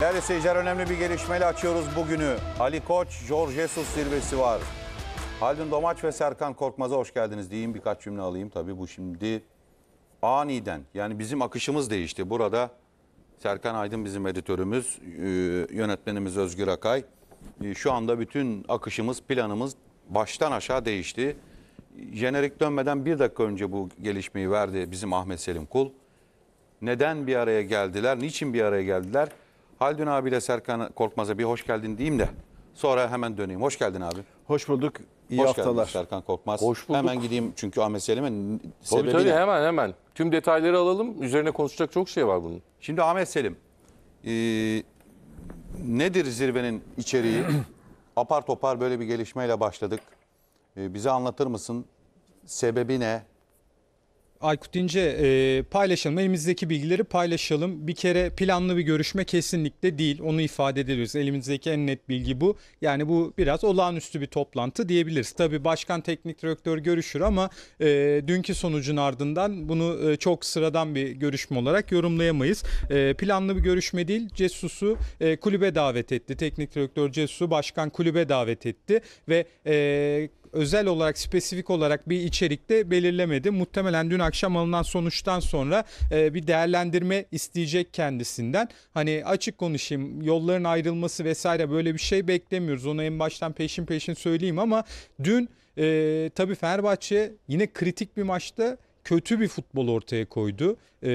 Değerli seyirciler önemli bir gelişmeyle açıyoruz bugünü. Ali Koç, Jorge Jesus zirvesi var. Haldun Domaç ve Serkan Korkmaz'a hoş geldiniz diyeyim. Birkaç cümle alayım. Tabii bu şimdi aniden yani bizim akışımız değişti. Burada Serkan Aydın bizim editörümüz, e, yönetmenimiz Özgür Akay. E, şu anda bütün akışımız, planımız baştan aşağı değişti. Jenerik dönmeden bir dakika önce bu gelişmeyi verdi bizim Ahmet Selim Kul. Neden bir araya geldiler, niçin bir araya geldiler? Haldun abiyle Serkan Korkmaz'a bir hoş geldin diyeyim de sonra hemen döneyim. Hoş geldin abi. Hoş bulduk. İyi hoş haftalar. Geldin Serkan Korkmaz. Hoş bulduk. Hemen gideyim çünkü Ahmet Selim'in sebebi tabii, tabii, ne? hemen hemen. Tüm detayları alalım. Üzerine konuşacak çok şey var bunun. Şimdi Ahmet Selim. E, nedir zirvenin içeriği? apar topar böyle bir gelişmeyle başladık. E, bize anlatır mısın? Sebebi ne? Aykut İnce e, paylaşalım. Elimizdeki bilgileri paylaşalım. Bir kere planlı bir görüşme kesinlikle değil. Onu ifade ediyoruz. Elimizdeki en net bilgi bu. Yani bu biraz olağanüstü bir toplantı diyebiliriz. Tabii başkan teknik direktör görüşür ama e, dünkü sonucun ardından bunu e, çok sıradan bir görüşme olarak yorumlayamayız. E, planlı bir görüşme değil. Cesus'u e, kulübe davet etti. Teknik direktör Cesus'u başkan kulübe davet etti ve e, özel olarak spesifik olarak bir içerikte belirlemedi. Muhtemelen dün akşam alınan sonuçtan sonra e, bir değerlendirme isteyecek kendisinden. Hani açık konuşayım yolların ayrılması vesaire böyle bir şey beklemiyoruz. Onu en baştan peşin peşin söyleyeyim ama dün e, tabii Fenerbahçe yine kritik bir maçta kötü bir futbol ortaya koydu. E,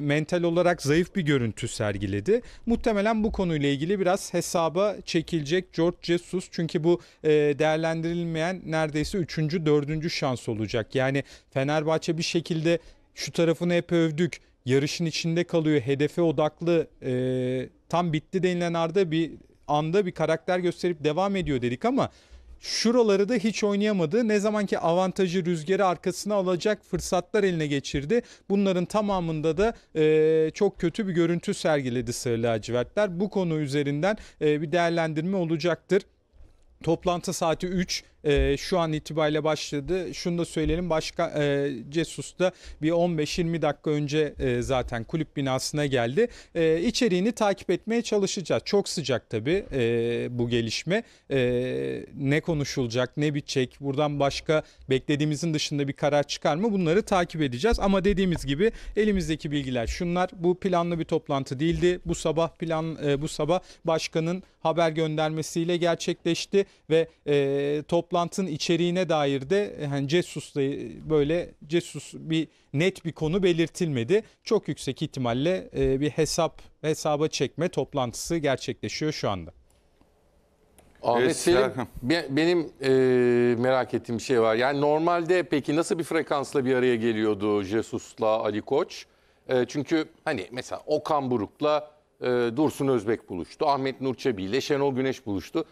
mental olarak zayıf bir görüntü sergiledi. Muhtemelen bu konuyla ilgili biraz hesaba çekilecek George Jesus. Çünkü bu e, değerlendirilmeyen neredeyse üçüncü, dördüncü şans olacak. Yani Fenerbahçe bir şekilde şu tarafını hep övdük. Yarışın içinde kalıyor. Hedefe odaklı e, tam bitti denilen Arda bir anda bir karakter gösterip devam ediyor dedik ama Şuraları da hiç oynayamadı. Ne zamanki avantajı rüzgarı arkasına alacak fırsatlar eline geçirdi. Bunların tamamında da e, çok kötü bir görüntü sergiledi Sarı Lacivertler. Bu konu üzerinden e, bir değerlendirme olacaktır. Toplantı saati 3 e, şu an itibariyle başladı. Şunu da söyleyelim başka e, Cesus da bir 15-20 dakika önce e, zaten kulüp binasına geldi. E, içeriğini takip etmeye çalışacağız. Çok sıcak tabii e, bu gelişme. E, ne konuşulacak, ne bitecek, buradan başka beklediğimizin dışında bir karar çıkar mı bunları takip edeceğiz. Ama dediğimiz gibi elimizdeki bilgiler şunlar. Bu planlı bir toplantı değildi. Bu sabah plan e, bu sabah başkanın haber göndermesiyle gerçekleşti ve e, top toplantının içeriğine dair de yani e, Cesus'la e, böyle Cesus bir net bir konu belirtilmedi. Çok yüksek ihtimalle e, bir hesap hesaba çekme toplantısı gerçekleşiyor şu anda. Ahmet evet, Selim, be, benim e, merak ettiğim bir şey var. Yani normalde peki nasıl bir frekansla bir araya geliyordu Jesus'la Ali Koç? E, çünkü hani mesela Okan Buruk'la e, Dursun Özbek buluştu. Ahmet Nur Çebi ile Şenol Güneş buluştu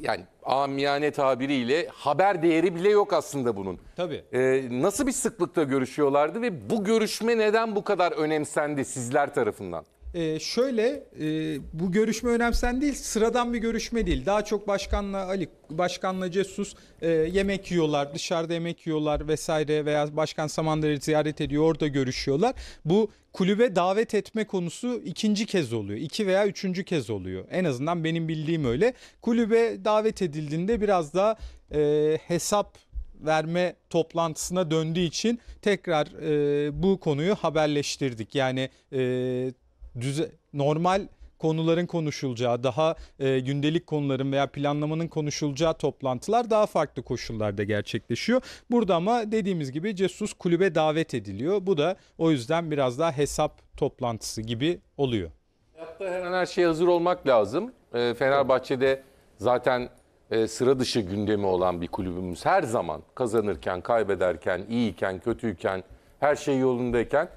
yani amiyane tabiriyle haber değeri bile yok aslında bunun. Tabii. Ee, nasıl bir sıklıkta görüşüyorlardı ve bu görüşme neden bu kadar önemsendi sizler tarafından? Ee, şöyle e, bu görüşme önemsen değil sıradan bir görüşme değil. Daha çok başkanla Ali, başkanla Cesus e, yemek yiyorlar, dışarıda yemek yiyorlar vesaire veya başkan Samandır'ı ziyaret ediyor orada görüşüyorlar. Bu kulübe davet etme konusu ikinci kez oluyor. iki veya üçüncü kez oluyor. En azından benim bildiğim öyle. Kulübe davet edildiğinde biraz daha e, hesap verme toplantısına döndüğü için tekrar e, bu konuyu haberleştirdik. Yani e, düze normal konuların konuşulacağı, daha e, gündelik konuların veya planlamanın konuşulacağı toplantılar daha farklı koşullarda gerçekleşiyor. Burada ama dediğimiz gibi Cesus kulübe davet ediliyor. Bu da o yüzden biraz daha hesap toplantısı gibi oluyor. Hayatta her an her şeye hazır olmak lazım. E, Fenerbahçe'de zaten e, sıra dışı gündemi olan bir kulübümüz her zaman kazanırken, kaybederken, iyiyken, kötüyken, her şey yolundayken.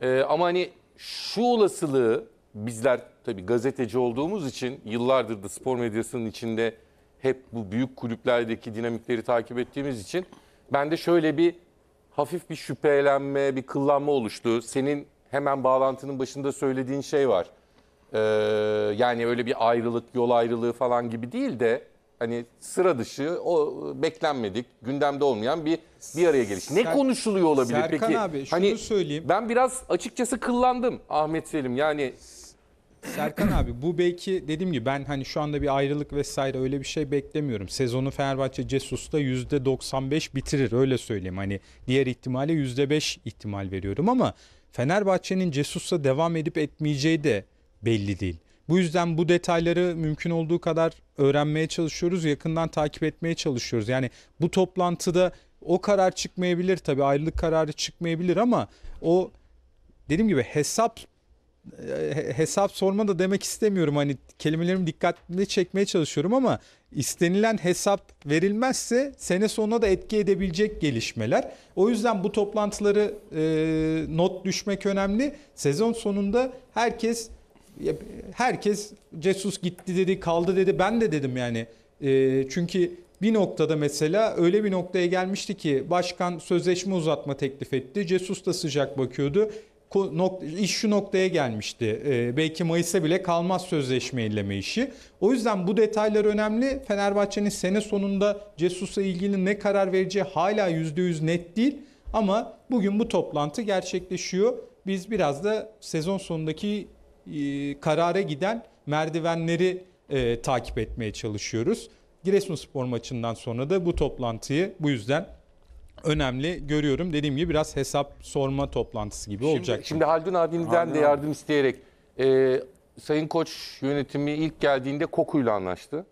E, ama hani şu olasılığı bizler tabii gazeteci olduğumuz için yıllardır da spor medyasının içinde hep bu büyük kulüplerdeki dinamikleri takip ettiğimiz için ben de şöyle bir hafif bir şüphelenme, bir kıllanma oluştu. Senin hemen bağlantının başında söylediğin şey var. Ee, yani öyle bir ayrılık, yol ayrılığı falan gibi değil de hani sıra dışı, o beklenmedik, gündemde olmayan bir bir araya geliş. Ne Ser konuşuluyor olabilir Serkan peki? abi hani şunu hani, söyleyeyim. Ben biraz açıkçası kıllandım Ahmet Selim. Yani Serkan abi bu belki dediğim gibi ben hani şu anda bir ayrılık vesaire öyle bir şey beklemiyorum. Sezonu Fenerbahçe Cesus'ta %95 bitirir öyle söyleyeyim. Hani diğer ihtimale %5 ihtimal veriyorum ama Fenerbahçe'nin Cesus'la devam edip etmeyeceği de belli değil. Bu yüzden bu detayları mümkün olduğu kadar öğrenmeye çalışıyoruz, yakından takip etmeye çalışıyoruz. Yani bu toplantıda o karar çıkmayabilir tabii ayrılık kararı çıkmayabilir ama o dediğim gibi hesap hesap sorma da demek istemiyorum. Hani kelimelerimi dikkatli çekmeye çalışıyorum ama istenilen hesap verilmezse sene sonuna da etki edebilecek gelişmeler. O yüzden bu toplantıları e, not düşmek önemli. Sezon sonunda herkes herkes Cesus gitti dedi, kaldı dedi. Ben de dedim yani. E, çünkü bir noktada mesela öyle bir noktaya gelmişti ki başkan sözleşme uzatma teklif etti. Cesus da sıcak bakıyordu iş şu noktaya gelmişti. E, belki Mayıs'a bile kalmaz sözleşme illeme işi. O yüzden bu detaylar önemli. Fenerbahçe'nin sene sonunda Cesus'la ilgili ne karar vereceği hala %100 net değil. Ama bugün bu toplantı gerçekleşiyor. Biz biraz da sezon sonundaki e, karara giden merdivenleri e, takip etmeye çalışıyoruz. Giresunspor maçından sonra da bu toplantıyı bu yüzden önemli görüyorum. Dediğim gibi biraz hesap sorma toplantısı gibi olacak. Şimdi Haldun abimden Haldun de yardım isteyerek e, Sayın Koç yönetimi ilk geldiğinde Koku'yla anlaştı.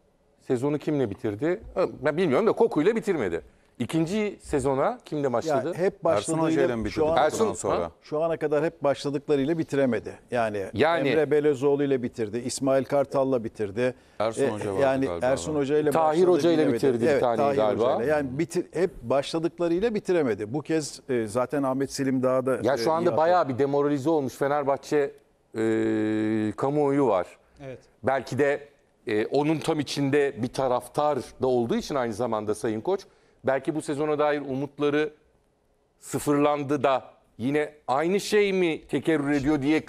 Sezonu kimle bitirdi? Ben bilmiyorum da Koku'yla bitirmedi. İkinci sezona kimle başladı? Ya hep Ersun ile başladığıyla şu ana, Ersun- sonra? şu ana kadar hep başladıklarıyla bitiremedi. Yani, Yani- Emre Belözoğlu ile bitirdi, İsmail Kartal'la bitirdi. Ersun e, Hoca vardı yani galiba. Ersun Hoca ile Tahir Hoca ile bitiremedi. bitirdi bir evet, Tahir galiba. Hoca Yani bitir, hep başladıklarıyla bitiremedi. Bu kez e, zaten Ahmet Selim daha da Ya e, şu anda atıyor. bayağı bir demoralize olmuş Fenerbahçe e, kamuoyu var. Evet. Belki de e, onun tam içinde bir taraftar da olduğu için aynı zamanda Sayın Koç belki bu sezona dair umutları sıfırlandı da yine aynı şey mi tekerrür ediyor diye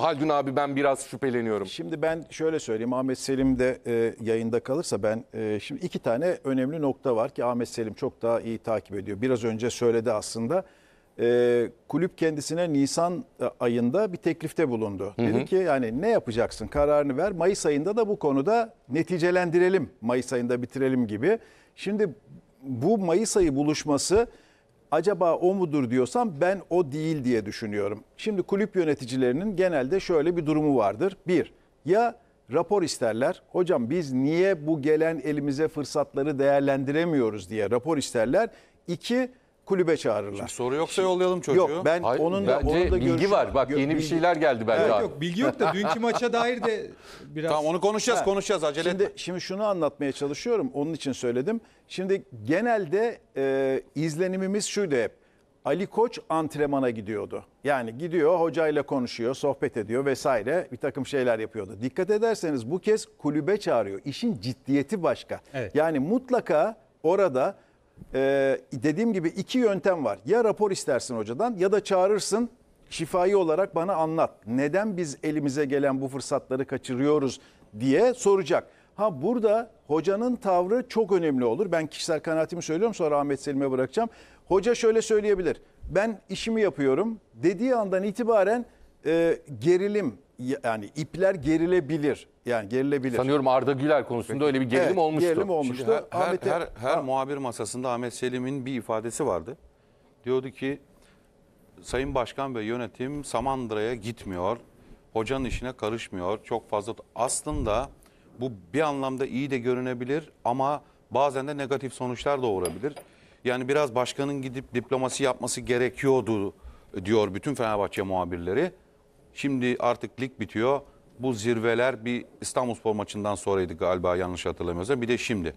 Haldun abi ben biraz şüpheleniyorum. Şimdi ben şöyle söyleyeyim Ahmet Selim de e, yayında kalırsa ben e, şimdi iki tane önemli nokta var ki Ahmet Selim çok daha iyi takip ediyor. Biraz önce söyledi aslında. E, kulüp kendisine Nisan e, ayında bir teklifte bulundu. Hı hı. Dedi ki yani ne yapacaksın kararını ver. Mayıs ayında da bu konuda neticelendirelim. Mayıs ayında bitirelim gibi. Şimdi bu Mayıs ayı buluşması acaba o mudur diyorsam ben o değil diye düşünüyorum. Şimdi kulüp yöneticilerinin genelde şöyle bir durumu vardır. Bir, ya rapor isterler. Hocam biz niye bu gelen elimize fırsatları değerlendiremiyoruz diye rapor isterler. İki, kulübe çağırırlar. Şimdi soru yoksa yollayalım çocuğu. Yok ben Hayır, onun da, onun da bilgi var. Bak Gö yeni bir şeyler geldi bence. Evet, yok bilgi yok da dünkü maça dair de biraz. Tamam onu konuşacağız, ha. konuşacağız acele şimdi, etme. Şimdi şunu anlatmaya çalışıyorum. Onun için söyledim. Şimdi genelde e, izlenimimiz şuydu hep. Ali Koç antrenmana gidiyordu. Yani gidiyor hocayla konuşuyor, sohbet ediyor vesaire bir takım şeyler yapıyordu. Dikkat ederseniz bu kez kulübe çağırıyor. İşin ciddiyeti başka. Evet. Yani mutlaka orada e, dediğim gibi iki yöntem var. Ya rapor istersin hocadan ya da çağırırsın şifai olarak bana anlat. Neden biz elimize gelen bu fırsatları kaçırıyoruz diye soracak. Ha burada hocanın tavrı çok önemli olur. Ben kişisel kanaatimi söylüyorum sonra Ahmet Selim'e bırakacağım. Hoca şöyle söyleyebilir. Ben işimi yapıyorum dediği andan itibaren e, gerilim yani ipler gerilebilir. Yani gerilebilir. Sanıyorum Arda Güler konusunda öyle bir gerilim evet, olmuştu. Gerilim olmuştu. Şimdi her, Ahmet e, her, her muhabir masasında Ahmet Selim'in bir ifadesi vardı. Diyordu ki Sayın Başkan ve yönetim Samandıra'ya gitmiyor. Hocanın işine karışmıyor. Çok fazla aslında bu bir anlamda iyi de görünebilir ama bazen de negatif sonuçlar doğurabilir. Yani biraz başkanın gidip diplomasi yapması gerekiyordu diyor bütün Fenerbahçe muhabirleri. Şimdi artık lig bitiyor. Bu zirveler bir İstanbulspor maçından sonraydı galiba yanlış hatırlamıyorsam. Bir de şimdi.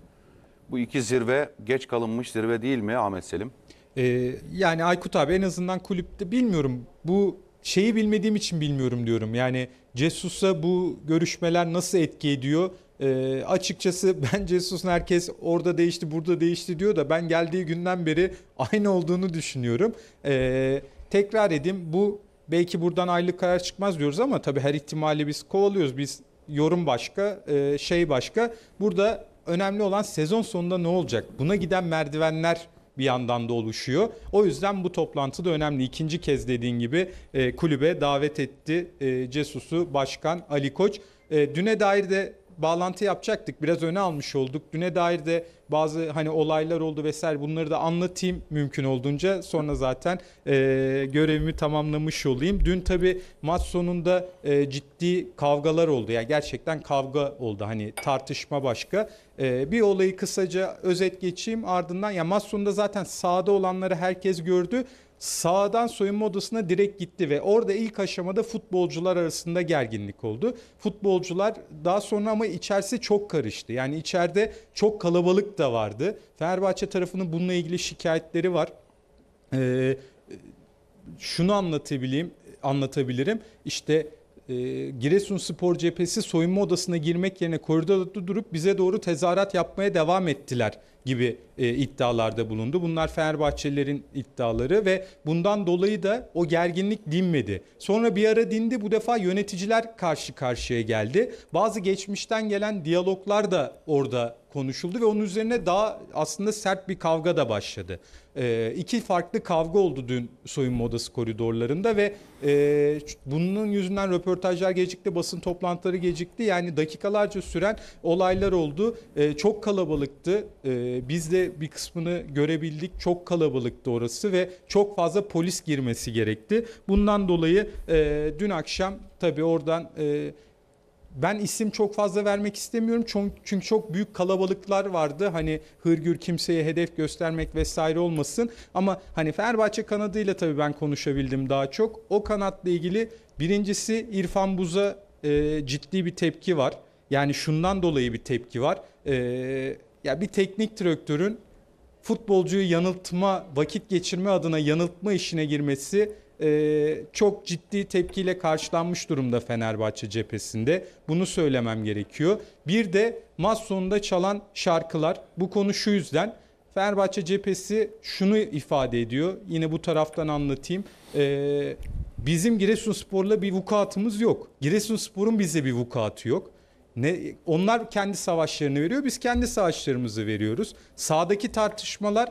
Bu iki zirve geç kalınmış zirve değil mi Ahmet Selim? Ee, yani Aykut abi en azından kulüpte bilmiyorum. Bu şeyi bilmediğim için bilmiyorum diyorum. Yani Cesus'a bu görüşmeler nasıl etki ediyor? E, açıkçası ben Cesus'un herkes orada değişti burada değişti diyor da ben geldiği günden beri aynı olduğunu düşünüyorum. E, tekrar edeyim bu belki buradan aylık karar çıkmaz diyoruz ama tabii her ihtimali biz kovalıyoruz. Biz yorum başka, e, şey başka. Burada önemli olan sezon sonunda ne olacak? Buna giden merdivenler bir yandan da oluşuyor. O yüzden bu toplantı da önemli. İkinci kez dediğin gibi e, kulübe davet etti e, Cesus'u Başkan Ali Koç. Düne dair de bağlantı yapacaktık. Biraz öne almış olduk. Düne dair de bazı hani olaylar oldu vesaire bunları da anlatayım mümkün olduğunca. Sonra zaten e, görevimi tamamlamış olayım. Dün tabii maç sonunda e, ciddi kavgalar oldu. Yani gerçekten kavga oldu. Hani tartışma başka. E, bir olayı kısaca özet geçeyim. Ardından ya maç sonunda zaten sahada olanları herkes gördü sağdan soyunma odasına direkt gitti ve orada ilk aşamada futbolcular arasında gerginlik oldu. Futbolcular daha sonra ama içerisi çok karıştı. Yani içeride çok kalabalık da vardı. Fenerbahçe tarafının bununla ilgili şikayetleri var. Ee, şunu anlatabileyim, anlatabilirim. İşte e, Giresun Spor Cephesi soyunma odasına girmek yerine koridorda durup bize doğru tezahürat yapmaya devam ettiler gibi e, iddialarda bulundu. Bunlar Fenerbahçelilerin iddiaları ve bundan dolayı da o gerginlik dinmedi. Sonra bir ara dindi bu defa yöneticiler karşı karşıya geldi. Bazı geçmişten gelen diyaloglar da orada konuşuldu ve onun üzerine daha aslında sert bir kavga da başladı. E, iki farklı kavga oldu dün soyunma odası koridorlarında ve e, bunun yüzünden röportajlar gecikti, basın toplantıları gecikti. Yani dakikalarca süren olaylar oldu. E, çok kalabalıktı. E, biz de bir kısmını görebildik. Çok kalabalıktı orası ve çok fazla polis girmesi gerekti. Bundan dolayı e, dün akşam tabii oradan... E, ben isim çok fazla vermek istemiyorum çünkü çok büyük kalabalıklar vardı. Hani hırgür kimseye hedef göstermek vesaire olmasın. Ama hani Fenerbahçe kanadıyla tabii ben konuşabildim daha çok. O kanatla ilgili birincisi İrfan Buz'a e, ciddi bir tepki var. Yani şundan dolayı bir tepki var. E, ya bir teknik direktörün futbolcuyu yanıltma, vakit geçirme adına yanıltma işine girmesi e, çok ciddi tepkiyle karşılanmış durumda Fenerbahçe cephesinde. Bunu söylemem gerekiyor. Bir de maç sonunda çalan şarkılar. Bu konu şu yüzden. Fenerbahçe cephesi şunu ifade ediyor. Yine bu taraftan anlatayım. Ee, bizim Giresunspor'la bir vukuatımız yok. Giresunspor'un bize bir vukuatı yok. Ne, onlar kendi savaşlarını veriyor, biz kendi savaşlarımızı veriyoruz. Sağdaki tartışmalar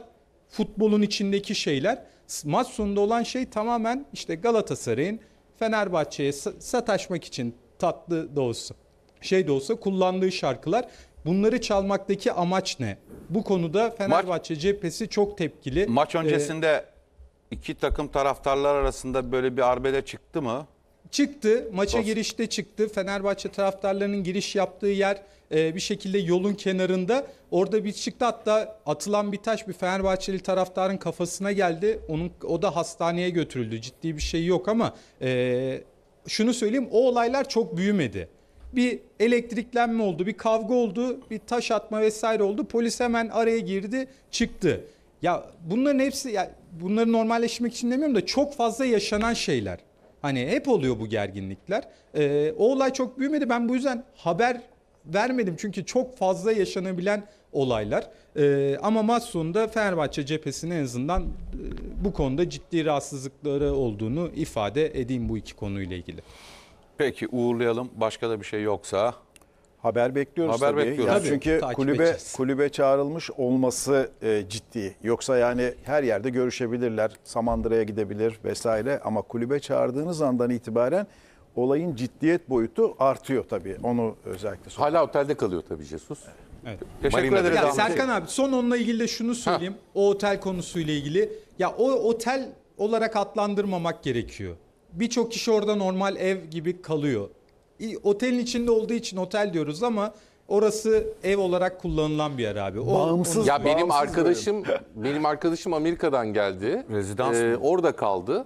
futbolun içindeki şeyler maç sonunda olan şey tamamen işte Galatasaray'ın Fenerbahçe'ye sataşmak için tatlı da olsa şey de olsa kullandığı şarkılar bunları çalmaktaki amaç ne? Bu konuda Fenerbahçe maç, cephesi çok tepkili. Maç ee, öncesinde ee, iki takım taraftarlar arasında böyle bir arbede çıktı mı? Çıktı, maça Olsun. girişte çıktı. Fenerbahçe taraftarlarının giriş yaptığı yer e, bir şekilde yolun kenarında. Orada bir çıktı hatta atılan bir taş bir Fenerbahçeli taraftarın kafasına geldi. Onun o da hastaneye götürüldü. Ciddi bir şey yok ama e, şunu söyleyeyim o olaylar çok büyümedi. Bir elektriklenme oldu, bir kavga oldu, bir taş atma vesaire oldu. Polis hemen araya girdi, çıktı. Ya bunların hepsi ya bunları normalleşmek için demiyorum da çok fazla yaşanan şeyler. Hani hep oluyor bu gerginlikler. E, o olay çok büyümedi. Ben bu yüzden haber vermedim. Çünkü çok fazla yaşanabilen olaylar. E, ama Masum'da Fenerbahçe cephesinin en azından e, bu konuda ciddi rahatsızlıkları olduğunu ifade edeyim bu iki konuyla ilgili. Peki uğurlayalım. Başka da bir şey yoksa Haber bekliyoruz Haber tabii. bekliyoruz. Yani çünkü takip kulübe edeceğiz. kulübe çağrılmış olması e, ciddi. Yoksa yani her yerde görüşebilirler. Samandıra'ya gidebilir vesaire ama kulübe çağırdığınız andan itibaren olayın ciddiyet boyutu artıyor tabii. Onu özellikle söyleyeyim. Hala otelde kalıyor tabii Jesus. Evet. Teşekkür Marina'da Ya Serkan abi son onunla ilgili de şunu söyleyeyim. O otel konusuyla ilgili. Ya o otel olarak adlandırmamak gerekiyor. Birçok kişi orada normal ev gibi kalıyor otelin içinde olduğu için otel diyoruz ama orası ev olarak kullanılan bir yer abi. O, bağımsız. Ya benim bağımsız arkadaşım benim arkadaşım Amerika'dan geldi. Rezidans Ee, mı? orada kaldı.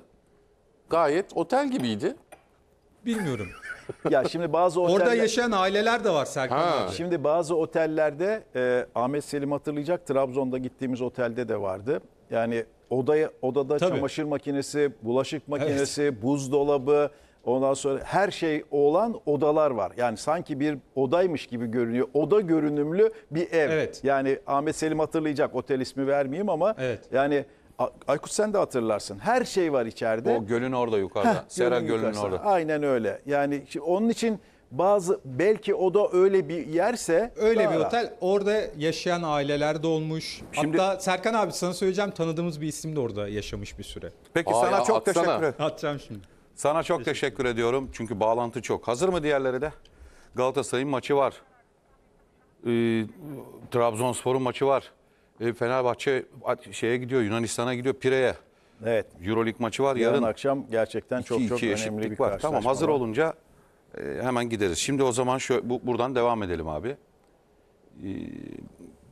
Gayet otel gibiydi. Bilmiyorum. Ya şimdi bazı oteller... Orada yaşayan aileler de var Serkan Ha. abi. Şimdi bazı otellerde e, Ahmet Selim hatırlayacak Trabzon'da gittiğimiz otelde de vardı. Yani odaya odada Tabii. çamaşır makinesi, bulaşık makinesi, buzdolabı, Ondan sonra her şey olan odalar var. Yani sanki bir odaymış gibi görünüyor. Oda görünümlü bir ev. Evet. Yani Ahmet Selim hatırlayacak. Otel ismi vermeyeyim ama evet. yani Aykut sen de hatırlarsın. Her şey var içeride. O gölün orada yukarıda. Heh, Sera gölün, gölün orada. Aynen öyle. Yani onun için bazı belki o da öyle bir yerse öyle bir otel rahat. orada yaşayan aileler de olmuş. Şimdi, Hatta Serkan abi sana söyleyeceğim tanıdığımız bir isim de orada yaşamış bir süre. Peki Aa sana ya, çok atsana. teşekkür ederim. Atacağım şimdi. Sana çok teşekkür, teşekkür ediyorum. Çünkü bağlantı çok. Hazır mı diğerleri de? Galatasaray'ın maçı var. E, Trabzonspor'un maçı var. E, Fenerbahçe şeye gidiyor, Yunanistan'a gidiyor, Pire'ye. Evet. Euroleague maçı var yarın. Yarın akşam gerçekten iki, çok iki çok önemli bir var. Tamam hazır var. olunca e, hemen gideriz. Şimdi o zaman şu bu, buradan devam edelim abi. E,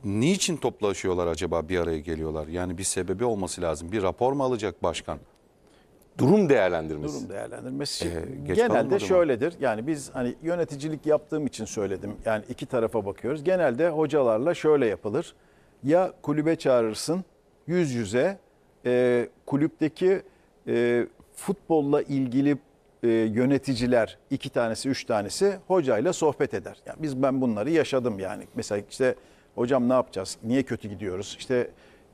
niçin toplaşıyorlar acaba bir araya geliyorlar? Yani bir sebebi olması lazım. Bir rapor mu alacak başkan? Durum değerlendirmesi. Durum değerlendirmesi ee, genelde şöyledir. Yani biz hani yöneticilik yaptığım için söyledim. Yani iki tarafa bakıyoruz. Genelde hocalarla şöyle yapılır. Ya kulübe çağırırsın yüz yüze e, kulüpteki e, futbolla ilgili e, yöneticiler iki tanesi üç tanesi hocayla sohbet eder. Yani biz ben bunları yaşadım yani. Mesela işte hocam ne yapacağız? Niye kötü gidiyoruz? İşte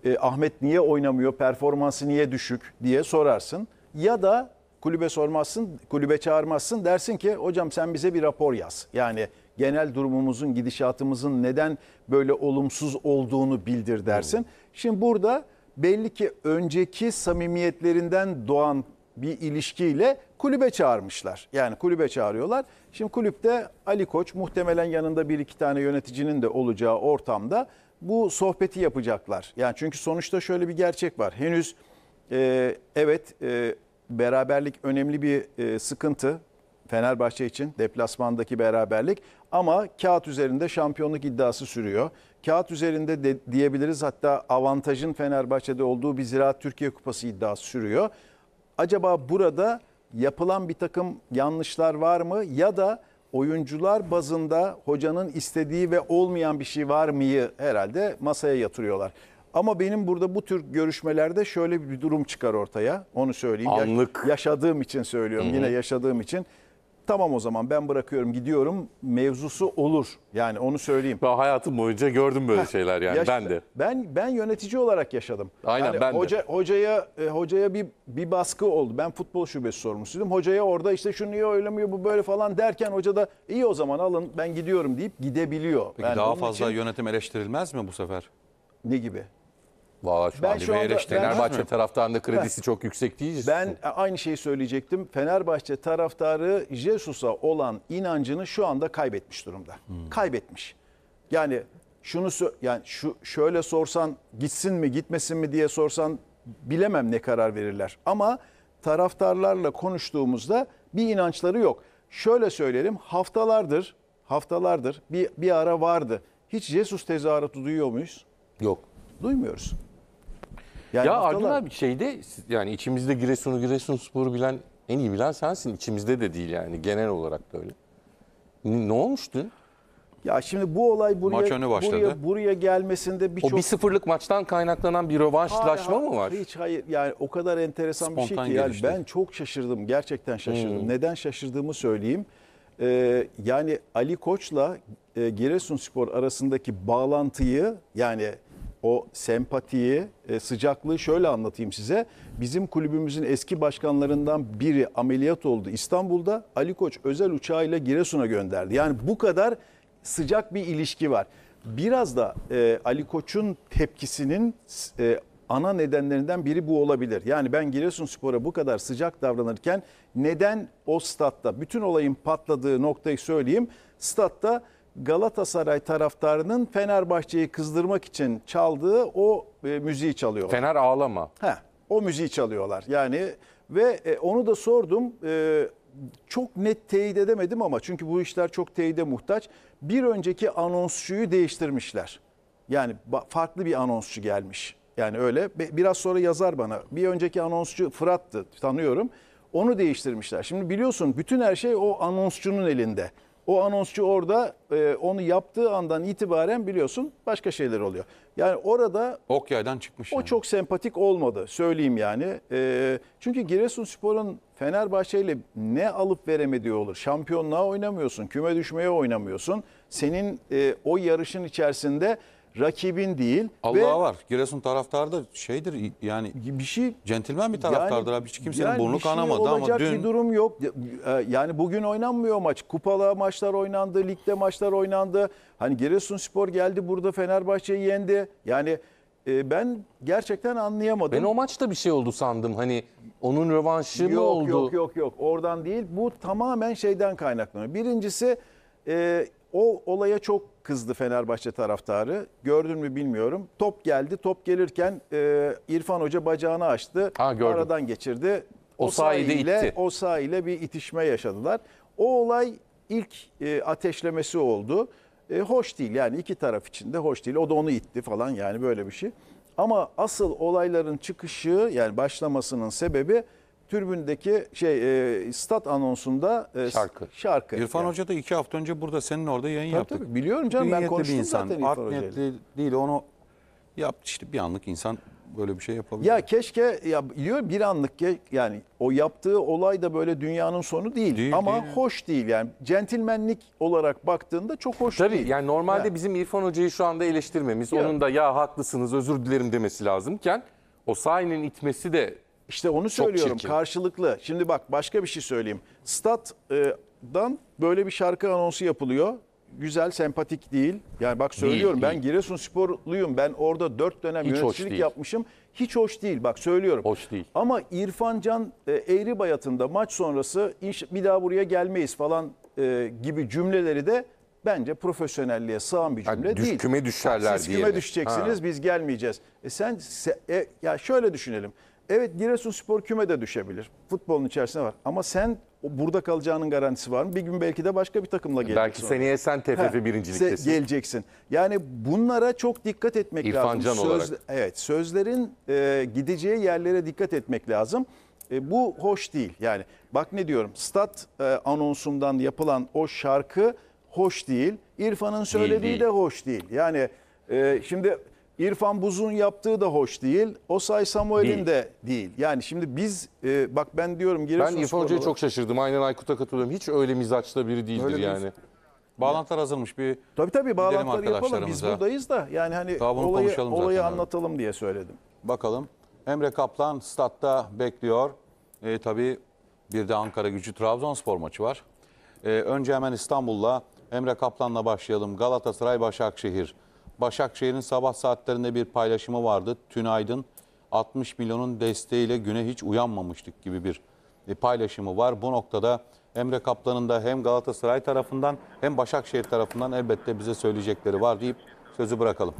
e, Ahmet niye oynamıyor? Performansı niye düşük diye sorarsın ya da kulübe sormazsın, kulübe çağırmazsın dersin ki hocam sen bize bir rapor yaz. Yani genel durumumuzun, gidişatımızın neden böyle olumsuz olduğunu bildir dersin. Hmm. Şimdi burada belli ki önceki samimiyetlerinden doğan bir ilişkiyle kulübe çağırmışlar. Yani kulübe çağırıyorlar. Şimdi kulüpte Ali Koç muhtemelen yanında bir iki tane yöneticinin de olacağı ortamda bu sohbeti yapacaklar. Yani çünkü sonuçta şöyle bir gerçek var. Henüz e, evet e, beraberlik önemli bir e, sıkıntı Fenerbahçe için deplasmandaki beraberlik ama kağıt üzerinde şampiyonluk iddiası sürüyor. Kağıt üzerinde de diyebiliriz hatta avantajın Fenerbahçe'de olduğu bir Ziraat Türkiye Kupası iddiası sürüyor. Acaba burada yapılan bir takım yanlışlar var mı ya da oyuncular bazında hocanın istediği ve olmayan bir şey var mıyı herhalde masaya yatırıyorlar. Ama benim burada bu tür görüşmelerde şöyle bir durum çıkar ortaya. Onu söyleyeyim. Anlık. Ya, yaşadığım için söylüyorum. Hı-hı. Yine yaşadığım için. Tamam o zaman ben bırakıyorum gidiyorum mevzusu olur. Yani onu söyleyeyim. Ben hayatım boyunca gördüm böyle şeyler yani Yaşa, ben de. Ben ben yönetici olarak yaşadım. Aynen yani ben hoca, de. Hocaya e, hocaya bir bir baskı oldu. Ben futbol şubesi sorumlusuydum. Hocaya orada işte şunu niye oylamiyor bu böyle falan derken hoca da iyi o zaman alın ben gidiyorum deyip gidebiliyor. Peki ben daha fazla için... yönetim eleştirilmez mi bu sefer? Ne gibi? Valla şu ben Ali şu anda, Fenerbahçe ben, taraftarında kredisi ben, çok yüksek değil. Ben e, aynı şeyi söyleyecektim. Fenerbahçe taraftarı Jesus'a olan inancını şu anda kaybetmiş durumda. Hmm. Kaybetmiş. Yani şunu yani şu şöyle sorsan gitsin mi gitmesin mi diye sorsan bilemem ne karar verirler. Ama taraftarlarla konuştuğumuzda bir inançları yok. Şöyle söyleyelim haftalardır haftalardır bir, bir ara vardı. Hiç Jesus tezahüratı duyuyor muyuz? Yok. Duymuyoruz. Yani ya haftalar... Argun abi şeyde yani içimizde Giresun'u Giresunspor'u bilen en iyi bilen sensin. İçimizde de değil yani genel olarak böyle. Ne olmuştu? Ya şimdi bu olay buraya Maç önü başladı. buraya, buraya gelmesinde birçok... O bir sıfırlık maçtan kaynaklanan bir rövanşlaşma mı var? Hiç hayır yani o kadar enteresan Spontan bir şey ki yani ben çok şaşırdım gerçekten şaşırdım. Hmm. Neden şaşırdığımı söyleyeyim. Ee, yani Ali Koç'la e, Giresunspor arasındaki bağlantıyı yani o sempatiyi, e, sıcaklığı şöyle anlatayım size. Bizim kulübümüzün eski başkanlarından biri ameliyat oldu İstanbul'da. Ali Koç özel uçağıyla Giresun'a gönderdi. Yani bu kadar sıcak bir ilişki var. Biraz da e, Ali Koç'un tepkisinin e, ana nedenlerinden biri bu olabilir. Yani ben Giresun Spor'a bu kadar sıcak davranırken neden o statta bütün olayın patladığı noktayı söyleyeyim. Statta Galatasaray taraftarının Fenerbahçe'yi kızdırmak için çaldığı o e, müziği çalıyorlar. Fener ağlama. He, o müziği çalıyorlar. Yani ve e, onu da sordum. E, çok net teyit edemedim ama çünkü bu işler çok teyide muhtaç. Bir önceki anonsçuyu değiştirmişler. Yani farklı bir anonsçu gelmiş. Yani öyle biraz sonra yazar bana. Bir önceki anonsçu Fırat'tı tanıyorum. Onu değiştirmişler. Şimdi biliyorsun bütün her şey o anonsçunun elinde. O anonsçu orada e, onu yaptığı andan itibaren biliyorsun başka şeyler oluyor. Yani orada ok yaydan çıkmış. O yani. çok sempatik olmadı söyleyeyim yani. E, çünkü Giresunspor'un Fenerbahçe ile ne alıp veremediği olur. Şampiyonluğa oynamıyorsun, küme düşmeye oynamıyorsun. Senin e, o yarışın içerisinde rakibin değil. Allah'a var. Giresun taraftarı da şeydir yani bir şey centilmen bir taraftardır yani, abi. Hiç kimsenin yani burnu bir şey kanamadı ama dün bir durum yok. E, yani bugün oynanmıyor maç. Kupalı maçlar oynandı, ligde maçlar oynandı. Hani Giresunspor geldi burada Fenerbahçe'yi yendi. Yani e, ben gerçekten anlayamadım. Ben o maçta bir şey oldu sandım. Hani onun rövanşı yok, mı oldu? Yok yok yok. Oradan değil. Bu tamamen şeyden kaynaklanıyor. Birincisi e, o olaya çok kızdı Fenerbahçe taraftarı. Gördün mü bilmiyorum. Top geldi. Top gelirken e, İrfan Hoca bacağını açtı. Ha, Aradan geçirdi. O ile O ile bir itişme yaşadılar. O olay ilk e, ateşlemesi oldu. E, hoş değil yani iki taraf için de hoş değil. O da onu itti falan yani böyle bir şey. Ama asıl olayların çıkışı yani başlamasının sebebi türbündeki şey e, stat anonsunda e, şarkı. şarkı. İrfan yani. Hoca da iki hafta önce burada senin orada yayın tabii, yaptık. Tabii biliyorum canım ben konuştum bir insan. zaten İrfan Art niyetli değil onu yaptı işte bir anlık insan böyle bir şey yapabilir. Ya keşke ya diyor bir anlık yani o yaptığı olay da böyle dünyanın sonu değil, değil ama değil. hoş değil yani centilmenlik olarak baktığında çok hoş Tabii, değil. Tabii yani normalde yani. bizim İrfan Hoca'yı şu anda eleştirmemiz, ya. onun da ya haklısınız özür dilerim demesi lazımken o sahnenin itmesi de işte onu söylüyorum çirkin. karşılıklı. Şimdi bak başka bir şey söyleyeyim. Stat'dan böyle bir şarkı anonsu yapılıyor. Güzel, sempatik değil. Yani bak söylüyorum değil, ben Giresun sporluyum. Ben orada dört dönem Hiç yöneticilik yapmışım. Hiç hoş değil bak söylüyorum. Hoş değil. Ama İrfan Can e, eğri bayatında maç sonrası bir daha buraya gelmeyiz falan e, gibi cümleleri de bence profesyonelliğe sığan bir cümle yani düş, değil. Küme düşerler diye. Siz küme mi? düşeceksiniz ha. biz gelmeyeceğiz. E sen se, e, ya şöyle düşünelim. Evet Giresunspor küme de düşebilir. Futbolun içerisinde var. Ama sen burada kalacağının garantisi var mı? Bir gün belki de başka bir takımla geleceksin. Belki sonra. seneye sen TFF birinciliktesin. Geleceksin. Yani bunlara çok dikkat etmek İrfan lazım. Söz, olarak. Evet sözlerin e, gideceği yerlere dikkat etmek lazım. E, bu hoş değil. Yani bak ne diyorum stat e, anonsundan yapılan o şarkı hoş değil. İrfan'ın söylediği değil, değil. de hoş değil. Yani e, şimdi İrfan Buz'un yaptığı da hoş değil. Osay Samuel'in Değil. de değil. Yani şimdi biz e, bak ben diyorum Ben İrfan Hoca'ya çok şaşırdım. Aynen Aykut'a katılıyorum. Hiç öyle mizaçta biri değildir Öyle değil. yani. Bağlantılar hazırmış bir Tabii tabii bağlantıları yapalım. Biz buradayız da yani hani Daha bunu olayı, olayı anlatalım diye söyledim. bakalım. Emre Kaplan statta bekliyor. E, tabii bir de Ankara gücü Trabzonspor maçı var. E, önce hemen İstanbul'la Emre Kaplan'la başlayalım. Galatasaray Başakşehir. Başakşehir'in sabah saatlerinde bir paylaşımı vardı. Tünaydın 60 milyonun desteğiyle güne hiç uyanmamıştık gibi bir e, paylaşımı var. Bu noktada Emre Kaplan'ın da hem Galatasaray tarafından hem Başakşehir tarafından elbette bize söyleyecekleri var deyip sözü bırakalım.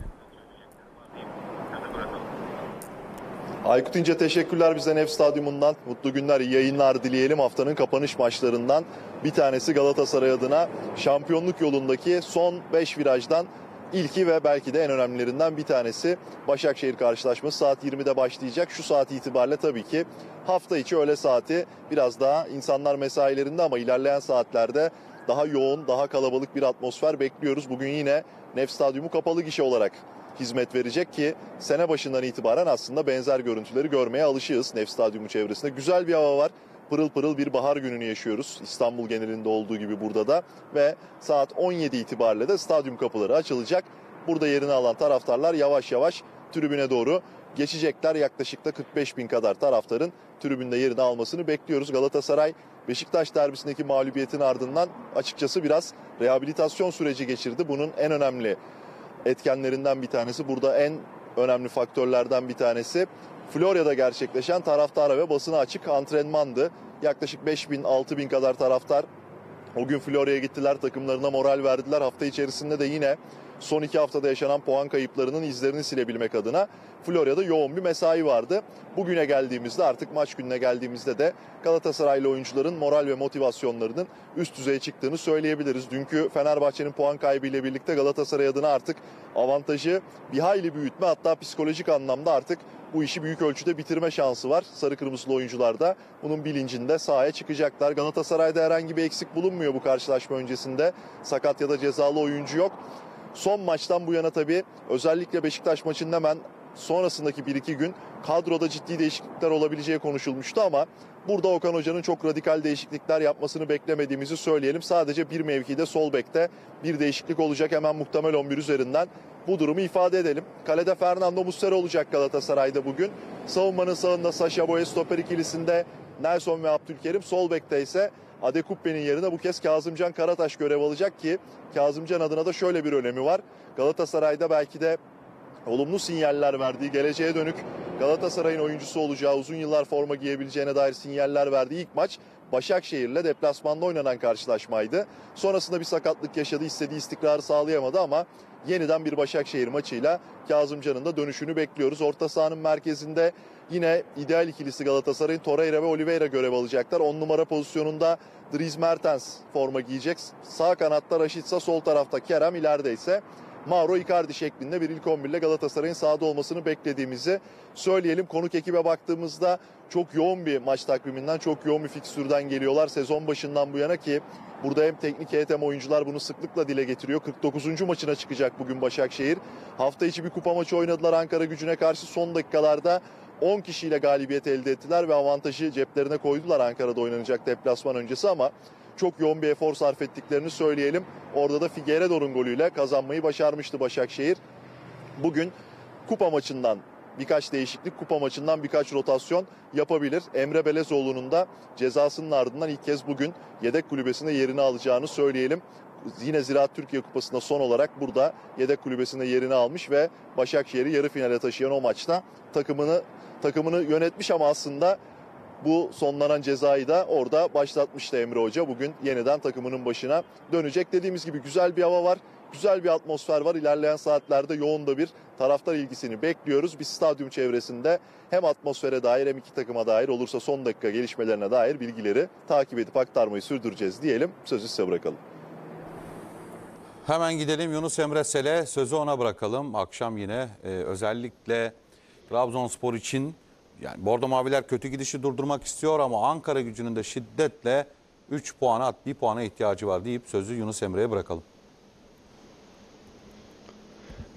Aykut İnce teşekkürler bize Nef Stadyumundan. Mutlu günler, iyi yayınlar dileyelim. Haftanın kapanış maçlarından bir tanesi Galatasaray adına şampiyonluk yolundaki son 5 virajdan İlki ve belki de en önemlilerinden bir tanesi Başakşehir karşılaşması saat 20'de başlayacak. Şu saat itibariyle tabii ki hafta içi öğle saati biraz daha insanlar mesailerinde ama ilerleyen saatlerde daha yoğun, daha kalabalık bir atmosfer bekliyoruz. Bugün yine Nef Stadyumu kapalı gişe olarak hizmet verecek ki sene başından itibaren aslında benzer görüntüleri görmeye alışığız Nef Stadyumu çevresinde. Güzel bir hava var pırıl pırıl bir bahar gününü yaşıyoruz. İstanbul genelinde olduğu gibi burada da ve saat 17 itibariyle de stadyum kapıları açılacak. Burada yerini alan taraftarlar yavaş yavaş tribüne doğru geçecekler. Yaklaşık da 45 bin kadar taraftarın tribünde yerini almasını bekliyoruz. Galatasaray Beşiktaş derbisindeki mağlubiyetin ardından açıkçası biraz rehabilitasyon süreci geçirdi. Bunun en önemli etkenlerinden bir tanesi. Burada en önemli faktörlerden bir tanesi Florya'da gerçekleşen taraftara ve basına açık antrenmandı. Yaklaşık 5000-6000 kadar taraftar o gün Florya'ya gittiler, takımlarına moral verdiler. Hafta içerisinde de yine son iki haftada yaşanan puan kayıplarının izlerini silebilmek adına Florya'da yoğun bir mesai vardı. Bugüne geldiğimizde artık maç gününe geldiğimizde de Galatasaraylı oyuncuların moral ve motivasyonlarının üst düzeye çıktığını söyleyebiliriz. Dünkü Fenerbahçe'nin puan kaybıyla birlikte Galatasaray adına artık avantajı bir hayli büyütme hatta psikolojik anlamda artık bu işi büyük ölçüde bitirme şansı var. Sarı kırmızılı oyuncular da bunun bilincinde sahaya çıkacaklar. Galatasaray'da herhangi bir eksik bulunmuyor bu karşılaşma öncesinde. Sakat ya da cezalı oyuncu yok. Son maçtan bu yana tabii özellikle Beşiktaş maçının hemen sonrasındaki 1-2 gün kadroda ciddi değişiklikler olabileceği konuşulmuştu ama burada Okan Hoca'nın çok radikal değişiklikler yapmasını beklemediğimizi söyleyelim. Sadece bir mevkide sol bekte bir değişiklik olacak hemen muhtemel 11 üzerinden bu durumu ifade edelim. Kalede Fernando Muslera olacak Galatasaray'da bugün. Savunmanın sağında Saşa Boye stoper ikilisinde Nelson ve Abdülkerim. Sol bekte ise Adekupbe'nin yerine bu kez Kazımcan Karataş görev alacak ki Kazımcan adına da şöyle bir önemi var. Galatasaray'da belki de olumlu sinyaller verdiği, geleceğe dönük Galatasaray'ın oyuncusu olacağı, uzun yıllar forma giyebileceğine dair sinyaller verdiği ilk maç Başakşehir'le deplasmanda oynanan karşılaşmaydı. Sonrasında bir sakatlık yaşadı, istediği istikrarı sağlayamadı ama yeniden bir Başakşehir maçıyla Kazımcan'ın da dönüşünü bekliyoruz. Orta sahanın merkezinde yine ideal ikilisi Galatasaray'ın Torreira ve Oliveira görev alacaklar. 10 numara pozisyonunda Dries Mertens forma giyecek. Sağ kanatta Raşitsa, sol tarafta Kerem, ileride ise Mauro Icardi şeklinde bir ilk 11 ile Galatasaray'ın sahada olmasını beklediğimizi söyleyelim. Konuk ekibe baktığımızda çok yoğun bir maç takviminden, çok yoğun bir fikstürden geliyorlar sezon başından bu yana ki burada hem teknik heyet hem oyuncular bunu sıklıkla dile getiriyor. 49. maçına çıkacak bugün Başakşehir. Hafta içi bir kupa maçı oynadılar Ankara gücüne karşı son dakikalarda 10 kişiyle galibiyet elde ettiler ve avantajı ceplerine koydular Ankara'da oynanacak deplasman öncesi ama çok yoğun bir efor sarf ettiklerini söyleyelim. Orada da Figueiredo'nun golüyle kazanmayı başarmıştı Başakşehir. Bugün kupa maçından birkaç değişiklik, kupa maçından birkaç rotasyon yapabilir. Emre Belezoğlu'nun da cezasının ardından ilk kez bugün yedek kulübesinde yerini alacağını söyleyelim yine Ziraat Türkiye Kupası'nda son olarak burada yedek kulübesinde yerini almış ve Başakşehir'i yarı finale taşıyan o maçta takımını takımını yönetmiş ama aslında bu sonlanan cezayı da orada başlatmıştı Emre Hoca. Bugün yeniden takımının başına dönecek. Dediğimiz gibi güzel bir hava var güzel bir atmosfer var. İlerleyen saatlerde yoğun da bir taraftar ilgisini bekliyoruz. Biz stadyum çevresinde hem atmosfere dair hem iki takıma dair olursa son dakika gelişmelerine dair bilgileri takip edip aktarmayı sürdüreceğiz diyelim. Sözü size bırakalım. Hemen gidelim Yunus Emre Sel'e sözü ona bırakalım. Akşam yine e, özellikle Trabzonspor için yani Bordo Maviler kötü gidişi durdurmak istiyor ama Ankara gücünün de şiddetle 3 puana at 1 puana ihtiyacı var deyip sözü Yunus Emre'ye bırakalım.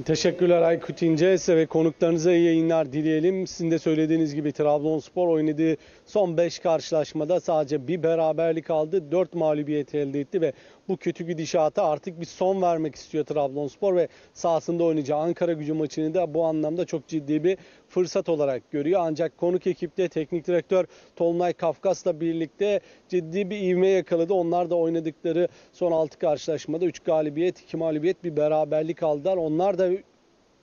Teşekkürler Aykut İnce ve konuklarınıza iyi yayınlar dileyelim. Sizin de söylediğiniz gibi Trabzonspor oynadığı Son 5 karşılaşmada sadece bir beraberlik aldı, 4 mağlubiyet elde etti ve bu kötü gidişata artık bir son vermek istiyor Trabzonspor ve sahasında oynayacağı Ankara gücü maçını da bu anlamda çok ciddi bir fırsat olarak görüyor. Ancak konuk ekipte teknik direktör Tolunay Kafkas'la birlikte ciddi bir ivme yakaladı. Onlar da oynadıkları son 6 karşılaşmada 3 galibiyet, 2 mağlubiyet, bir beraberlik aldılar. Onlar da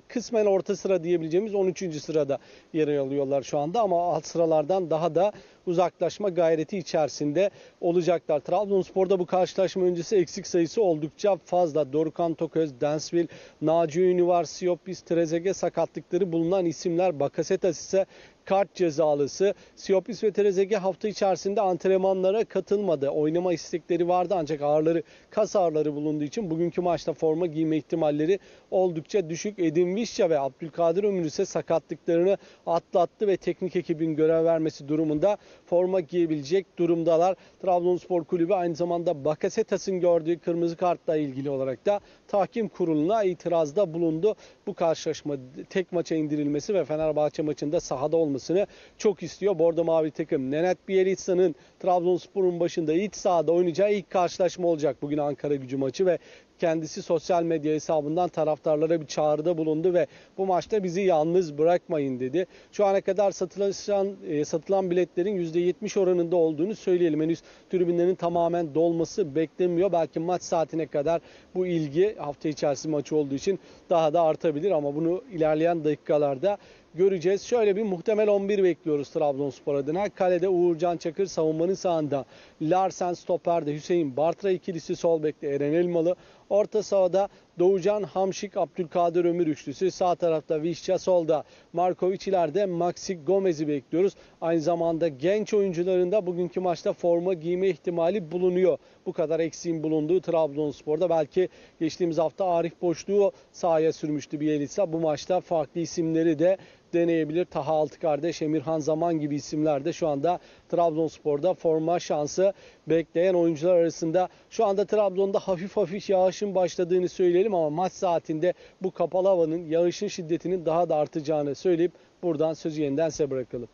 kısmen orta sıra diyebileceğimiz 13. sırada yer alıyorlar şu anda ama alt sıralardan daha da uzaklaşma gayreti içerisinde olacaklar. Trabzonspor'da bu karşılaşma öncesi eksik sayısı oldukça fazla. Dorukan Toköz, Densville, Naci Ünivers, Siopis, Trezege sakatlıkları bulunan isimler. Bakasetas ise kart cezalısı. Siopis ve Terezege hafta içerisinde antrenmanlara katılmadı. Oynama istekleri vardı ancak ağırları kas ağırları bulunduğu için bugünkü maçta forma giyme ihtimalleri oldukça düşük. Edin Vişça ve Abdülkadir Ömür ise sakatlıklarını atlattı ve teknik ekibin görev vermesi durumunda forma giyebilecek durumdalar. Trabzonspor Kulübü aynı zamanda Bakasetas'ın gördüğü kırmızı kartla ilgili olarak da Tahkim Kurulu'na itirazda bulundu. Bu karşılaşma tek maça indirilmesi ve Fenerbahçe maçında sahada olmasını çok istiyor. Bordo Mavi takım Nenet Bielitsa'nın Trabzonspor'un başında iç sahada oynayacağı ilk karşılaşma olacak. Bugün Ankara gücü maçı ve kendisi sosyal medya hesabından taraftarlara bir çağrıda bulundu ve bu maçta bizi yalnız bırakmayın dedi. Şu ana kadar satılan, e, satılan biletlerin %70 oranında olduğunu söyleyelim. Henüz tribünlerin tamamen dolması beklenmiyor. Belki maç saatine kadar bu ilgi hafta içerisinde maçı olduğu için daha da artabilir ama bunu ilerleyen dakikalarda göreceğiz. Şöyle bir muhtemel 11 bekliyoruz Trabzonspor adına. Kalede Uğurcan Çakır savunmanın sağında. Larsen stoperde Hüseyin Bartra ikilisi sol bekte Eren Elmalı. Orta sahada Doğucan Hamşik Abdülkadir Ömür üçlüsü. Sağ tarafta Vişça solda Markoviç ileride Maxi Gomez'i bekliyoruz. Aynı zamanda genç oyuncuların da bugünkü maçta forma giyme ihtimali bulunuyor. Bu kadar eksiğin bulunduğu Trabzonspor'da belki geçtiğimiz hafta Arif Boşluğu sahaya sürmüştü Bielitsa. Bu maçta farklı isimleri de deneyebilir. Taha Altı kardeş, Emirhan Zaman gibi isimler de şu anda Trabzonspor'da forma şansı bekleyen oyuncular arasında. Şu anda Trabzon'da hafif hafif yağışın başladığını söyleyelim ama maç saatinde bu kapalı havanın yağışın şiddetinin daha da artacağını söyleyip buradan sözü yeniden size bırakalım.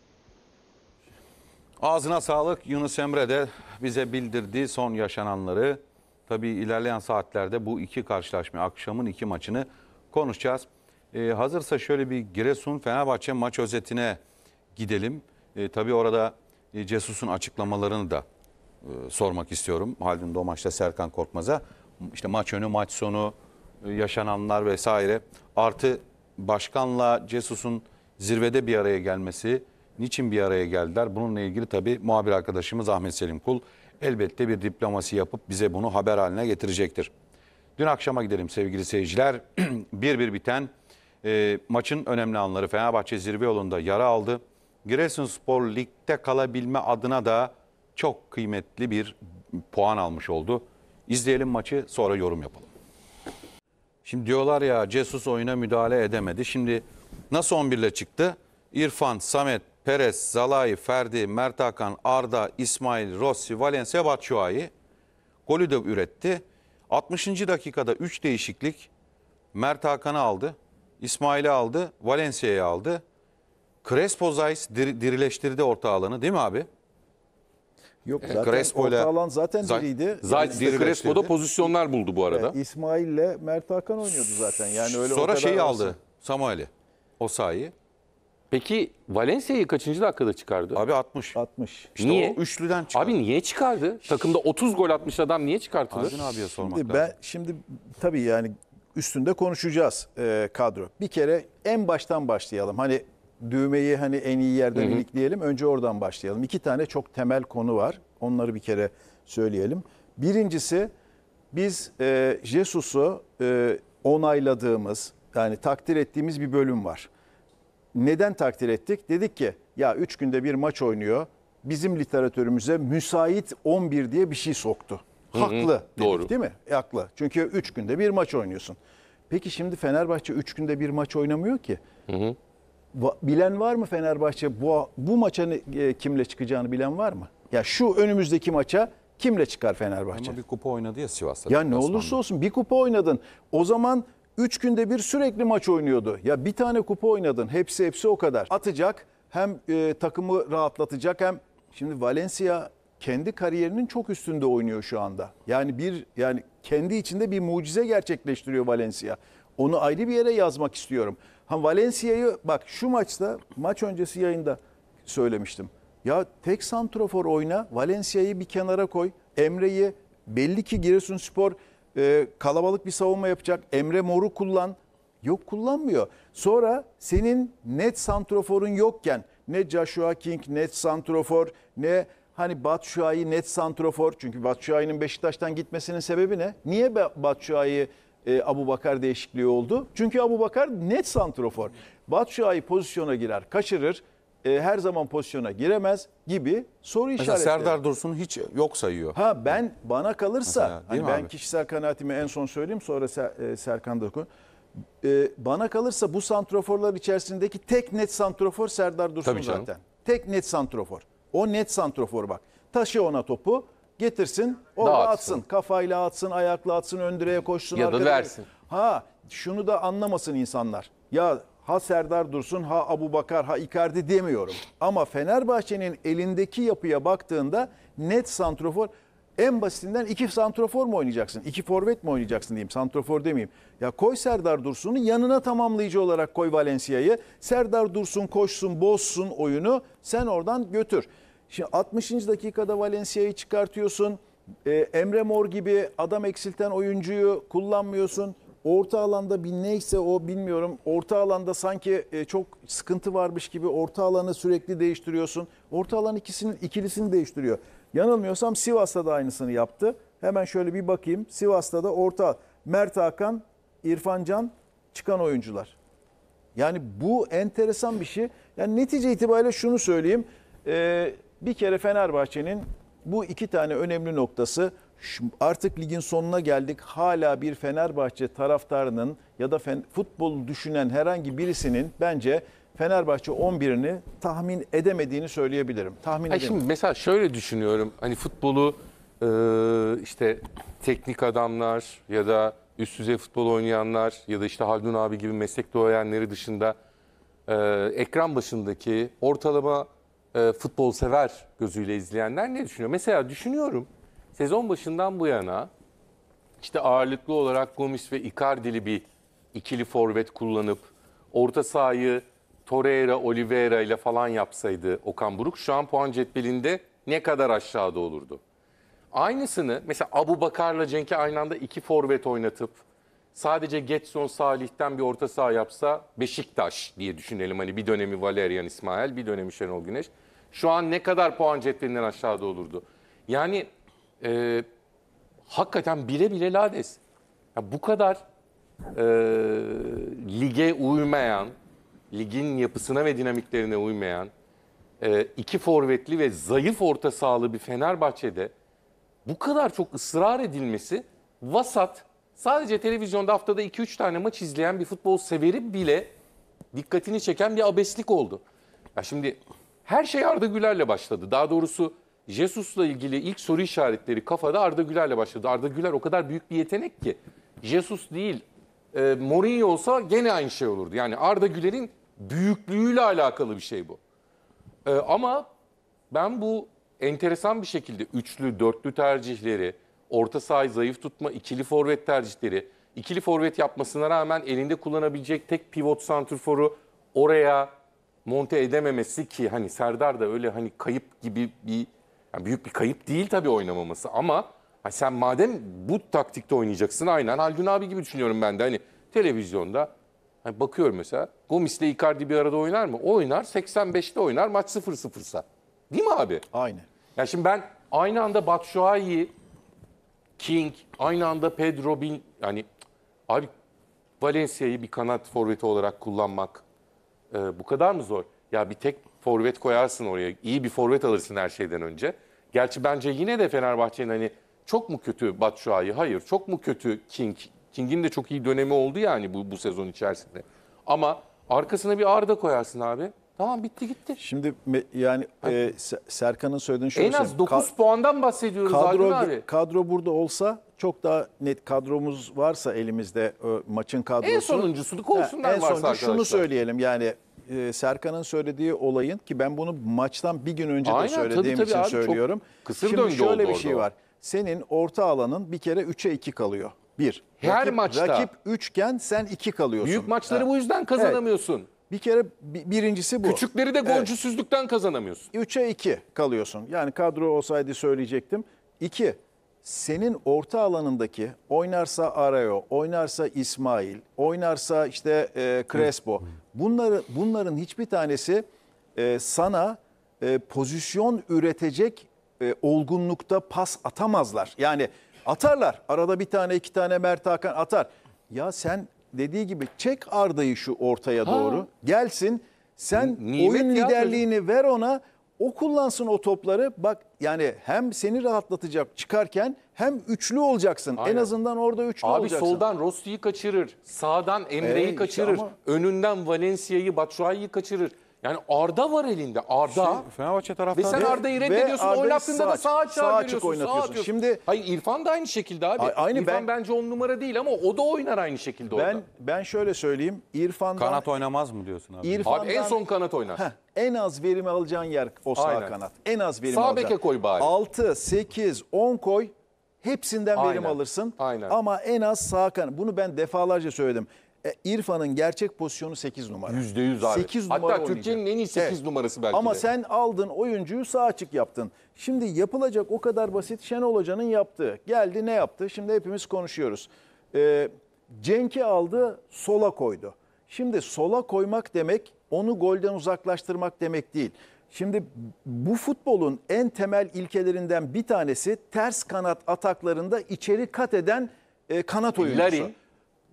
Ağzına sağlık. Yunus Emre de bize bildirdi son yaşananları. Tabii ilerleyen saatlerde bu iki karşılaşma, akşamın iki maçını konuşacağız. E, hazırsa şöyle bir Giresun-Fenerbahçe maç özetine gidelim. E, tabii orada e, Cesus'un açıklamalarını da e, sormak istiyorum. Halbuki o maçta Serkan Korkmaz'a işte maç önü, maç sonu, e, yaşananlar vesaire. Artı başkanla Cesus'un zirvede bir araya gelmesi, niçin bir araya geldiler? Bununla ilgili tabii muhabir arkadaşımız Ahmet Selim Kul elbette bir diplomasi yapıp bize bunu haber haline getirecektir. Dün akşama gidelim sevgili seyirciler. bir bir biten e, maçın önemli anları Fenerbahçe zirve yolunda yara aldı. Giresunspor ligde kalabilme adına da çok kıymetli bir puan almış oldu. İzleyelim maçı sonra yorum yapalım. Şimdi diyorlar ya Cesus oyuna müdahale edemedi. Şimdi nasıl 11 çıktı? İrfan, Samet, Perez, Zalai, Ferdi, Mert Hakan, Arda, İsmail, Rossi, Valencia, Batshuayi. Golü de üretti. 60. dakikada 3 değişiklik Mert Hakan'ı aldı. İsmail'i aldı, Valencia'yı aldı. Crespo Zayis dir, dirileştirdi orta alanı değil mi abi? Yok ee, zaten Crespo'yla, orta alan zaten diriydi. Zayt yani da pozisyonlar buldu bu arada. İsmail ile Mert Hakan oynuyordu zaten. Yani öyle Sonra şeyi olsa... aldı Samuel'i. O sayı. Peki Valencia'yı kaçıncı dakikada çıkardı? Abi 60. 60. İşte niye? o üçlüden çıkardı. Abi niye çıkardı? Takımda 30 gol atmış adam niye çıkartılır? Aydın abiye sormak şimdi ben, Şimdi tabii yani üstünde konuşacağız e, kadro. Bir kere en baştan başlayalım. Hani düğmeyi hani en iyi yerden ilikleyelim. Önce oradan başlayalım. İki tane çok temel konu var. Onları bir kere söyleyelim. Birincisi biz e, Jesus'u e, onayladığımız yani takdir ettiğimiz bir bölüm var. Neden takdir ettik? Dedik ki ya üç günde bir maç oynuyor. Bizim literatürümüze müsait 11 diye bir şey soktu haklı hı hı, dedik, doğru. değil mi? E, haklı. Çünkü 3 günde bir maç oynuyorsun. Peki şimdi Fenerbahçe 3 günde bir maç oynamıyor ki. Hı hı. Bilen var mı Fenerbahçe bu bu maça e, kimle çıkacağını bilen var mı? Ya şu önümüzdeki maça kimle çıkar Fenerbahçe? Ama bir kupa oynadı ya Sivas'ta. Ya ne olursa olsun bir kupa oynadın. O zaman 3 günde bir sürekli maç oynuyordu. Ya bir tane kupa oynadın. Hepsi hepsi o kadar. Atacak hem e, takımı rahatlatacak hem şimdi Valencia kendi kariyerinin çok üstünde oynuyor şu anda. Yani bir yani kendi içinde bir mucize gerçekleştiriyor Valencia. Onu ayrı bir yere yazmak istiyorum. Ha Valencia'yı bak şu maçta maç öncesi yayında söylemiştim. Ya tek santrofor oyna, Valencia'yı bir kenara koy. Emre'yi belli ki Giresunspor e, kalabalık bir savunma yapacak. Emre Mor'u kullan. Yok kullanmıyor. Sonra senin net santroforun yokken ne Joshua King, ne santrofor, ne Hani Batshuayi net santrofor. Çünkü Batshuayi'nin Beşiktaş'tan gitmesinin sebebi ne? Niye Batshuayi e, Abu Bakar değişikliği oldu? Çünkü Abu Bakar net santrofor. Batshuayi pozisyona girer, kaçırır. E, her zaman pozisyona giremez gibi soru Mesela işaretleri. Serdar Dursun hiç yok sayıyor. Ha ben bana kalırsa Mesela, hani ben abi? kişisel kanaatimi en son söyleyeyim sonra Ser, e, Serkan Dursun. E, bana kalırsa bu santroforlar içerisindeki tek net santrofor Serdar Dursun Tabii canım. zaten. Tek net santrofor. O net santrofor bak. Taşı ona topu getirsin o atsın. atsın. Kafayla atsın, ayakla atsın, öndüreye koşsun. Ya da versin. Ha şunu da anlamasın insanlar. Ya ha Serdar Dursun, ha Abu Bakar, ha Icardi demiyorum. Ama Fenerbahçe'nin elindeki yapıya baktığında net santrofor en basitinden iki santrofor mu oynayacaksın? İki forvet mi oynayacaksın diyeyim. Santrofor demeyeyim. Ya koy Serdar Dursun'u yanına tamamlayıcı olarak koy Valencia'yı. Serdar Dursun koşsun, bozsun oyunu. Sen oradan götür. Şimdi 60. dakikada Valencia'yı çıkartıyorsun. Ee, Emre Mor gibi adam eksilten oyuncuyu kullanmıyorsun. Orta alanda bir neyse o bilmiyorum. Orta alanda sanki e, çok sıkıntı varmış gibi orta alanı sürekli değiştiriyorsun. Orta alan ikisinin ikilisini değiştiriyor. Yanılmıyorsam Sivas'ta da aynısını yaptı. Hemen şöyle bir bakayım. Sivas'ta da orta Mert Hakan, İrfan Can çıkan oyuncular. Yani bu enteresan bir şey. Yani netice itibariyle şunu söyleyeyim. Eee bir kere Fenerbahçe'nin bu iki tane önemli noktası artık ligin sonuna geldik. Hala bir Fenerbahçe taraftarının ya da futbol düşünen herhangi birisinin bence Fenerbahçe 11'ini tahmin edemediğini söyleyebilirim. Tahmin yani Şimdi mesela şöyle düşünüyorum. Hani futbolu işte teknik adamlar ya da üst düzey futbol oynayanlar ya da işte Haldun abi gibi meslek doğayanları dışında ekran başındaki ortalama e, futbol sever gözüyle izleyenler ne düşünüyor? Mesela düşünüyorum sezon başından bu yana işte ağırlıklı olarak Gomis ve Icardi'li bir ikili forvet kullanıp orta sahayı Torreira, Oliveira ile falan yapsaydı Okan Buruk şu an puan cetvelinde ne kadar aşağıda olurdu? Aynısını mesela Abu Bakar'la Cenk'e aynı anda iki forvet oynatıp sadece Getson Salih'ten bir orta saha yapsa Beşiktaş diye düşünelim. Hani bir dönemi Valerian İsmail, bir dönemi Şenol Güneş şu an ne kadar puan cetvelinden aşağıda olurdu? Yani e, hakikaten bire bire lades. Ya bu kadar e, lige uymayan, ligin yapısına ve dinamiklerine uymayan, e, iki forvetli ve zayıf orta sahalı bir Fenerbahçe'de bu kadar çok ısrar edilmesi vasat, sadece televizyonda haftada 2-3 tane maç izleyen bir futbol severi bile dikkatini çeken bir abeslik oldu. Ya şimdi her şey Arda Güler'le başladı. Daha doğrusu Jesus'la ilgili ilk soru işaretleri kafada Arda Güler'le başladı. Arda Güler o kadar büyük bir yetenek ki. Jesus değil, e, Mourinho olsa gene aynı şey olurdu. Yani Arda Güler'in büyüklüğüyle alakalı bir şey bu. E, ama ben bu enteresan bir şekilde üçlü, dörtlü tercihleri, orta sahayı zayıf tutma, ikili forvet tercihleri, ikili forvet yapmasına rağmen elinde kullanabilecek tek pivot santrforu oraya monte edememesi ki hani Serdar da öyle hani kayıp gibi bir yani büyük bir kayıp değil tabii oynamaması ama hani sen madem bu taktikte oynayacaksın aynen Haldun abi gibi düşünüyorum ben de hani televizyonda hani bakıyorum mesela ile Icardi bir arada oynar mı? Oynar 85'te oynar maç 0-0'sa. Değil mi abi? Aynı. Ya şimdi ben aynı anda Batshuayi, King, aynı anda Pedro Bin yani abi Valencia'yı bir kanat forveti olarak kullanmak e, bu kadar mı zor? Ya bir tek forvet koyarsın oraya. iyi bir forvet alırsın her şeyden önce. Gerçi bence yine de Fenerbahçe'nin hani çok mu kötü Batshuayi? Hayır. Çok mu kötü King? King'in de çok iyi dönemi oldu yani bu, bu sezon içerisinde. Ama arkasına bir Arda koyarsın abi. Tamam bitti gitti. Şimdi yani e, Serkan'ın söylediğin şu En az söyleyeyim. 9 Ka- puandan bahsediyoruz kadro, abi. kadro burada olsa çok daha net kadromuz varsa elimizde maçın kadrosu. En sonuncusunu Ha, kovsunlar en varsa sonuncu arkadaşlar. şunu söyleyelim yani e, Serkan'ın söylediği olayın ki ben bunu maçtan bir gün önce Aynen, de söylediğim tabii, tabii için abi, söylüyorum. Kısır Şimdi döngü şöyle oldu bir şey orada. var. Senin orta alanın bir kere 3'e 2 kalıyor. Bir. Her rakip, maçta. Rakip üçgen sen iki kalıyorsun. Büyük maçları evet. bu yüzden kazanamıyorsun. Evet. Bir kere birincisi bu. Küçükleri de golcüsüzlükten evet. kazanamıyorsun. 3'e 2 kalıyorsun. Yani kadro olsaydı söyleyecektim. 2. Senin orta alanındaki oynarsa Arayo, oynarsa İsmail, oynarsa işte e, Crespo. Bunları, bunların hiçbir tanesi e, sana e, pozisyon üretecek e, olgunlukta pas atamazlar. Yani atarlar. Arada bir tane iki tane Mert Hakan atar. Ya sen dediği gibi çek Arda'yı şu ortaya ha. doğru. Gelsin. Sen N oyun liderliğini ver ona. O kullansın o topları bak yani hem seni rahatlatacak çıkarken hem üçlü olacaksın. Aynen. En azından orada üçlü Abi olacaksın. Abi soldan Rossi'yi kaçırır, sağdan Emre'yi e, kaçırır, işte ama... önünden Valencia'yı, Batshuayi'yi kaçırır. Yani Arda var elinde. Arda. Şey, Fenerbahçe taraftarı. Ve sen Arda'yı reddediyorsun. Arda oynattığında da sağ açığa sağ açık oynatıyorsun. Sağ Şimdi Hayır İrfan da aynı şekilde abi. Aynı İrfan ben, bence on numara değil ama o da oynar aynı şekilde ben, orada. Ben şöyle söyleyeyim. İrfan kanat oynamaz mı diyorsun abi? İrfan'dan, abi en son kanat oynar. Heh, en az verimi alacağın yer o sağ Aynen. kanat. En az verimi alacağın Sağ beke koy bari. 6, 8, 10 koy. Hepsinden Aynen. verim alırsın. Aynen. Ama en az sağ kanat. Bunu ben defalarca söyledim. E, İrfan'ın gerçek pozisyonu 8 numara. %100 abi. 8 numara Hatta Türkiye'nin en iyi 8 evet. numarası belki Ama de. sen aldın oyuncuyu sağ açık yaptın. Şimdi yapılacak o kadar basit Şenol Hoca'nın yaptığı. Geldi ne yaptı? Şimdi hepimiz konuşuyoruz. E, Cenk'i aldı sola koydu. Şimdi sola koymak demek onu golden uzaklaştırmak demek değil. Şimdi bu futbolun en temel ilkelerinden bir tanesi ters kanat ataklarında içeri kat eden e, kanat oyuncusu. Larin.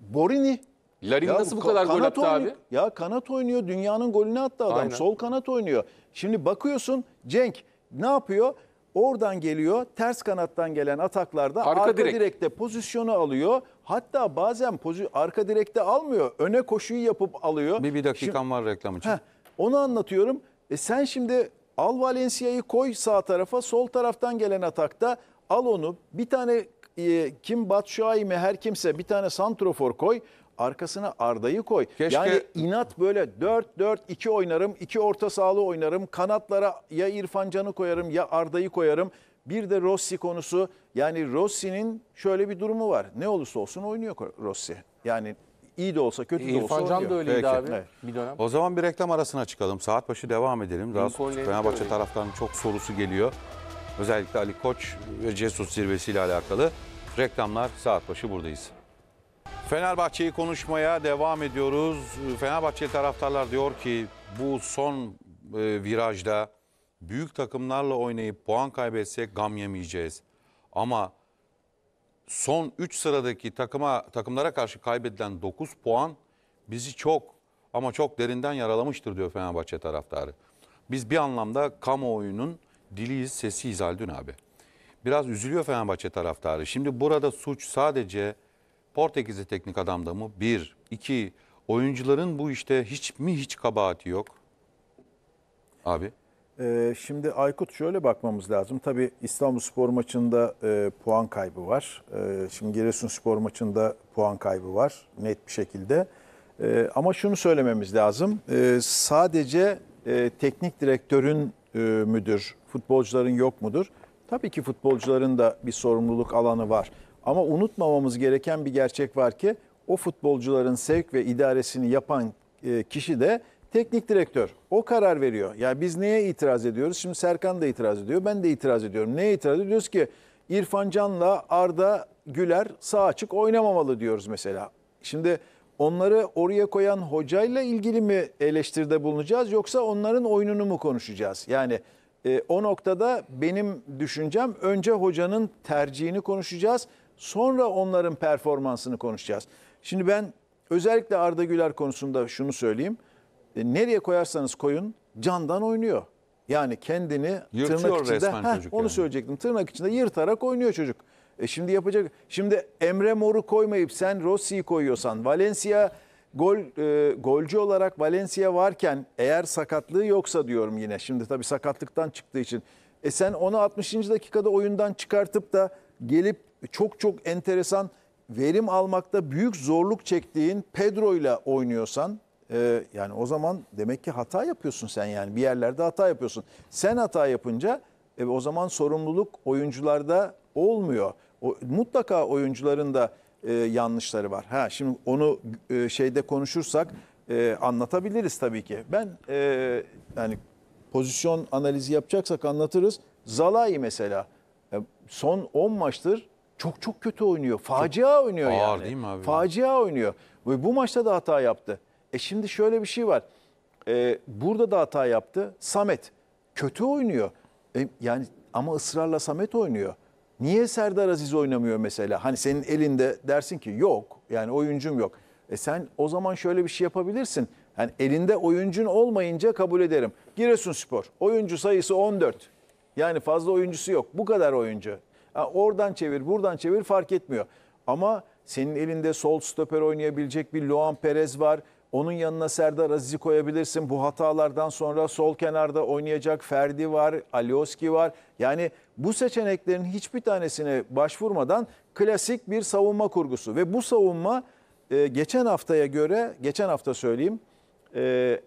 Borini Larin Ya nasıl bu kadar gol attı oynuyor- abi? Ya kanat oynuyor. Dünyanın golünü attı adam. Aynen. Sol kanat oynuyor. Şimdi bakıyorsun Cenk ne yapıyor? Oradan geliyor. Ters kanattan gelen ataklarda Arka arka, direk. direkte pozisyonu alıyor. Hatta bazen pozi- arka direkte almıyor. Öne koşuyu yapıp alıyor. Bir, bir Şimdi- var reklam için. Heh, onu anlatıyorum. E sen şimdi al Valencia'yı koy sağ tarafa, sol taraftan gelen atakta al onu. Bir tane e, kim Batshuayi mi her kimse bir tane santrofor koy arkasına Arda'yı koy. Keşke... Yani inat böyle 4-4-2 oynarım, 2 orta sahalı oynarım. Kanatlara ya İrfan Can'ı koyarım ya Arda'yı koyarım. Bir de Rossi konusu. Yani Rossi'nin şöyle bir durumu var. Ne olursa olsun oynuyor Rossi. Yani iyi de olsa kötü İrfan de olsa İrfan Can oynuyor. da öyleydi Peki. abi evet. bir dönem. O zaman bir reklam arasına çıkalım. Saat başı devam edelim. Daha sonra Fenerbahçe taraftan çok sorusu geliyor. Özellikle Ali Koç ve Cesus zirvesiyle alakalı. Reklamlar saat başı buradayız. Fenerbahçe'yi konuşmaya devam ediyoruz. Fenerbahçe taraftarlar diyor ki bu son e, virajda büyük takımlarla oynayıp puan kaybetsek gam yemeyeceğiz. Ama son 3 sıradaki takıma takımlara karşı kaybedilen 9 puan bizi çok ama çok derinden yaralamıştır diyor Fenerbahçe taraftarı. Biz bir anlamda kamuoyunun diliyiz, sesiyiz Haldun abi. Biraz üzülüyor Fenerbahçe taraftarı. Şimdi burada suç sadece Portekizli teknik adam da mı? Bir. iki Oyuncuların bu işte hiç mi hiç kabahati yok? Abi. Ee, şimdi Aykut şöyle bakmamız lazım. Tabii İstanbul Spor maçında e, puan kaybı var. E, şimdi Giresun Spor maçında puan kaybı var net bir şekilde. E, ama şunu söylememiz lazım. E, sadece e, teknik direktörün e, müdür, futbolcuların yok mudur? Tabii ki futbolcuların da bir sorumluluk alanı var. Ama unutmamamız gereken bir gerçek var ki o futbolcuların sevk ve idaresini yapan e, kişi de teknik direktör. O karar veriyor. Ya yani biz neye itiraz ediyoruz? Şimdi Serkan da itiraz ediyor. Ben de itiraz ediyorum. Neye itiraz ediyoruz ki? İrfan Can'la Arda Güler sağ açık oynamamalı diyoruz mesela. Şimdi onları oraya koyan hocayla ilgili mi eleştiride bulunacağız yoksa onların oyununu mu konuşacağız? Yani e, o noktada benim düşüncem önce hocanın tercihini konuşacağız. Sonra onların performansını konuşacağız. Şimdi ben özellikle Arda Güler konusunda şunu söyleyeyim. E, nereye koyarsanız koyun candan oynuyor. Yani kendini Yırtıyor tırnak içinde heh, çocuk onu yani. söyleyecektim. Tırnak içinde yırtarak oynuyor çocuk. E şimdi yapacak. Şimdi Emre Mor'u koymayıp sen Rossi'yi koyuyorsan Valencia gol e, golcü olarak Valencia varken eğer sakatlığı yoksa diyorum yine. Şimdi tabii sakatlıktan çıktığı için. E sen onu 60. dakikada oyundan çıkartıp da gelip çok çok enteresan verim almakta büyük zorluk çektiğin Pedro ile oynuyorsan e, yani o zaman demek ki hata yapıyorsun sen yani bir yerlerde hata yapıyorsun. Sen hata yapınca e, o zaman sorumluluk oyuncularda olmuyor. O, mutlaka oyuncuların da e, yanlışları var. Ha şimdi onu e, şeyde konuşursak e, anlatabiliriz tabii ki. Ben e, yani pozisyon analizi yapacaksak anlatırız. Zalai mesela e, son 10 maçtır çok çok kötü oynuyor. Facia çok oynuyor ağır yani. Ağır değil mi abi? Facia oynuyor. Ve bu maçta da hata yaptı. E şimdi şöyle bir şey var. E, burada da hata yaptı. Samet kötü oynuyor. E, yani ama ısrarla Samet oynuyor. Niye Serdar Aziz oynamıyor mesela? Hani senin elinde dersin ki yok yani oyuncum yok. E sen o zaman şöyle bir şey yapabilirsin. Yani elinde oyuncun olmayınca kabul ederim. Giresun Spor oyuncu sayısı 14. Yani fazla oyuncusu yok. Bu kadar oyuncu. Oradan çevir, buradan çevir fark etmiyor. Ama senin elinde sol stoper oynayabilecek bir Luan Perez var. Onun yanına Serdar Aziz'i koyabilirsin. Bu hatalardan sonra sol kenarda oynayacak Ferdi var, Alioski var. Yani bu seçeneklerin hiçbir tanesine başvurmadan klasik bir savunma kurgusu. Ve bu savunma e, geçen haftaya göre, geçen hafta söyleyeyim, e,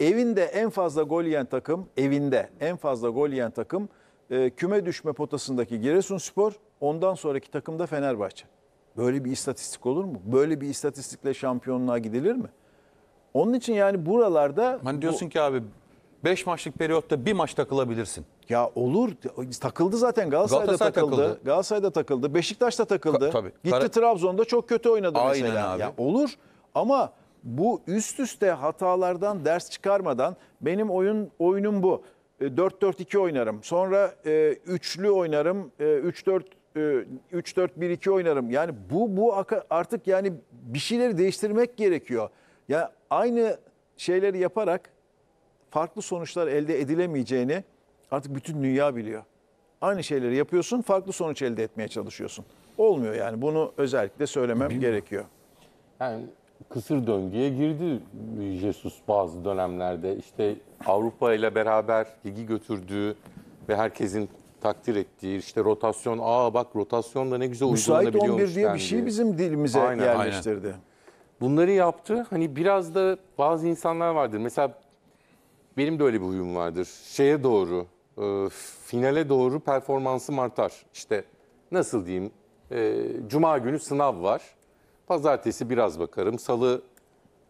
evinde en fazla gol yiyen takım, evinde en fazla gol yiyen takım e, küme düşme potasındaki Giresunspor, ondan sonraki takımda Fenerbahçe. Böyle bir istatistik olur mu? Böyle bir istatistikle şampiyonluğa gidilir mi? Onun için yani buralarda... Hani diyorsun bu, ki abi 5 maçlık periyotta bir maç takılabilirsin. Ya olur. Takıldı zaten. Galatasaray'da Galatasaray takıldı. takıldı. Galatasaray'da takıldı. Beşiktaş'ta takıldı. Ka tabii. Gitti Kara... Trabzon'da çok kötü oynadı Aynen mesela. Abi. Ya olur ama bu üst üste hatalardan ders çıkarmadan benim oyun oyunum bu. 4-4-2 e, oynarım. Sonra e, üçlü oynarım. E, 3-4 3-4-1-2 e, oynarım. Yani bu bu artık yani bir şeyleri değiştirmek gerekiyor. Ya yani aynı şeyleri yaparak farklı sonuçlar elde edilemeyeceğini artık bütün dünya biliyor. Aynı şeyleri yapıyorsun, farklı sonuç elde etmeye çalışıyorsun. Olmuyor yani. Bunu özellikle söylemem Bilmiyorum. gerekiyor. Yani kısır döngüye girdi Jesus bazı dönemlerde. İşte Avrupa ile beraber ligi götürdüğü ve herkesin takdir ettiği işte rotasyon aa bak rotasyon da ne güzel Müsait 11 diye bir şey dendi. bizim dilimize Aynen, yerleştirdi. Bunları yaptı. Hani biraz da bazı insanlar vardır. Mesela benim de öyle bir huyum vardır. Şeye doğru, e, finale doğru performansım artar. İşte nasıl diyeyim, e, cuma günü sınav var. Pazartesi biraz bakarım. Salı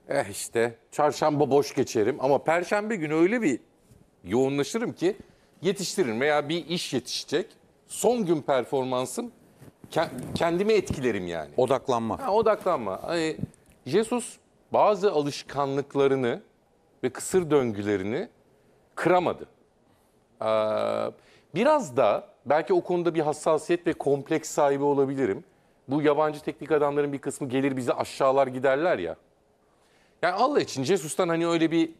eh işte. Çarşamba boş geçerim. Ama perşembe günü öyle bir yoğunlaşırım ki yetiştiririm veya bir iş yetişecek. Son gün performansım kendimi etkilerim yani. Odaklanma. Ha, odaklanma. Yani Jesus bazı alışkanlıklarını ve kısır döngülerini kıramadı. Ee, biraz da belki o konuda bir hassasiyet ve kompleks sahibi olabilirim. Bu yabancı teknik adamların bir kısmı gelir bizi aşağılar giderler ya. Yani Allah için Jesus'tan hani öyle bir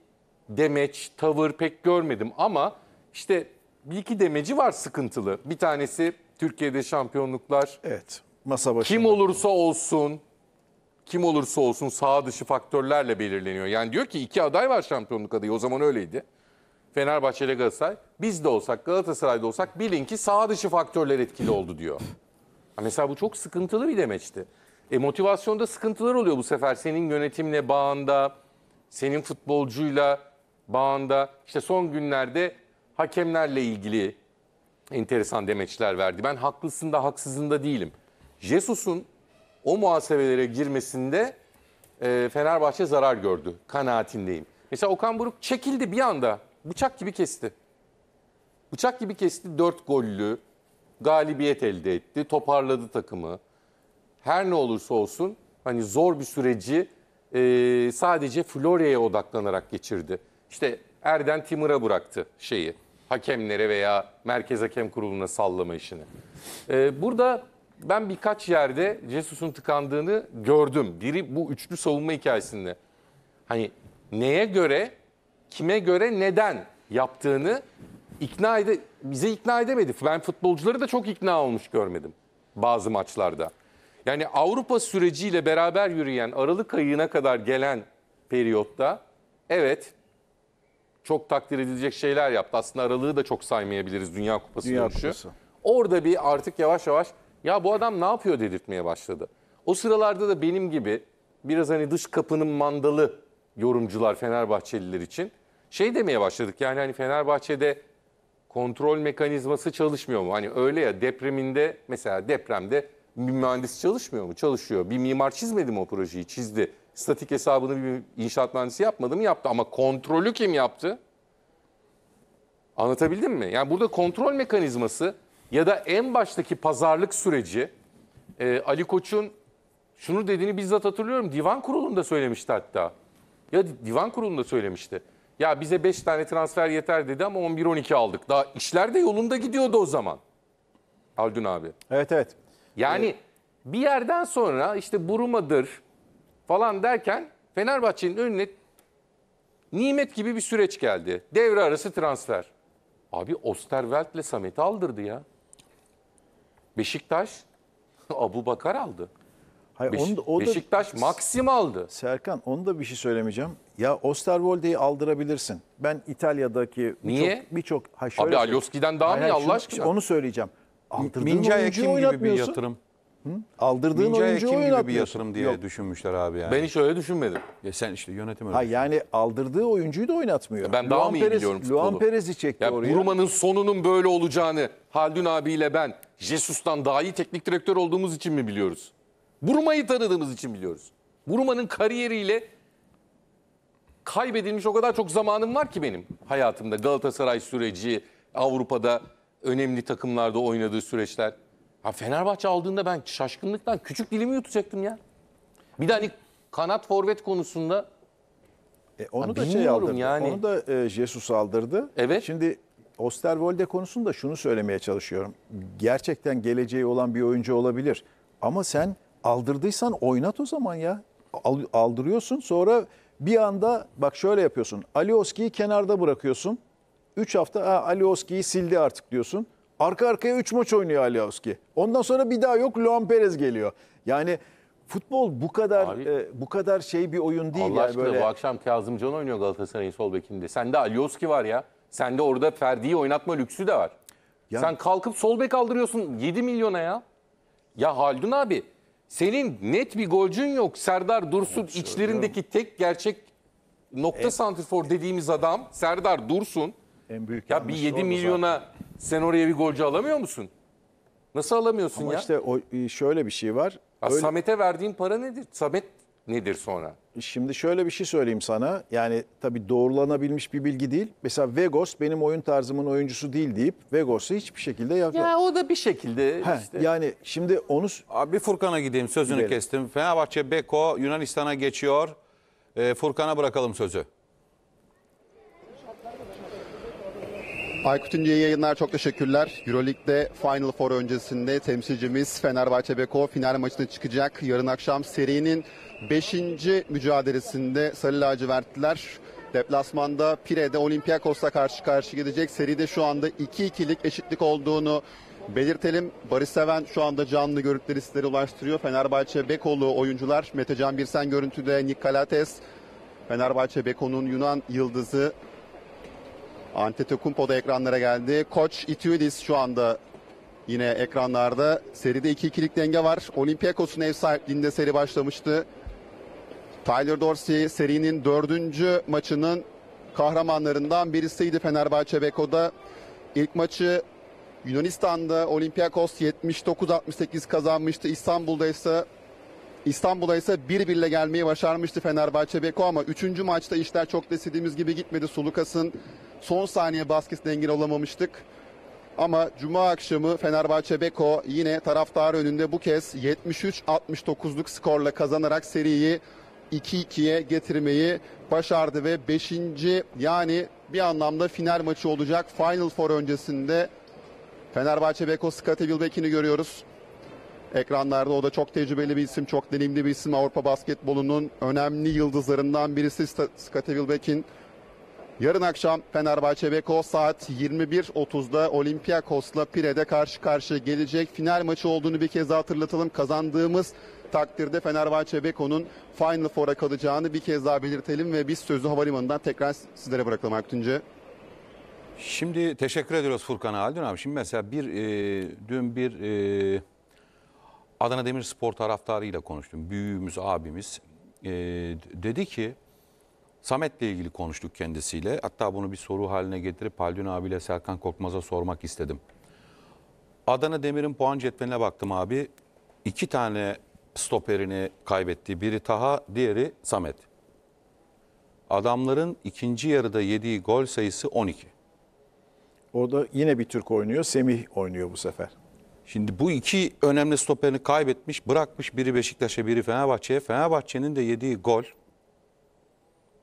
demeç, tavır pek görmedim ama işte bir iki demeci var sıkıntılı. Bir tanesi Türkiye'de şampiyonluklar. Evet. Masa başında. Kim olursa olsun, kim olursa olsun sağ dışı faktörlerle belirleniyor. Yani diyor ki iki aday var şampiyonluk adayı. O zaman öyleydi. Fenerbahçe ile Galatasaray. Biz de olsak, Galatasaray'da olsak bilin ki sağ dışı faktörler etkili oldu diyor. Hani mesela bu çok sıkıntılı bir demeçti. E, motivasyonda sıkıntılar oluyor bu sefer senin yönetimle bağında, senin futbolcuyla bağında. İşte son günlerde hakemlerle ilgili enteresan demeçler verdi. Ben haklısın da haksızın da değilim. Jesus'un o muhasebelere girmesinde e, Fenerbahçe zarar gördü. Kanaatindeyim. Mesela Okan Buruk çekildi bir anda. Bıçak gibi kesti. Bıçak gibi kesti. Dört gollü, galibiyet elde etti, toparladı takımı. Her ne olursa olsun hani zor bir süreci e, sadece Florya'ya odaklanarak geçirdi. İşte Erden Timur'a bıraktı şeyi hakemlere veya Merkez Hakem Kurulu'na sallama işini. E, burada ben birkaç yerde Jesus'un tıkandığını gördüm. Biri bu üçlü savunma hikayesinde. Hani neye göre, kime göre, neden yaptığını ikna ede bize ikna edemedi. Ben futbolcuları da çok ikna olmuş görmedim bazı maçlarda. Yani Avrupa süreciyle beraber yürüyen Aralık ayına kadar gelen periyotta evet çok takdir edilecek şeyler yaptı. Aslında aralığı da çok saymayabiliriz Dünya Kupası Dünya dönüşü. Kupası. Orada bir artık yavaş yavaş ya bu adam ne yapıyor dedirtmeye başladı. O sıralarda da benim gibi biraz hani dış kapının mandalı yorumcular Fenerbahçeliler için şey demeye başladık. Yani hani Fenerbahçe'de kontrol mekanizması çalışmıyor mu? Hani öyle ya depreminde mesela depremde bir mühendis çalışmıyor mu? Çalışıyor. Bir mimar çizmedi mi o projeyi? Çizdi. Statik hesabını bir inşaat mühendisi yapmadı mı? Yaptı. Ama kontrolü kim yaptı? Anlatabildim mi? Yani burada kontrol mekanizması ya da en baştaki pazarlık süreci e, Ali Koç'un şunu dediğini bizzat hatırlıyorum. Divan kurulunda söylemişti hatta. Ya divan kurulunda söylemişti. Ya bize 5 tane transfer yeter dedi ama 11-12 aldık. Daha işler de yolunda gidiyordu o zaman. Aldun abi. Evet evet. Yani evet. bir yerden sonra işte Buruma'dır falan derken Fenerbahçe'nin önüne nimet gibi bir süreç geldi. Devre arası transfer. Abi Osterveld'le Samet'i aldırdı ya. Beşiktaş Abu Bakar aldı. Hayır, Beş, onu da, o da, Beşiktaş maksim aldı. Serkan onu da bir şey söylemeyeceğim. Ya Osterwolde'yi aldırabilirsin. Ben İtalya'daki Niye? birçok... Bir Abi söyleyeyim. Alyoski'den daha mı Allah aşkına? Onu söyleyeceğim. Aldırdığın Minca oyuncuyu Ekim gibi bir yatırım. Hı? Aldırdığın Minca oyuncuyu Ekim gibi bir yatırım diye Yok. düşünmüşler abi yani. Ben hiç öyle düşünmedim. Ya sen işte yönetim öyle. Ha yani aldırdığı oyuncuyu da oynatmıyor. Ya ben daha mı iyi biliyorum futbolu? Luan Perez'i çekti ya oraya. Buruma'nın sonunun böyle olacağını Haldun abiyle ben Jesus'tan daha iyi teknik direktör olduğumuz için mi biliyoruz? Burmayı tanıdığımız için biliyoruz. Buruma'nın kariyeriyle kaybedilmiş o kadar çok zamanım var ki benim hayatımda. Galatasaray süreci, Avrupa'da önemli takımlarda oynadığı süreçler. Ha Fenerbahçe aldığında ben şaşkınlıktan küçük dilimi yutacaktım ya. Bir de hani kanat forvet konusunda e, onu da şey aldırdı. Yani. Onu da e, Jesus aldırdı. Evet. Şimdi Osterwolde konusunda şunu söylemeye çalışıyorum. Gerçekten geleceği olan bir oyuncu olabilir. Ama sen aldırdıysan oynat o zaman ya. aldırıyorsun sonra bir anda bak şöyle yapıyorsun. Alioski'yi kenarda bırakıyorsun. 3 hafta ha, Alioski'yi sildi artık diyorsun. Arka arkaya 3 maç oynuyor Alioski. Ondan sonra bir daha yok Luan Perez geliyor. Yani futbol bu kadar Abi, e, bu kadar şey bir oyun değil. Allah yani aşkına böyle... bu akşam Kazımcan oynuyor Galatasaray'ın sol bekinde. Sende Alioski var ya. Sende orada Ferdi'yi oynatma lüksü de var. Yani... Sen kalkıp sol bek aldırıyorsun 7 milyona ya. Ya Haldun abi senin net bir golcün yok. Serdar Dursun evet, içlerindeki tek gerçek nokta en, santrfor dediğimiz adam Serdar Dursun. En büyük ya bir 7 milyona zaten. sen oraya bir golcü alamıyor musun? Nasıl alamıyorsun Ama ya? Ama işte o, e, şöyle bir şey var. Öyle... Samet'e verdiğin para nedir? Samet nedir sonra? Şimdi şöyle bir şey söyleyeyim sana. Yani tabii doğrulanabilmiş bir bilgi değil. Mesela Vegos benim oyun tarzımın oyuncusu değil deyip Vegos'u hiçbir şekilde yapıyor. Ya o da bir şekilde Heh, işte. Yani şimdi onu... Abi Furkan'a gideyim sözünü Gidelim. kestim. Fenerbahçe Beko Yunanistan'a geçiyor. E, Furkan'a bırakalım sözü. Aykut İnce'ye yayınlar çok teşekkürler. Euroleague'de Final Four öncesinde temsilcimiz Fenerbahçe Beko final maçına çıkacak. Yarın akşam serinin Beşinci mücadelesinde Sarı Lacivertliler deplasmanda Pire'de Olympiakos'la karşı karşı gidecek. Seride şu anda 2-2'lik eşitlik olduğunu belirtelim. Barış Seven şu anda canlı görüntüleri sizlere ulaştırıyor. Fenerbahçe Bekolu oyuncular Metecan Birsen görüntüde Nikalates Fenerbahçe Beko'nun Yunan yıldızı Antetokounmpo da ekranlara geldi. Koç Itiudis şu anda yine ekranlarda. Seride 2-2'lik denge var. Olympiakos'un ev sahipliğinde seri başlamıştı. Tyler Dorsey serinin dördüncü maçının kahramanlarından birisiydi Fenerbahçe Beko'da. İlk maçı Yunanistan'da Olympiakos 79-68 kazanmıştı. İstanbul'da ise İstanbul'a ise 1-1 gelmeyi başarmıştı Fenerbahçe Beko ama üçüncü maçta işler çok da gibi gitmedi. Sulukas'ın son saniye baskısına engel olamamıştık. Ama cuma akşamı Fenerbahçe Beko yine taraftarı önünde bu kez 73-69'luk skorla kazanarak seriyi 2-2'ye getirmeyi başardı ve 5. yani bir anlamda final maçı olacak. Final Four öncesinde Fenerbahçe Beko Skate Bilbekin'i görüyoruz. Ekranlarda o da çok tecrübeli bir isim, çok deneyimli bir isim. Avrupa basketbolunun önemli yıldızlarından birisi Skate Bilbekin. Yarın akşam Fenerbahçe Beko saat 21.30'da Olympiakos'la Pire'de karşı karşıya gelecek. Final maçı olduğunu bir kez hatırlatalım. Kazandığımız takdirde Fenerbahçe Beko'nun Final Four'a kalacağını bir kez daha belirtelim ve biz sözü havalimanından tekrar sizlere bırakalım Aktuncu. Şimdi teşekkür ediyoruz Furkan Haldun abi. Şimdi mesela bir e, dün bir e, Adana Demirspor taraftarıyla konuştum. Büyüğümüz abimiz e, dedi ki Samet'le ilgili konuştuk kendisiyle. Hatta bunu bir soru haline getirip Haldun abiyle Serkan Korkmaz'a sormak istedim. Adana Demir'in puan cetveline baktım abi. İki tane stoperini kaybetti. Biri Taha, diğeri Samet. Adamların ikinci yarıda yediği gol sayısı 12. Orada yine bir Türk oynuyor. Semih oynuyor bu sefer. Şimdi bu iki önemli stoperini kaybetmiş, bırakmış biri Beşiktaş'a, biri Fenerbahçe'ye. Fenerbahçe'nin de yediği gol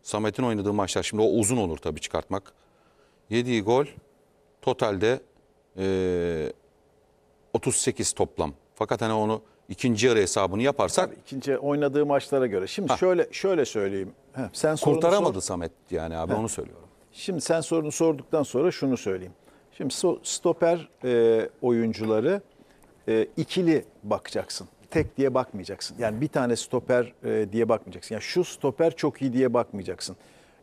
Samet'in oynadığı maçlar şimdi o uzun olur tabii çıkartmak. Yediği gol totalde e, 38 toplam. Fakat hani onu ikinci yarı hesabını yaparsak Tabii, ikinci oynadığı maçlara göre. Şimdi Ha. şöyle şöyle söyleyeyim. Heh, sen sorunu kurtaramadı sor- Samet yani abi onu söylüyorum. Şimdi sen sorunu sorduktan sonra şunu söyleyeyim. Şimdi stoper e, oyuncuları e, ikili bakacaksın. Tek diye bakmayacaksın. Yani bir tane stoper e, diye bakmayacaksın. Yani şu stoper çok iyi diye bakmayacaksın.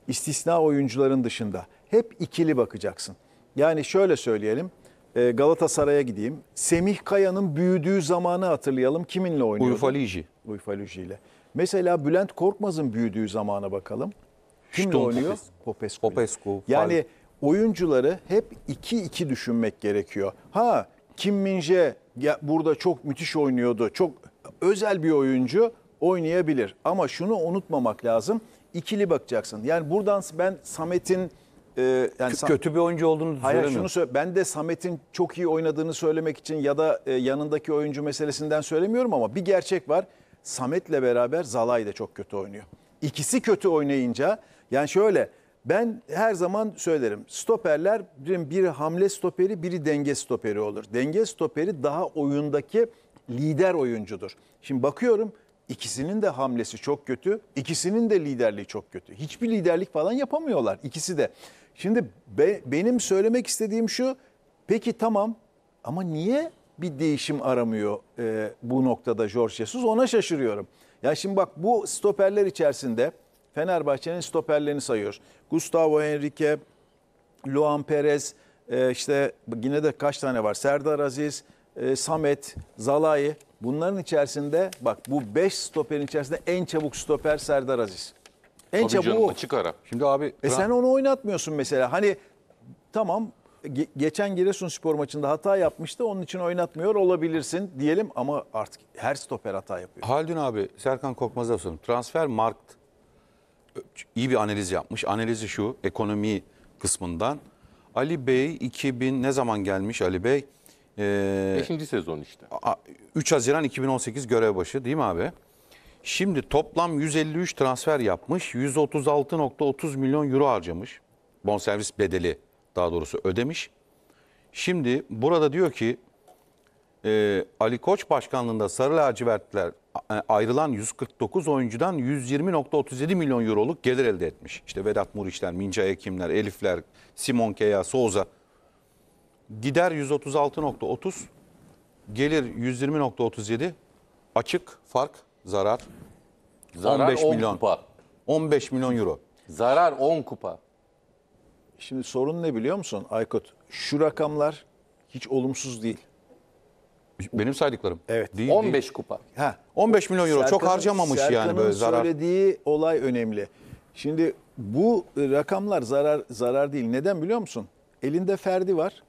İstisna oyuncuların dışında hep ikili bakacaksın. Yani şöyle söyleyelim. Ee, Galatasaray'a gideyim. Semih Kaya'nın büyüdüğü zamanı hatırlayalım. Kiminle oynuyordu? Uyfaliji. Uyfaliji ile. Mesela Bülent Korkmaz'ın büyüdüğü zamana bakalım. Kimle Şton, oynuyor? Popescu. Popescu. Yani oyuncuları hep 2-2 düşünmek gerekiyor. Ha Kim Minje burada çok müthiş oynuyordu. Çok özel bir oyuncu oynayabilir. Ama şunu unutmamak lazım. İkili bakacaksın. Yani buradan ben Samet'in e, yani Kö- kötü bir oyuncu olduğunu Hayır şunu söylemiyorum. söyle ben de Samet'in çok iyi oynadığını söylemek için ya da e, yanındaki oyuncu meselesinden söylemiyorum ama bir gerçek var. Samet'le beraber Zalay da çok kötü oynuyor. İkisi kötü oynayınca yani şöyle ben her zaman söylerim. Stoperler bir- biri hamle stoperi, biri denge stoperi olur. Denge stoperi daha oyundaki lider oyuncudur. Şimdi bakıyorum ikisinin de hamlesi çok kötü, ikisinin de liderliği çok kötü. Hiçbir liderlik falan yapamıyorlar ikisi de. Şimdi be, benim söylemek istediğim şu. Peki tamam ama niye bir değişim aramıyor e, bu noktada George Jesus? Ona şaşırıyorum. Ya şimdi bak bu stoperler içerisinde Fenerbahçe'nin stoperlerini sayıyor. Gustavo Henrique, Luan Perez, e, işte yine de kaç tane var? Serdar Aziz, e, Samet, Zalai. Bunların içerisinde bak bu 5 stoperin içerisinde en çabuk stoper Serdar Aziz. En Tabii çabuk canım, açık ara. Şimdi abi E sen onu oynatmıyorsun mesela. Hani tamam ge- geçen spor maçında hata yapmıştı. Onun için oynatmıyor olabilirsin diyelim ama artık her stoper hata yapıyor. Haldun abi Serkan Korkmaz'a sordum. Transfer Markt iyi bir analiz yapmış. Analizi şu ekonomi kısmından. Ali Bey 2000 ne zaman gelmiş Ali Bey? Ee, sezon işte. 3 Haziran 2018 görev başı değil mi abi? Şimdi toplam 153 transfer yapmış. 136.30 milyon euro harcamış. Bonservis bedeli daha doğrusu ödemiş. Şimdi burada diyor ki e, Ali Koç başkanlığında Sarı Lacivertler e, ayrılan 149 oyuncudan 120.37 milyon euroluk gelir elde etmiş. İşte Vedat Muriçler, Minca Ekimler, Elifler, Simon Keya, Souza. Gider 136.30, gelir 120.37. Açık fark Zarar. Zarar 15 10 milyon. kupa. 15 milyon euro. Zarar 10 kupa. Şimdi sorun ne biliyor musun Aykut? Şu rakamlar hiç olumsuz değil. Benim saydıklarım. Evet. Değil, 15 değil. kupa. Ha. 15 milyon euro Serkan'ın, çok harcamamış Serkan'ın yani böyle zarar. söylediği olay önemli. Şimdi bu rakamlar zarar zarar değil. Neden biliyor musun? Elinde Ferdi var.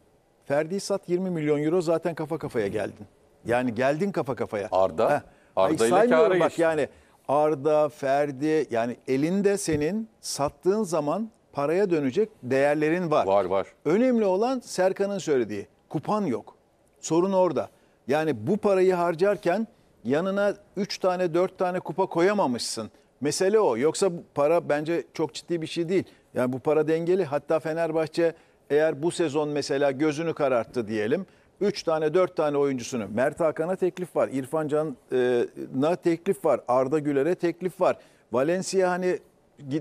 Ferdi sat 20 milyon euro zaten kafa kafaya geldin. Yani geldin kafa kafaya. Arda. Ha. Arda Ay, ile kâra bak geçti. yani Arda, Ferdi yani elinde senin sattığın zaman paraya dönecek değerlerin var. Var var. Önemli olan Serkan'ın söylediği kupan yok. Sorun orada. Yani bu parayı harcarken yanına 3 tane 4 tane kupa koyamamışsın. Mesele o. Yoksa para bence çok ciddi bir şey değil. Yani bu para dengeli. Hatta Fenerbahçe eğer bu sezon mesela gözünü kararttı diyelim. 3 tane 4 tane oyuncusunu Mert Hakan'a teklif var. İrfan Can'a teklif var. Arda Güler'e teklif var. Valencia hani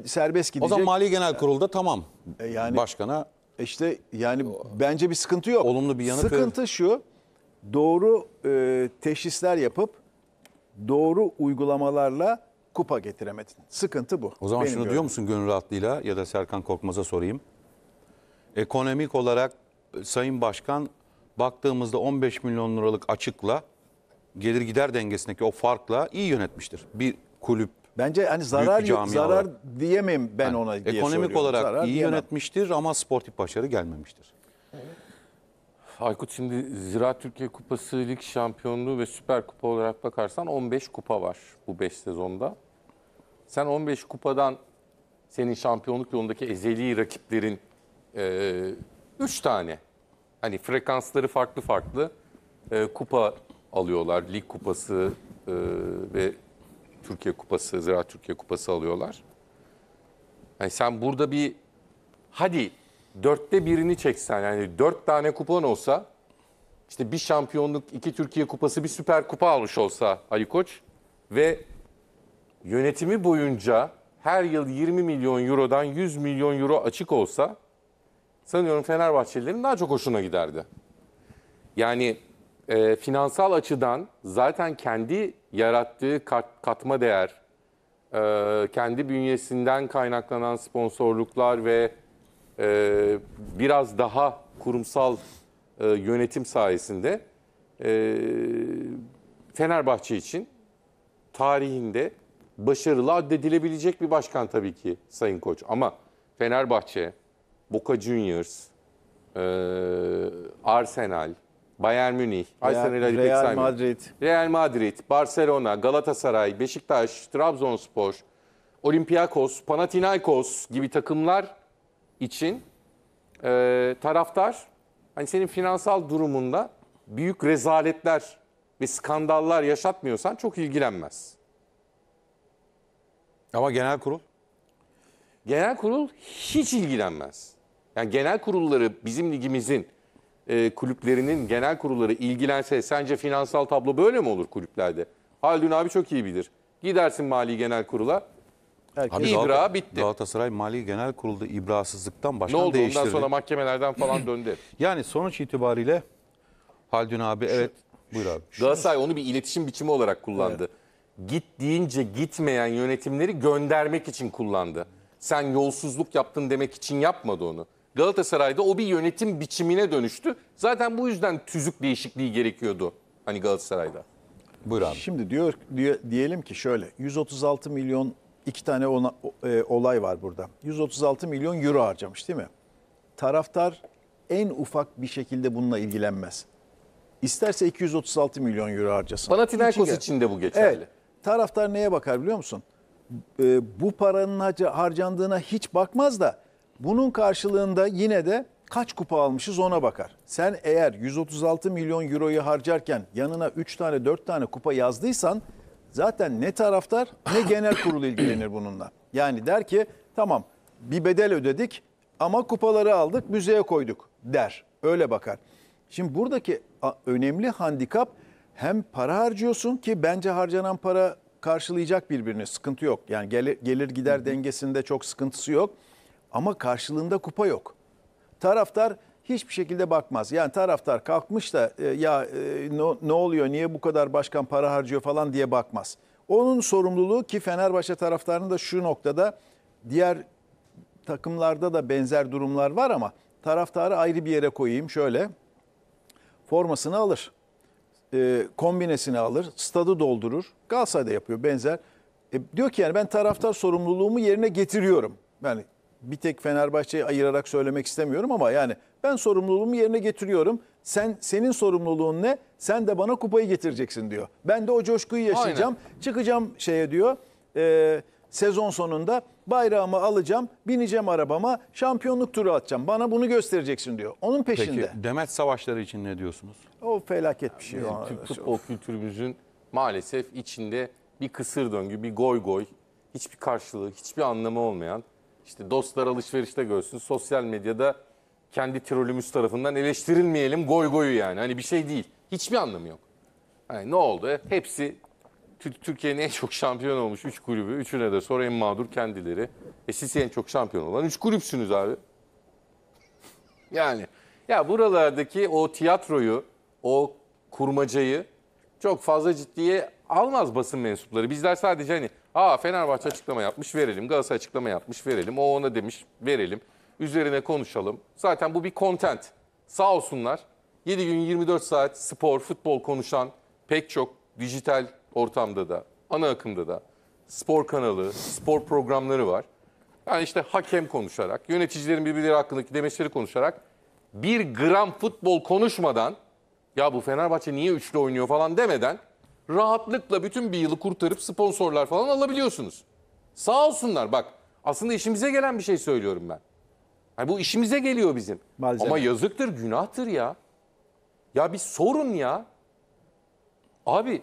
serbest gidecek. O zaman Mali Genel Kurul'da tamam. E, yani başkana işte yani bence bir sıkıntı yok. Olumlu bir yanı sıkıntı şu. Doğru e, teşhisler yapıp doğru uygulamalarla kupa getiremedin. Sıkıntı bu. O zaman Benim şunu gördüm. diyor musun gönül rahatlığıyla ya da Serkan Korkmaz'a sorayım. Ekonomik olarak e, Sayın Başkan baktığımızda 15 milyon liralık açıkla gelir gider dengesindeki o farkla iyi yönetmiştir. Bir kulüp Bence hani zarar bir zarar olarak. diyemem ben yani, ona diye Ekonomik soruyorum. olarak zarar iyi diyemem. yönetmiştir ama sportif başarı gelmemiştir. Aykut şimdi Zira Türkiye Kupası Lig Şampiyonluğu ve Süper Kupa olarak bakarsan 15 kupa var bu 5 sezonda. Sen 15 kupadan senin şampiyonluk yolundaki ezeli rakiplerin 3 e, üç tane hani frekansları farklı farklı e, kupa alıyorlar. Lig kupası e, ve Türkiye kupası, Ziraat Türkiye kupası alıyorlar. Yani sen burada bir hadi dörtte birini çeksen yani dört tane kupon olsa işte bir şampiyonluk, iki Türkiye kupası, bir süper kupa almış olsa Ali Koç ve yönetimi boyunca her yıl 20 milyon eurodan 100 milyon euro açık olsa sanıyorum Fenerbahçelilerin daha çok hoşuna giderdi. Yani e, finansal açıdan zaten kendi yarattığı kat, katma değer, e, kendi bünyesinden kaynaklanan sponsorluklar ve e, biraz daha kurumsal e, yönetim sayesinde e, Fenerbahçe için tarihinde başarılı addedilebilecek bir başkan tabii ki Sayın Koç. Ama Fenerbahçe Boca Juniors, e, Arsenal, Bayern Münih, Arsenal Real, Real Madrid, Real Madrid, Barcelona, Galatasaray, Beşiktaş, Trabzonspor, Olympiakos, Panathinaikos gibi takımlar için e, taraftar hani senin finansal durumunda büyük rezaletler ve skandallar yaşatmıyorsan çok ilgilenmez. Ama genel kurul? Genel kurul hiç ilgilenmez. Yani genel kurulları bizim ligimizin e, kulüplerinin genel kurulları ilgilense sence finansal tablo böyle mi olur kulüplerde? Haldun abi çok iyi bilir. Gidersin mali genel kurula. Abi İbra hani Galata, bitti. Galatasaray Mali Genel Kurulu'da ibrasızlıktan başkan Ne oldu değiştirdi. ondan sonra mahkemelerden falan döndü. yani sonuç itibariyle Haldun abi evet buyur abi. Galatasaray onu bir iletişim biçimi olarak kullandı. Git deyince gitmeyen yönetimleri göndermek için kullandı. Sen yolsuzluk yaptın demek için yapmadı onu. Galatasaray'da o bir yönetim biçimine dönüştü. Zaten bu yüzden tüzük değişikliği gerekiyordu hani Galatasaray'da. Buyur abi. Şimdi diyor, diyor diyelim ki şöyle 136 milyon iki tane ona, e, olay var burada. 136 milyon euro harcamış değil mi? Taraftar en ufak bir şekilde bununla ilgilenmez. İsterse 236 milyon euro harcasın. Panathinaikos için de bu geçerli. Evet. Taraftar neye bakar biliyor musun? E, bu paranın harcandığına hiç bakmaz da bunun karşılığında yine de kaç kupa almışız ona bakar. Sen eğer 136 milyon euroyu harcarken yanına 3 tane 4 tane kupa yazdıysan zaten ne taraftar ne genel kurul ilgilenir bununla. Yani der ki tamam bir bedel ödedik ama kupaları aldık müzeye koyduk der. Öyle bakar. Şimdi buradaki önemli handikap hem para harcıyorsun ki bence harcanan para karşılayacak birbirini sıkıntı yok. Yani gelir, gelir gider dengesinde çok sıkıntısı yok. Ama karşılığında kupa yok. Taraftar hiçbir şekilde bakmaz. Yani taraftar kalkmış da e, ya e, ne, ne oluyor, niye bu kadar başkan para harcıyor falan diye bakmaz. Onun sorumluluğu ki Fenerbahçe taraftarının da şu noktada diğer takımlarda da benzer durumlar var ama taraftarı ayrı bir yere koyayım şöyle. Formasını alır, e, kombinesini alır, stadı doldurur. Galatasaray'da yapıyor benzer. E, diyor ki yani ben taraftar sorumluluğumu yerine getiriyorum. Yani bir tek Fenerbahçe'yi ayırarak söylemek istemiyorum ama yani ben sorumluluğumu yerine getiriyorum. Sen senin sorumluluğun ne? Sen de bana kupayı getireceksin diyor. Ben de o coşkuyu yaşayacağım. Aynen. Çıkacağım şeye diyor. E, sezon sonunda bayrağımı alacağım, bineceğim arabama, şampiyonluk turu atacağım. Bana bunu göstereceksin diyor. Onun peşinde. Peki demet savaşları için ne diyorsunuz? O felaket bir şey. Bizim futbol kültürümüzün maalesef içinde bir kısır döngü, bir goy goy, hiçbir karşılığı, hiçbir anlamı olmayan işte dostlar alışverişte görsün, sosyal medyada kendi trolümüz tarafından eleştirilmeyelim goy goyu yani. Hani bir şey değil. Hiçbir anlamı yok. Hani ne oldu? Hepsi Türkiye'nin en çok şampiyon olmuş 3 kulübü. Üçüne de sonra en mağdur kendileri. E siz en çok şampiyon olan 3 kulüpsünüz abi. yani ya buralardaki o tiyatroyu, o kurmacayı çok fazla ciddiye almaz basın mensupları. Bizler sadece hani Aa Fenerbahçe açıklama yapmış verelim. Galatasaray açıklama yapmış verelim. O ona demiş verelim. Üzerine konuşalım. Zaten bu bir content. Sağ olsunlar. 7 gün 24 saat spor, futbol konuşan pek çok dijital ortamda da, ana akımda da spor kanalı, spor programları var. Yani işte hakem konuşarak, yöneticilerin birbirleri hakkındaki demeçleri konuşarak bir gram futbol konuşmadan ya bu Fenerbahçe niye üçlü oynuyor falan demeden rahatlıkla bütün bir yılı kurtarıp sponsorlar falan alabiliyorsunuz. Sağ olsunlar bak aslında işimize gelen bir şey söylüyorum ben. Yani bu işimize geliyor bizim. Malzeme. Ama yazıktır günahtır ya. Ya bir sorun ya. Abi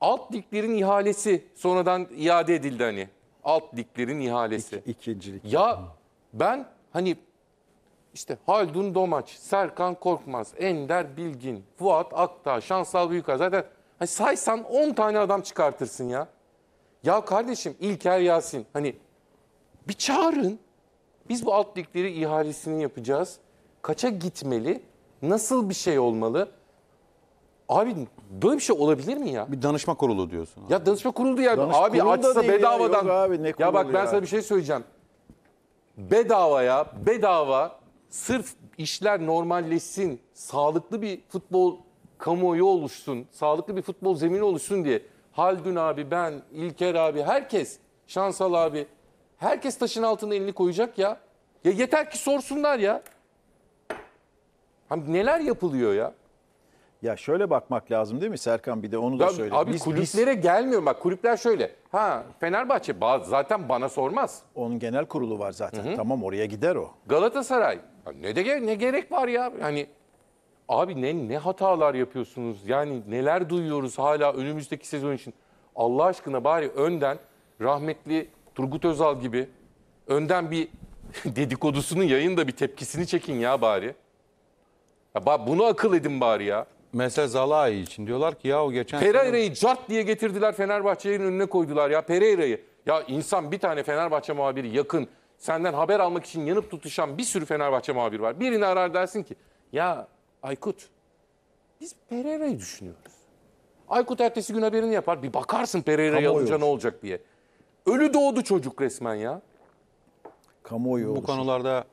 alt liglerin ihalesi sonradan iade edildi hani. Alt liglerin ihalesi. İk, ikincilik. Ya ben hani işte Haldun Domaç, Serkan Korkmaz, Ender Bilgin, Fuat Akta, Şansal Büyükay zaten Hani saysan 10 tane adam çıkartırsın ya. Ya kardeşim İlker Yasin hani bir çağırın. Biz bu alt ligleri ihalesini yapacağız. Kaça gitmeli? Nasıl bir şey olmalı? Abi böyle bir şey olabilir mi ya? Bir danışma kurulu diyorsun. Abi. Ya danışma kurulu ya. Danışma abi açsa bedavadan. Ya, abi, ne ya bak ben ya. sana bir şey söyleyeceğim. Bedava ya bedava sırf işler normalleşsin, sağlıklı bir futbol kamuoyu oluşsun, sağlıklı bir futbol zemini oluşsun diye Haldun abi, ben, İlker abi, herkes, Şansal abi, herkes taşın altına elini koyacak ya. Ya yeter ki sorsunlar ya. Hani neler yapılıyor ya? Ya şöyle bakmak lazım değil mi Serkan bir de onu da söyle. Abi biz, kulüplere biz... gelmiyor bak kulüpler şöyle. Ha Fenerbahçe zaten bana sormaz. Onun genel kurulu var zaten. Hı-hı. Tamam oraya gider o. Galatasaray. Ya ne de ne gerek var ya? Hani Abi ne ne hatalar yapıyorsunuz? Yani neler duyuyoruz hala önümüzdeki sezon için? Allah aşkına bari önden rahmetli Turgut Özal gibi önden bir dedikodusunun da bir tepkisini çekin ya bari. Ya bunu akıl edin bari ya. Mesela Zalai için diyorlar ki ya o geçen Pereira'yı sene... cart diye getirdiler Fenerbahçe'nin önüne koydular ya Pereira'yı. Ya insan bir tane Fenerbahçe muhabiri yakın senden haber almak için yanıp tutuşan bir sürü Fenerbahçe muhabiri var. Birini arar dersin ki ya Aykut, biz Pereira'yı düşünüyoruz. Aykut ertesi gün haberini yapar. Bir bakarsın Pereira'yı Kamuoyu alınca ne olacak diye. Ölü doğdu çocuk resmen ya. Kamuoyu Bu oluşuyor. konularda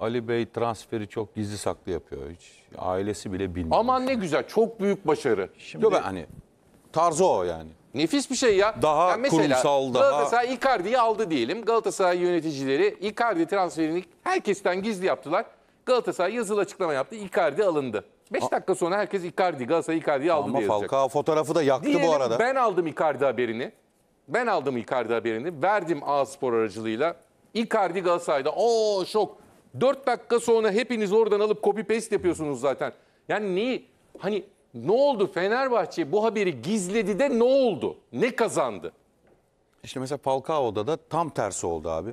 Ali Bey transferi çok gizli saklı yapıyor. Hiç ailesi bile bilmiyor. Aman ne güzel. Çok büyük başarı. Yok hani tarzı o yani. Nefis bir şey ya. Daha Yani kurumsal, daha- Galatasaray Icardi'yi aldı diyelim. Galatasaray yöneticileri Icardi transferini herkesten gizli yaptılar. Galatasaray yazılı açıklama yaptı. Icardi alındı. 5 dakika sonra herkes Icardi, Galatasaray Icardi'yi aldı Ama diye yazacak. Falcao fotoğrafı da yaktı Diyelim, bu arada. Ben aldım Icardi haberini. Ben aldım Icardi haberini. Verdim A Spor aracılığıyla. Icardi Galatasaray'da. Oo şok. 4 dakika sonra hepiniz oradan alıp copy paste yapıyorsunuz zaten. Yani neyi? Hani ne oldu Fenerbahçe bu haberi gizledi de ne oldu? Ne kazandı? İşte mesela Falcao'da da tam tersi oldu abi.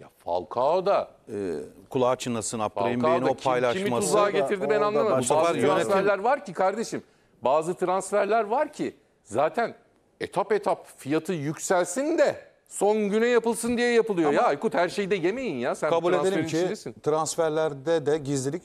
Ya Falcao da e, ee, kulağa çınlasın Abdurrahim Bey'in o paylaşması. kimi tuzağa getirdi ben anlamadım. bazı transferler yönetim... var ki kardeşim. Bazı transferler var ki zaten etap etap fiyatı yükselsin de son güne yapılsın diye yapılıyor. Ama ya Aykut her şeyi de yemeyin ya. Sen kabul edelim ki içindesin. transferlerde de gizlilik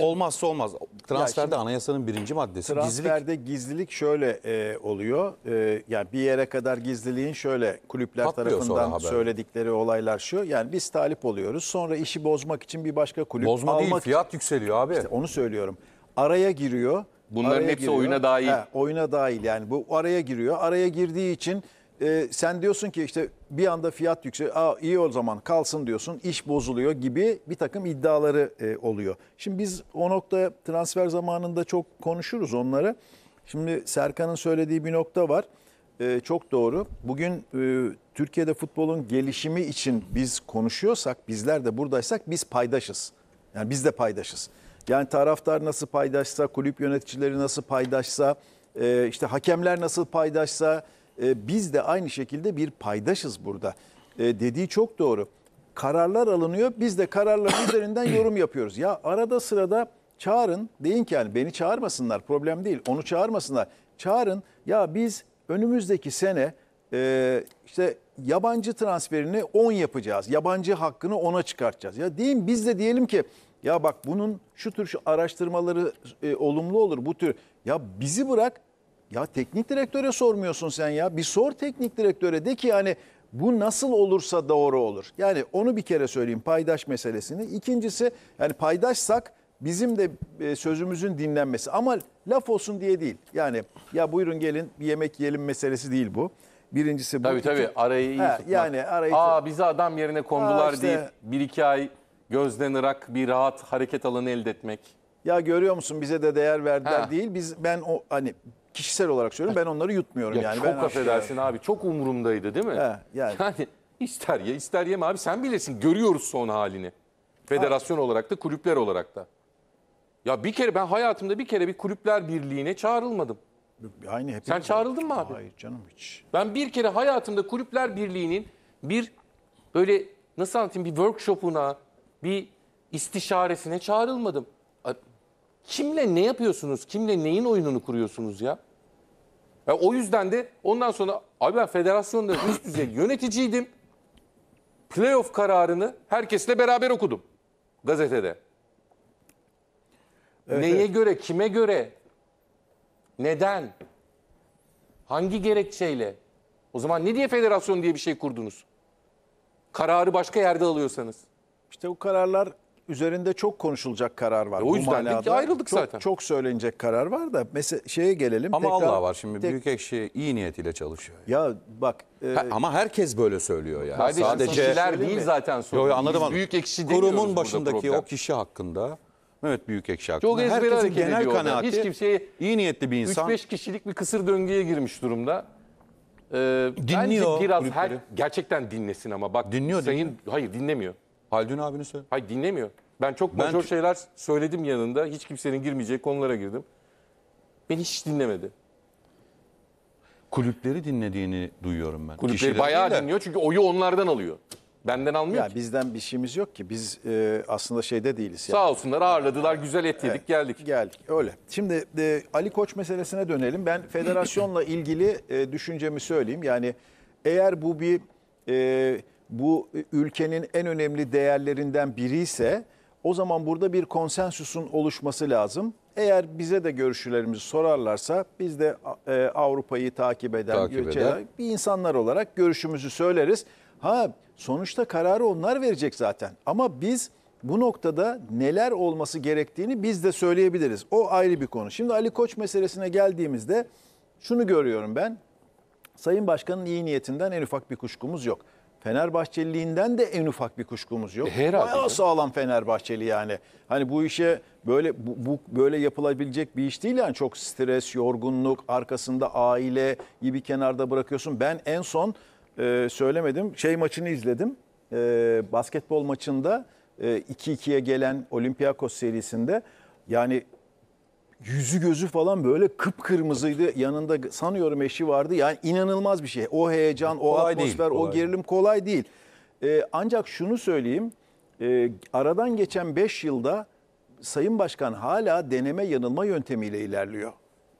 Olmazsa olmaz. Transferde şimdi anayasanın birinci maddesi gizlilik. transferde gizlilik, şöyle e, oluyor. E, yani bir yere kadar gizliliğin şöyle kulüpler Patlıyor tarafından söyledikleri olaylar şu. Yani biz talip oluyoruz. Sonra işi bozmak için bir başka kulüp Bozma almak değil fiyat yükseliyor abi. İşte onu söylüyorum. Araya giriyor. Bunların hepsi oyuna dahil. He, oyuna dahil yani bu araya giriyor. Araya girdiği için e, sen diyorsun ki işte bir anda fiyat yükseliyor. Aa iyi o zaman kalsın diyorsun. iş bozuluyor gibi bir takım iddiaları e, oluyor. Şimdi biz o nokta transfer zamanında çok konuşuruz onları. Şimdi Serkan'ın söylediği bir nokta var. E, çok doğru. Bugün e, Türkiye'de futbolun gelişimi için biz konuşuyorsak, bizler de buradaysak biz paydaşız. Yani biz de paydaşız. Yani taraftar nasıl paydaşsa, kulüp yöneticileri nasıl paydaşsa, e, işte hakemler nasıl paydaşsa, e, biz de aynı şekilde bir paydaşız burada. E, dediği çok doğru. Kararlar alınıyor. Biz de kararların üzerinden yorum yapıyoruz. Ya arada sırada çağırın. Deyin ki yani beni çağırmasınlar. Problem değil. Onu çağırmasınlar. Çağırın. Ya biz önümüzdeki sene e, işte yabancı transferini 10 yapacağız. Yabancı hakkını 10'a çıkartacağız. Ya deyin biz de diyelim ki ya bak bunun şu tür şu araştırmaları e, olumlu olur bu tür. Ya bizi bırak ya teknik direktöre sormuyorsun sen ya. Bir sor teknik direktöre de ki yani bu nasıl olursa doğru olur. Yani onu bir kere söyleyeyim paydaş meselesini. İkincisi yani paydaşsak bizim de e, sözümüzün dinlenmesi. Ama laf olsun diye değil. Yani ya buyurun gelin bir yemek yiyelim meselesi değil bu. Birincisi bu. Tabii iki, tabii arayı iyi he, tutmak. Yani arayı Aa bizi adam yerine kondular Aa, işte, deyip bir iki ay gözden ırak bir rahat hareket alanı elde etmek. Ya görüyor musun bize de değer verdiler ha. değil. Biz ben o hani kişisel olarak söylüyorum ben onları yutmuyorum ya yani. Çok ben affedersin abi çok umurumdaydı değil mi? He, yani. yani ister ye ister yeme abi sen bilirsin görüyoruz son halini. Federasyon ha. olarak da kulüpler olarak da. Ya bir kere ben hayatımda bir kere bir kulüpler birliğine çağrılmadım. Aynı hep. Sen çağrıldın mı abi? Hayır canım hiç. Ben bir kere hayatımda kulüpler birliğinin bir böyle nasıl anlatayım bir workshop'una, bir istişaresine çağrılmadım. Kimle ne yapıyorsunuz? Kimle neyin oyununu kuruyorsunuz ya? E, o yüzden de ondan sonra abi ben federasyonda üst düzey yöneticiydim. Playoff kararını herkesle beraber okudum gazetede. Evet. Neye göre, kime göre, neden, hangi gerekçeyle? O zaman ne diye federasyon diye bir şey kurdunuz? Kararı başka yerde alıyorsanız. İşte bu kararlar üzerinde çok konuşulacak karar var. E, o yüzden ligde ayrıldık çok, zaten. Çok söylenecek karar var da mesela şeye gelelim. Ama tekrar, Allah var şimdi tek... büyük ekşi iyi niyetiyle çalışıyor. Ya bak. E... Ha, ama herkes böyle söylüyor yani. Sadece kişiler değil mi? zaten sorun. Yo, anladım. Biz büyük ekşi Kurumun başındaki o kişi hakkında. Mehmet Büyükekşi hakkında. Çok ezberi hareket genel ediyor. Kanaati, Hiç kimseye iyi niyetli bir insan. 3-5 kişilik bir kısır döngüye girmiş durumda. Ee, Dinliyor. Bence biraz her, gerçekten dinlesin ama bak. Dinliyor. Sayın, dinliyor. Hayır dinlemiyor. Haldun abini söyle. Hayır dinlemiyor. Ben çok Ben- majör şeyler söyledim yanında. Hiç kimsenin girmeyeceği konulara girdim. Beni hiç dinlemedi. Kulüpleri dinlediğini duyuyorum ben. Kulüpleri Kişiler- bayağı de- dinliyor çünkü oyu onlardan alıyor. Benden almıyor Ya ki. bizden bir şeyimiz yok ki. Biz e, aslında şeyde değiliz. yani. Sağ olsunlar ağırladılar, güzel et yedik, geldik. Geldik öyle. Şimdi e, Ali Koç meselesine dönelim. Ben federasyonla ilgili e, düşüncemi söyleyeyim. Yani eğer bu bir e, bu ülkenin en önemli değerlerinden biri ise o zaman burada bir konsensüsün oluşması lazım. Eğer bize de görüşlerimizi sorarlarsa biz de e, Avrupa'yı takip eden, takip eden. Şeyler, bir insanlar olarak görüşümüzü söyleriz. Ha sonuçta kararı onlar verecek zaten. Ama biz bu noktada neler olması gerektiğini biz de söyleyebiliriz. O ayrı bir konu. Şimdi Ali Koç meselesine geldiğimizde şunu görüyorum ben. Sayın Başkan'ın iyi niyetinden en ufak bir kuşkumuz yok. Fenerbahçeliliğinden de en ufak bir kuşkumuz yok. E, herhalde. Bayağı sağlam Fenerbahçeli yani. Hani bu işe böyle bu, bu böyle yapılabilecek bir iş değil yani çok stres, yorgunluk, arkasında aile gibi kenarda bırakıyorsun. Ben en son e, söylemedim. Şey maçını izledim. E, basketbol maçında e, 2-2'ye gelen Olympiakos serisinde yani yüzü gözü falan böyle kıpkırmızıydı. Yanında sanıyorum eşi vardı. Yani inanılmaz bir şey. O heyecan, o kolay atmosfer, değil, o gerilim kolay değil. Ee, ancak şunu söyleyeyim. E, aradan geçen 5 yılda Sayın Başkan hala deneme yanılma yöntemiyle ilerliyor.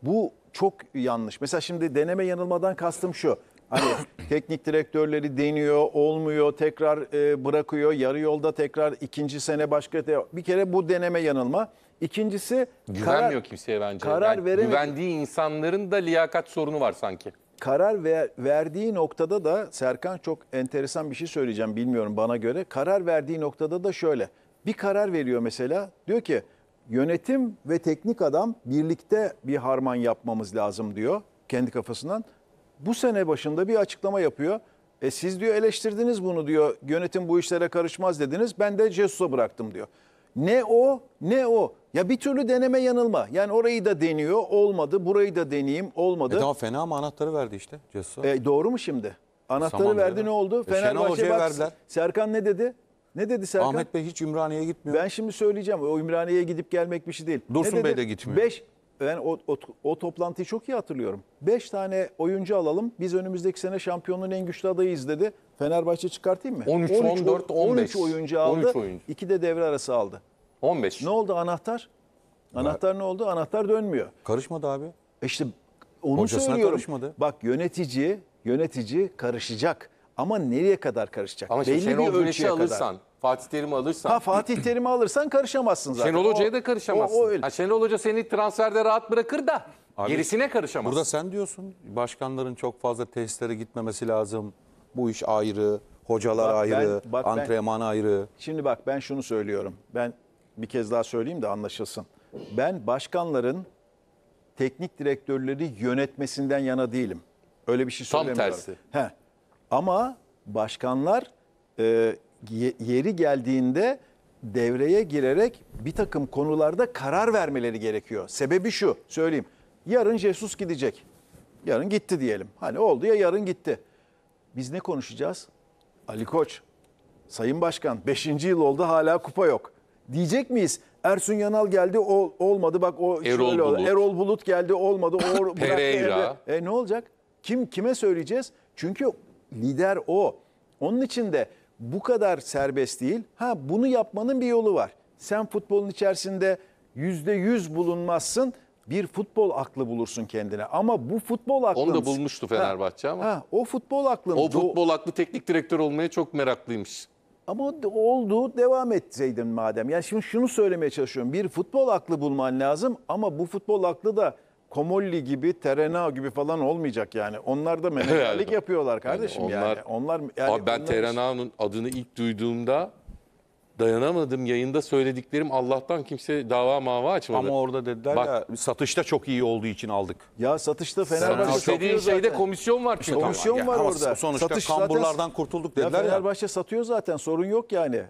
Bu çok yanlış. Mesela şimdi deneme yanılmadan kastım şu. Hani teknik direktörleri deniyor, olmuyor, tekrar e, bırakıyor, yarı yolda tekrar ikinci sene başka bir kere bu deneme yanılma. İkincisi Güvenmiyor karar, kimseye bence. Karar yani Güvendiği insanların da liyakat sorunu var sanki. Karar ver, verdiği noktada da Serkan çok enteresan bir şey söyleyeceğim bilmiyorum bana göre. Karar verdiği noktada da şöyle. Bir karar veriyor mesela diyor ki yönetim ve teknik adam birlikte bir harman yapmamız lazım diyor kendi kafasından. Bu sene başında bir açıklama yapıyor. E siz diyor eleştirdiniz bunu diyor. Yönetim bu işlere karışmaz dediniz. Ben de Jesus'a bıraktım diyor. Ne o ne o. Ya bir türlü deneme yanılma. Yani orayı da deniyor olmadı. Burayı da deneyeyim olmadı. E daha fena ama anahtarı verdi işte Cesur. E, doğru mu şimdi? Anahtarı Saman verdi ne oldu? E, Fenerbahçe bak verdiler. Serkan ne dedi? Ne dedi Serkan? Ahmet Bey hiç Ümraniye'ye gitmiyor. Ben şimdi söyleyeceğim. O Ümraniye'ye gidip gelmek bir şey değil. Dursun Bey de gitmiyor. 5 ben o, o, o toplantıyı çok iyi hatırlıyorum. Beş tane oyuncu alalım. Biz önümüzdeki sene şampiyonluğun en güçlü adayıyız dedi. Fenerbahçe çıkartayım mı? 13, 13 14, 15. 13 oyuncu aldı. 13 oyuncu. İki de devre arası aldı. 15. Ne oldu anahtar? Anahtar ne oldu? Anahtar dönmüyor. Karışmadı abi. E işte onu Hocasına söylüyorum. karışmadı. Bak yönetici, yönetici karışacak. Ama nereye kadar karışacak? Ama Belli bir ölçüye alırsan, kadar. Fatih Terim'i alırsan. Ha Fatih Terim'i alırsan karışamazsın zaten. Şenol Hoca'ya da karışamazsın. O, o öyle. Ha, Şenol Hoca seni transferde rahat bırakır da Abi, gerisine karışamazsın. Burada sen diyorsun başkanların çok fazla testlere gitmemesi lazım. Bu iş ayrı, hocalar bak, ayrı, ben, bak, antrenman ben, ayrı. Şimdi bak ben şunu söylüyorum. Ben bir kez daha söyleyeyim de anlaşılsın. Ben başkanların teknik direktörleri yönetmesinden yana değilim. Öyle bir şey söylemiyorum. Tam tersi. He. Ama başkanlar e, yeri geldiğinde devreye girerek bir takım konularda karar vermeleri gerekiyor. Sebebi şu söyleyeyim. Yarın Jesus gidecek. Yarın gitti diyelim. Hani oldu ya yarın gitti. Biz ne konuşacağız? Ali Koç, Sayın Başkan 5. yıl oldu hala kupa yok. Diyecek miyiz? Ersun Yanal geldi ol, olmadı bak o Erol şöyle Bulut. Erol Bulut geldi olmadı. O Pereira. E ne olacak? Kim kime söyleyeceğiz? Çünkü lider o. Onun için de bu kadar serbest değil. Ha bunu yapmanın bir yolu var. Sen futbolun içerisinde yüzde yüz bulunmazsın. Bir futbol aklı bulursun kendine. Ama bu futbol aklı... Onu da bulmuştu Fenerbahçe ha, ama. Ha, o futbol aklı. O futbol aklı teknik direktör olmaya çok meraklıymış. Ama oldu devam etseydin madem. Yani şimdi şunu söylemeye çalışıyorum. Bir futbol aklı bulman lazım ama bu futbol aklı da Komolli gibi, Terena gibi falan olmayacak yani. Onlar da menajerlik yapıyorlar kardeşim yani. Onlar, yani. onlar yani abi ben Terena'nın Terenao'nun adını ilk duyduğumda dayanamadım. Yayında söylediklerim Allah'tan kimse dava mava açmadı. Ama orada dediler Bak, ya satışta çok iyi olduğu için aldık. Ya satışta Fenerbahçe çok iyi zaten. şeyde komisyon var çünkü. Komisyon var yani. orada. Sonuçta Satış kamburlardan zaten, kurtulduk dediler ya. Fenerbahçe ya. satıyor zaten sorun yok yani.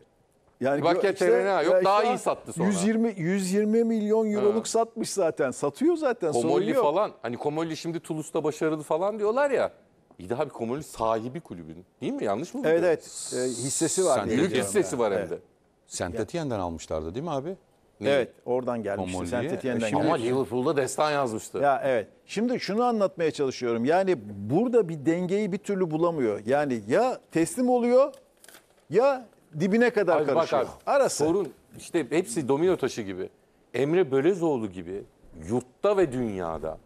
Yani bak işte, TRNA yok e, daha iyi sattı sonra. 120 120 milyon euroluk ha. satmış zaten. Satıyor zaten. Komolli falan. Hani Komolli şimdi Toulouse'da başarılı falan diyorlar ya. İyi daha bir Komolli sahibi kulübün. Değil mi? Yanlış mı? Evet evet. E, hissesi var. büyük hissesi var hem evet. de. Sentetiyen'den almışlardı değil mi abi? Ne? Evet oradan gelmişti. Sentetiyen'den e, Ama Liverpool'da destan yazmıştı. Ya evet. Şimdi şunu anlatmaya çalışıyorum. Yani burada bir dengeyi bir türlü bulamıyor. Yani ya teslim oluyor ya dibine kadar Abi bak abi, Arası. Sorun işte hepsi domino taşı gibi. Emre Bölezoğlu gibi yurtta ve dünyada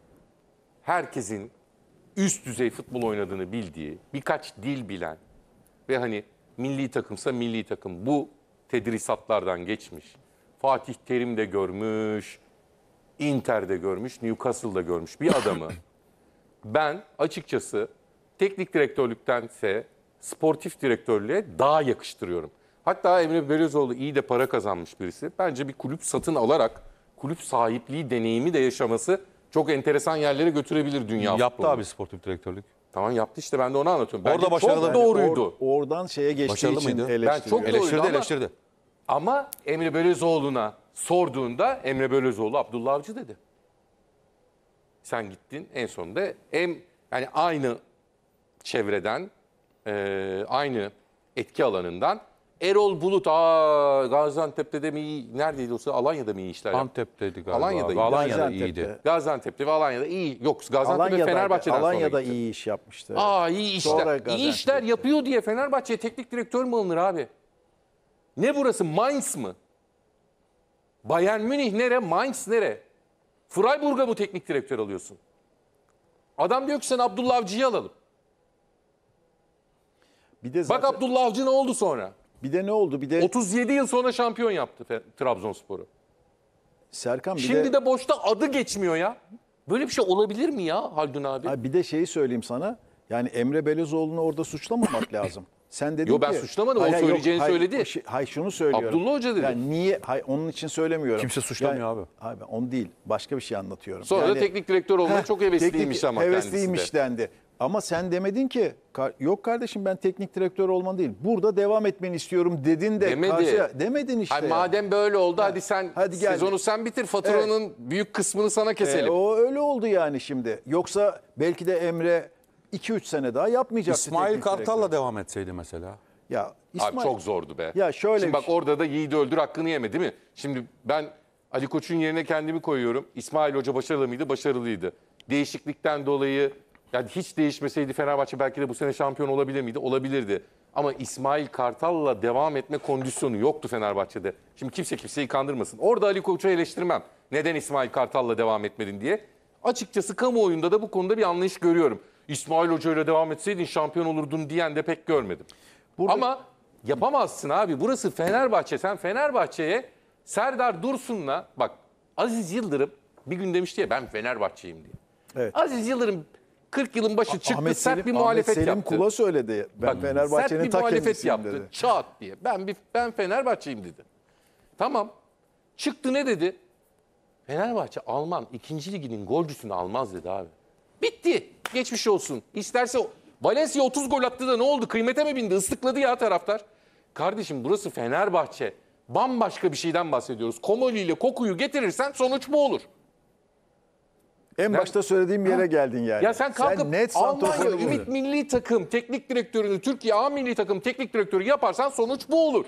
herkesin üst düzey futbol oynadığını bildiği, birkaç dil bilen ve hani milli takımsa milli takım bu tedrisatlardan geçmiş. Fatih Terim de görmüş, Inter'de görmüş, Newcastle'da görmüş bir adamı. ben açıkçası teknik direktörlüktense sportif direktörlüğe daha yakıştırıyorum. Hatta Emre Belözoğlu iyi de para kazanmış birisi. Bence bir kulüp satın alarak kulüp sahipliği deneyimi de yaşaması çok enteresan yerlere götürebilir dünya Yaptı futbolunu. abi sportif direktörlük. Tamam yaptı işte ben de onu anlatıyorum. Orada Bence başarılı. çok doğruydu. Or- oradan şeye geçtiği Başarılı için mıydı? Ben çok Eleştirdi ama- eleştirdi. Ama Emre Belözoğlu'na sorduğunda Emre Belözoğlu Abdullah Avcı dedi. Sen gittin en sonunda hem yani aynı çevreden e, aynı etki alanından Erol Bulut aa Gaziantep'te de mi iyi neredeydi olsa Alanya'da mı iyi işler yaptı? Antep'teydi galiba. Alanya'da, iyi. Alanya'da Gaziantep'te. iyiydi. Gaziantep'te ve Alanya'da iyi. Yok Gaziantep ve Alanya'da, Fenerbahçe'den sonra Alanya'da gitti. iyi iş yapmıştı. Aa iyi işler. İyi işler yapıyor diye Fenerbahçe'ye teknik direktör mü alınır abi? Ne burası Mainz mı? Bayern Münih nere? Mainz nere? Freiburg'a mı teknik direktör alıyorsun? Adam diyor ki sen Abdullah Avcı'yı alalım. Bir de zaten, Bak Abdullah Avcı ne oldu sonra? bir de ne oldu? Bir de 37 yıl sonra şampiyon yaptı Trabzonspor'u. Serkan bir Şimdi de, de boşta adı geçmiyor ya. Böyle bir şey olabilir mi ya Haldun abi? Ha, bir de şeyi söyleyeyim sana. Yani Emre Belezoğlu'nu orada suçlamamak lazım. Sen dedin Yo, ben ki- suçlamadım, o yok, söyleyeceğini söyledi. o şey- Hayır şunu söylüyorum. Abdullah Hoca dedi. Yani niye? Hayır onun için söylemiyorum. Kimse suçlamıyor Yani- abi. Hayır ben değil. Başka bir şey anlatıyorum. Sonra da teknik direktör olmaya çok hevesliymiş teknik- ama kendisi Hevesliymiş dendi. Ama sen demedin ki yok kardeşim ben teknik direktör olman değil. Burada devam etmeni istiyorum dedin de Demedi. karşıya demedin işte. Hayır, Madem böyle oldu ha. hadi sen hadi gel. sezonu sen bitir faturanın evet. büyük kısmını sana keselim. E, o öyle oldu yani şimdi. Yoksa belki de Emre 2-3 sene daha yapmayacaktı. İsmail Kartal'la devam etseydi mesela. Ya İsmail... Abi çok zordu be. Ya şöyle Şimdi bak şey... orada da yiğidi öldür hakkını yeme değil mi? Şimdi ben Ali Koç'un yerine kendimi koyuyorum. İsmail Hoca başarılı mıydı? Başarılıydı. Değişiklikten dolayı yani hiç değişmeseydi Fenerbahçe belki de bu sene şampiyon olabilir miydi? Olabilirdi. Ama İsmail Kartal'la devam etme kondisyonu yoktu Fenerbahçe'de. Şimdi kimse kimseyi kandırmasın. Orada Ali Koç'u eleştirmem. Neden İsmail Kartal'la devam etmedin diye. Açıkçası kamuoyunda da bu konuda bir anlayış görüyorum. İsmail Hoca ile devam etseydin şampiyon olurdun diyen de pek görmedim. Burada... Ama yapamazsın abi. Burası Fenerbahçe. Sen Fenerbahçe'ye Serdar Dursun'la bak Aziz Yıldırım bir gün demişti ya ben Fenerbahçe'yim diye. Evet. Aziz Yıldırım 40 yılın başı çıktı Ahmet sert Selim, bir muhalefet Ahmet Selim yaptı. Kula söyledi. Ben Fenerbahçe'nin ta muhalefet yaptı. Dedi. Çat diye. Ben bir ben Fenerbahçe'yim dedi. Tamam. Çıktı ne dedi? Fenerbahçe Alman ikinci liginin golcüsünü almaz dedi abi. Bitti. Geçmiş olsun. İsterse Valencia 30 gol attı da ne oldu? Kıymete mi bindi? Islıkladı ya taraftar. Kardeşim burası Fenerbahçe. Bambaşka bir şeyden bahsediyoruz. Komoli ile Koku'yu getirirsen sonuç bu olur. En başta söylediğim yere geldin yani. Ya sen kalkıp net Almanya santrofor Ümit Milli Takım Teknik Direktörünü Türkiye A Milli Takım Teknik Direktörü yaparsan sonuç bu olur.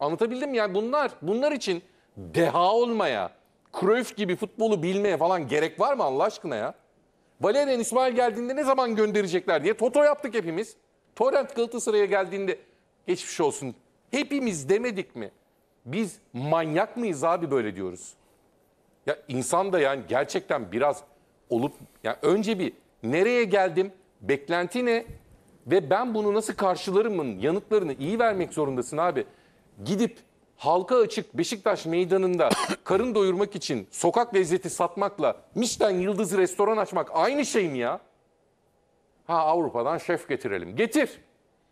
Anlatabildim mi? Yani bunlar bunlar için deha olmaya, Cruyff gibi futbolu bilmeye falan gerek var mı Allah aşkına ya? Valerian İsmail geldiğinde ne zaman gönderecekler diye Toto yaptık hepimiz. Torrent Galatasaray'a geldiğinde geçmiş olsun. Hepimiz demedik mi? Biz manyak mıyız abi böyle diyoruz. Ya insan da yani gerçekten biraz olup yani önce bir nereye geldim, beklenti ne ve ben bunu nasıl karşılarımın yanıtlarını iyi vermek zorundasın abi. Gidip halka açık Beşiktaş meydanında karın doyurmak için sokak lezzeti satmakla Michelin yıldız restoran açmak aynı şey mi ya? Ha Avrupa'dan şef getirelim. Getir.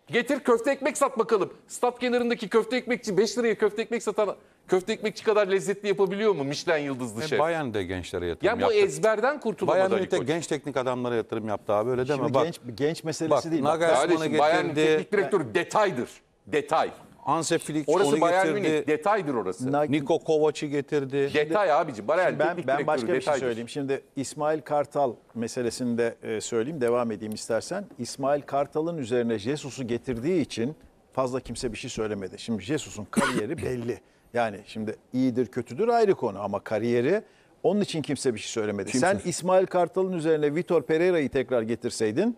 Getir köfte ekmek sat bakalım. Stat kenarındaki köfte ekmekçi 5 liraya köfte ekmek satan köfte ekmekçi kadar lezzetli yapabiliyor mu Michelin yıldızlı e, şef? Bayan da gençlere yatırım Ya bu yaptı. ezberden kurtulamadı Bayan Ali Ünite genç teknik adamlara yatırım yaptı abi öyle deme bak. genç, genç meselesi Bak, değil. Bak, Nagelsmann'ı Kardeşim Bayan getirdi. teknik direktörü detaydır. Detay. Hansi Flick onu Orası Bayern Münih. Detaydır orası. Niko Kovac'ı getirdi. Detay abicim. Bayern ben, teknik ben başka bir şey söyleyeyim. Şimdi İsmail Kartal meselesinde e, söyleyeyim, devam edeyim istersen. İsmail Kartal'ın üzerine Jesus'u getirdiği için fazla kimse bir şey söylemedi. Şimdi Jesus'un kariyeri belli. Yani şimdi iyidir kötüdür ayrı konu ama kariyeri onun için kimse bir şey söylemedi. Kimse. Sen İsmail Kartal'ın üzerine Vitor Pereira'yı tekrar getirseydin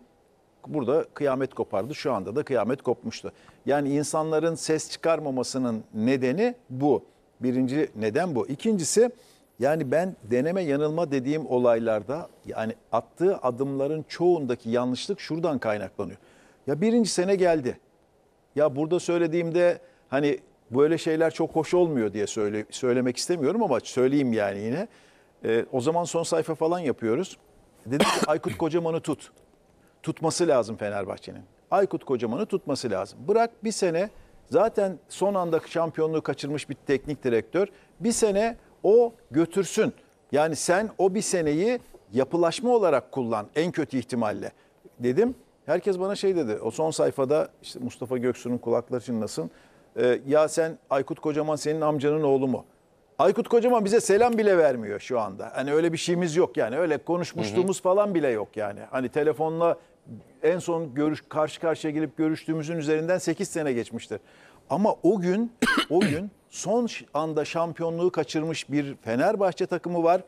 burada kıyamet kopardı. Şu anda da kıyamet kopmuştu. Yani insanların ses çıkarmamasının nedeni bu. Birinci neden bu. İkincisi yani ben deneme yanılma dediğim olaylarda yani attığı adımların çoğundaki yanlışlık şuradan kaynaklanıyor. Ya birinci sene geldi. Ya burada söylediğimde hani böyle şeyler çok hoş olmuyor diye söyle, söylemek istemiyorum ama söyleyeyim yani yine. E, o zaman son sayfa falan yapıyoruz. Dedim ki Aykut Kocaman'ı tut. Tutması lazım Fenerbahçe'nin. Aykut Kocaman'ı tutması lazım. Bırak bir sene zaten son anda şampiyonluğu kaçırmış bir teknik direktör. Bir sene o götürsün. Yani sen o bir seneyi yapılaşma olarak kullan en kötü ihtimalle dedim. Herkes bana şey dedi. O son sayfada işte Mustafa Göksu'nun kulakları çınlasın e, ya sen Aykut Kocaman senin amcanın oğlu mu? Aykut Kocaman bize selam bile vermiyor şu anda. Hani öyle bir şeyimiz yok yani. Öyle konuşmuştuğumuz hı hı. falan bile yok yani. Hani telefonla en son görüş karşı karşıya gelip görüştüğümüzün üzerinden 8 sene geçmiştir. Ama o gün o gün son anda şampiyonluğu kaçırmış bir Fenerbahçe takımı var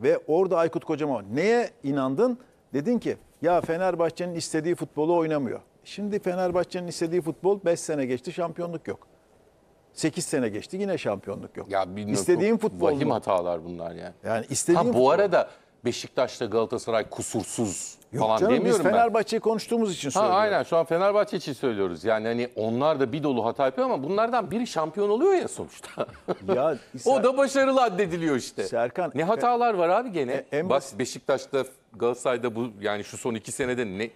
ve orada Aykut Kocaman neye inandın? Dedin ki ya Fenerbahçe'nin istediği futbolu oynamıyor. Şimdi Fenerbahçe'nin istediği futbol 5 sene geçti şampiyonluk yok. 8 sene geçti yine şampiyonluk yok. Ya bilmiyorum, futbol. Vahim hatalar bunlar yani. Yani istediğim. Ha bu futbol. arada Beşiktaş'ta Galatasaray kusursuz Yok falan canım, demiyorum biz Fenerbahçe'yi konuştuğumuz için söylüyorum. Ha aynen şu an Fenerbahçe için söylüyoruz. Yani hani onlar da bir dolu hata yapıyor ama bunlardan biri şampiyon oluyor ya sonuçta. Ya, o da başarılı addediliyor işte. Serkan, ne e, hatalar var abi gene? E, en Bak Beşiktaş'ta Galatasaray'da bu yani şu son iki senede ne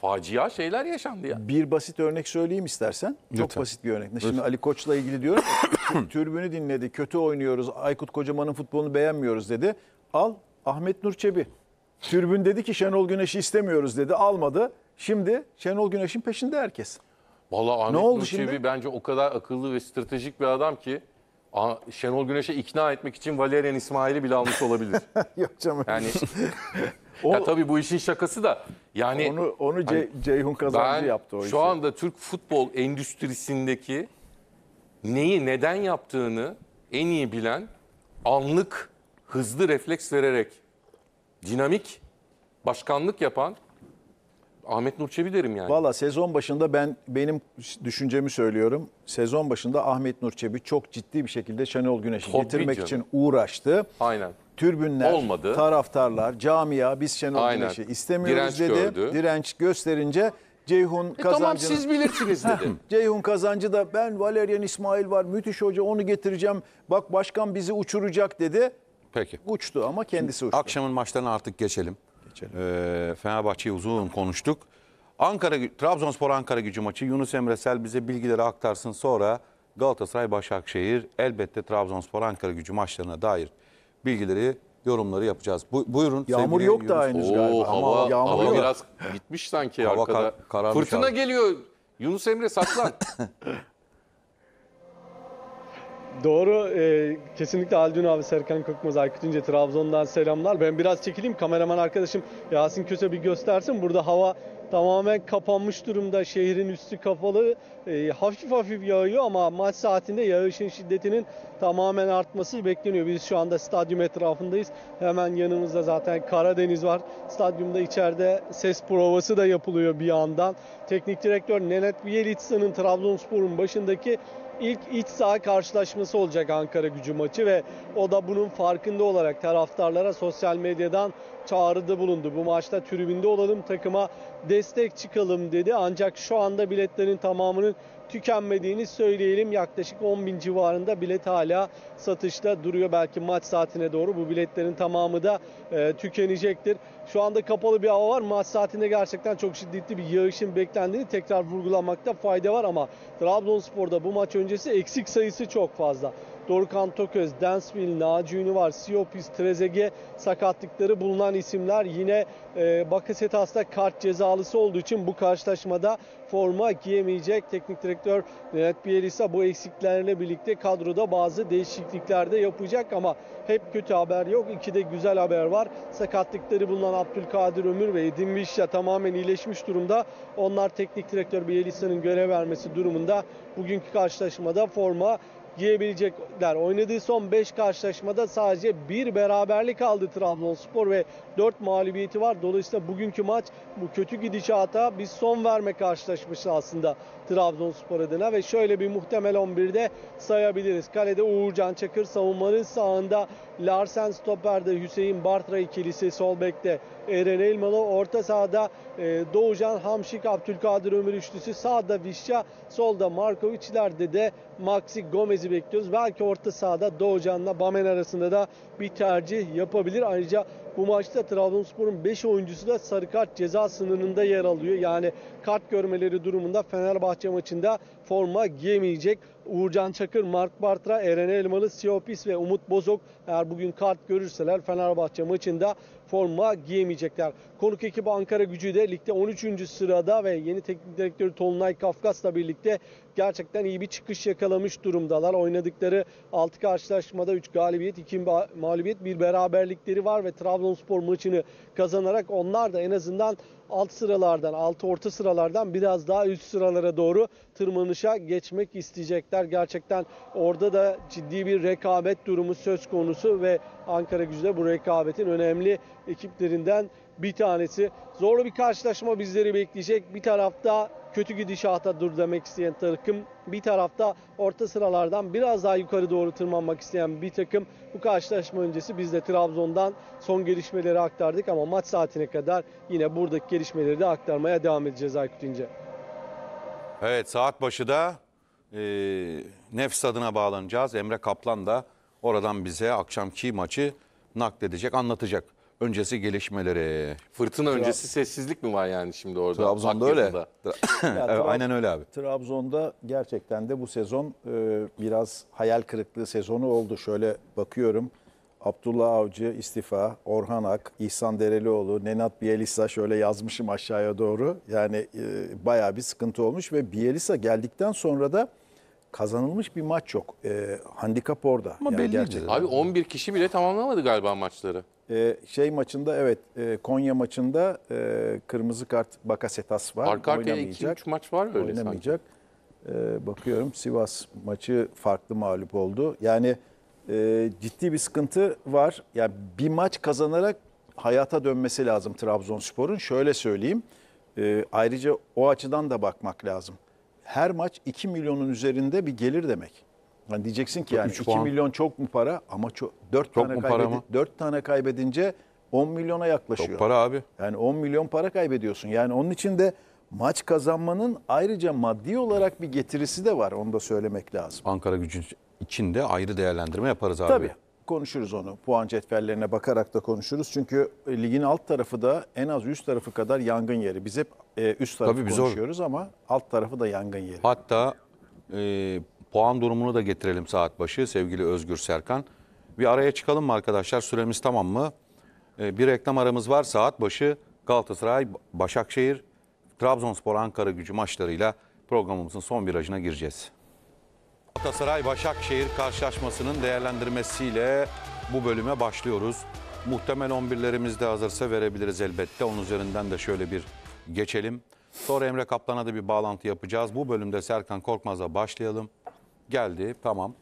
facia şeyler yaşandı ya. Bir basit örnek söyleyeyim istersen. Lütfen. Çok basit bir örnek. Şimdi Lütfen. Ali Koç'la ilgili diyorum. türbünü dinledi. Kötü oynuyoruz. Aykut Kocaman'ın futbolunu beğenmiyoruz dedi. Al Ahmet Nur Çebi. Türbün dedi ki Şenol Güneş'i istemiyoruz dedi. Almadı. Şimdi Şenol Güneş'in peşinde herkes. Vallahi Ahmet ne oldu Nur Çebi şimdi? bence o kadar akıllı ve stratejik bir adam ki Şenol Güneş'e ikna etmek için Valerian İsmail'i bile almış olabilir. Yok canım. Yani O, ya tabii bu işin şakası da yani onu onu Ce, hani, Ceyhun Kazancı ben yaptı o işi. Şu anda Türk futbol endüstrisindeki neyi neden yaptığını en iyi bilen anlık hızlı refleks vererek dinamik başkanlık yapan Ahmet Nur Çebi derim yani. Valla sezon başında ben benim düşüncemi söylüyorum. Sezon başında Ahmet Nur Çebi çok ciddi bir şekilde Şenol Güneş'i getirmek canım. için uğraştı. Aynen. Türbünler, Olmadı. taraftarlar, camia biz Şenol Güneş'i istemiyoruz Direnç dedi. gördü. Direnç gösterince Ceyhun E kazancı tamam siz bilirsiniz dedi. Ceyhun kazancı da ben Valerian İsmail var müthiş hoca onu getireceğim. Bak başkan bizi uçuracak dedi. Peki. Uçtu ama kendisi uçtu. Akşamın maçlarına artık geçelim. Geçelim. Ee, Fenerbahçe'yi uzun konuştuk. Ankara Trabzonspor Ankara Gücü maçı Yunus Emre Sel bize bilgileri aktarsın sonra Galatasaray Başakşehir elbette Trabzonspor Ankara Gücü maçlarına dair bilgileri, yorumları yapacağız. Bu, buyurun. Yağmur yok da daha henüz Oo, galiba. hava, Ama yağmur hava yok. biraz gitmiş sanki Hava arkada. kar- Fırtına abi. geliyor. Yunus Emre saklan. Doğru. e, kesinlikle Aldun abi, Serkan Korkmaz, Aykut İnce, Trabzon'dan selamlar. Ben biraz çekileyim. Kameraman arkadaşım Yasin Köse bir göstersin. Burada hava tamamen kapanmış durumda. Şehrin üstü kapalı e, hafif hafif yağıyor ama maç saatinde yağışın şiddetinin tamamen artması bekleniyor. Biz şu anda stadyum etrafındayız. Hemen yanımızda zaten Karadeniz var. Stadyumda içeride ses provası da yapılıyor bir yandan. Teknik direktör Nenet Bielitsa'nın Trabzonspor'un başındaki ilk iç saha karşılaşması olacak Ankara gücü maçı ve o da bunun farkında olarak taraftarlara sosyal medyadan çağrıda bulundu. Bu maçta tribünde olalım takıma destek çıkalım dedi. Ancak şu anda biletlerin tamamının tükenmediğini söyleyelim. Yaklaşık 10 bin civarında bilet hala satışta duruyor. Belki maç saatine doğru bu biletlerin tamamı da e, tükenecektir. Şu anda kapalı bir hava var. Maç saatinde gerçekten çok şiddetli bir yağışın beklendiğini tekrar vurgulamakta fayda var ama Trabzonspor'da bu maç öncesi eksik sayısı çok fazla. Dorukan Toköz, Densville, Naci Ünü var, Siopis, Trezege sakatlıkları bulunan isimler. Yine e, Bakasetas'ta kart cezalısı olduğu için bu karşılaşmada forma giyemeyecek. Teknik direktör Lennart Bielisa bu eksiklerle birlikte kadroda bazı değişiklikler de yapacak ama hep kötü haber yok. İki de güzel haber var. Sakatlıkları bulunan Abdülkadir Ömür ve Edin Vişya tamamen iyileşmiş durumda. Onlar teknik direktör Bielisa'nın görev vermesi durumunda bugünkü karşılaşmada forma giyebilecekler. Oynadığı son 5 karşılaşmada sadece bir beraberlik aldı Trabzonspor ve 4 mağlubiyeti var. Dolayısıyla bugünkü maç bu kötü gidişata bir son verme karşılaşması aslında. Trabzonspor adına ve şöyle bir muhtemel 11'de sayabiliriz. Kalede Uğurcan Çakır savunmanın sağında Larsen stoperde Hüseyin Bartra ikilisi sol bekte Eren Elmalı orta sahada e, Doğucan Hamşik Abdülkadir Ömür üçlüsü sağda Vişça solda Markovic'lerde de Maxi Gomez'i bekliyoruz. Belki orta sahada Doğucan'la Bamen arasında da bir tercih yapabilir. Ayrıca bu maçta Trabzonspor'un 5 oyuncusu da sarı kart ceza sınırında yer alıyor. Yani kart görmeleri durumunda Fenerbahçe maçında forma giyemeyecek. Uğurcan Çakır, Mark Bartra, Eren Elmalı, Siopis ve Umut Bozok eğer bugün kart görürseler Fenerbahçe maçında forma giyemeyecekler. Konuk ekibi Ankara gücü de ligde 13. sırada ve yeni teknik direktörü Tolunay Kafkas'la birlikte gerçekten iyi bir çıkış yakalamış durumdalar. Oynadıkları 6 karşılaşmada 3 galibiyet, 2 mağlubiyet, 1 beraberlikleri var ve Trabzonspor maçını kazanarak onlar da en azından alt sıralardan, alt orta sıralardan biraz daha üst sıralara doğru tırmanışa geçmek isteyecekler. Gerçekten orada da ciddi bir rekabet durumu söz konusu ve Ankara gücü de bu rekabetin önemli ekiplerinden bir tanesi. Zorlu bir karşılaşma bizleri bekleyecek. Bir tarafta kötü gidişata dur demek isteyen takım, bir tarafta orta sıralardan biraz daha yukarı doğru tırmanmak isteyen bir takım. Bu karşılaşma öncesi biz de Trabzon'dan son gelişmeleri aktardık ama maç saatine kadar yine buradaki gelişmeleri de aktarmaya devam edeceğiz Aykut İnce. Evet saat başı da e, Nefs adına bağlanacağız. Emre Kaplan da oradan bize akşamki maçı nakledecek, anlatacak öncesi gelişmeleri. Fırtına öncesi sessizlik mi var yani şimdi orada? Trabzon'da öyle. Akyazı'da? Ya, Aynen öyle abi. Trabzon'da gerçekten de bu sezon e, biraz hayal kırıklığı sezonu oldu. Şöyle bakıyorum. Abdullah Avcı istifa, Orhan Ak, İhsan Derelioğlu, Nenat Bielisa şöyle yazmışım aşağıya doğru. Yani e, bayağı bir sıkıntı olmuş ve Bielisa geldikten sonra da kazanılmış bir maç yok. E, handikap orada. Ama yani belliydi. gerçekten. Abi 11 kişi bile tamamlamadı galiba maçları. E, şey maçında evet e, Konya maçında e, kırmızı kart Bakasetas var. Arka arkaya 2-3 maç var öyle oynamayacak. sanki. E, bakıyorum Sivas maçı farklı mağlup oldu. Yani e, ciddi bir sıkıntı var. Yani bir maç kazanarak hayata dönmesi lazım Trabzonspor'un. Şöyle söyleyeyim. E, ayrıca o açıdan da bakmak lazım her maç 2 milyonun üzerinde bir gelir demek. Yani diyeceksin ki yani 2 milyon çok mu para ama çok 4 çok tane kaybedince 4 tane kaybedince 10 milyona yaklaşıyor. Çok para abi. Yani 10 milyon para kaybediyorsun. Yani onun için de maç kazanmanın ayrıca maddi olarak bir getirisi de var. Onu da söylemek lazım. Ankara gücün içinde ayrı değerlendirme yaparız abi. Tabii konuşuruz onu. Puan cetvellerine bakarak da konuşuruz. Çünkü e, ligin alt tarafı da en az üst tarafı kadar yangın yeri. Biz hep e, üst tarafı Tabii biz konuşuyoruz ama alt tarafı da yangın yeri. Hatta e, puan durumunu da getirelim saat başı sevgili Özgür Serkan. Bir araya çıkalım mı arkadaşlar? Süremiz tamam mı? E, bir reklam aramız var saat başı. Galatasaray, Başakşehir, Trabzonspor, Ankara gücü maçlarıyla programımızın son virajına gireceğiz. Galatasaray-Başakşehir karşılaşmasının değerlendirmesiyle bu bölüme başlıyoruz. Muhtemel 11'lerimiz de hazırsa verebiliriz elbette. Onun üzerinden de şöyle bir geçelim. Sonra Emre Kaplan'a da bir bağlantı yapacağız. Bu bölümde Serkan Korkmaz'a başlayalım. Geldi, tamam.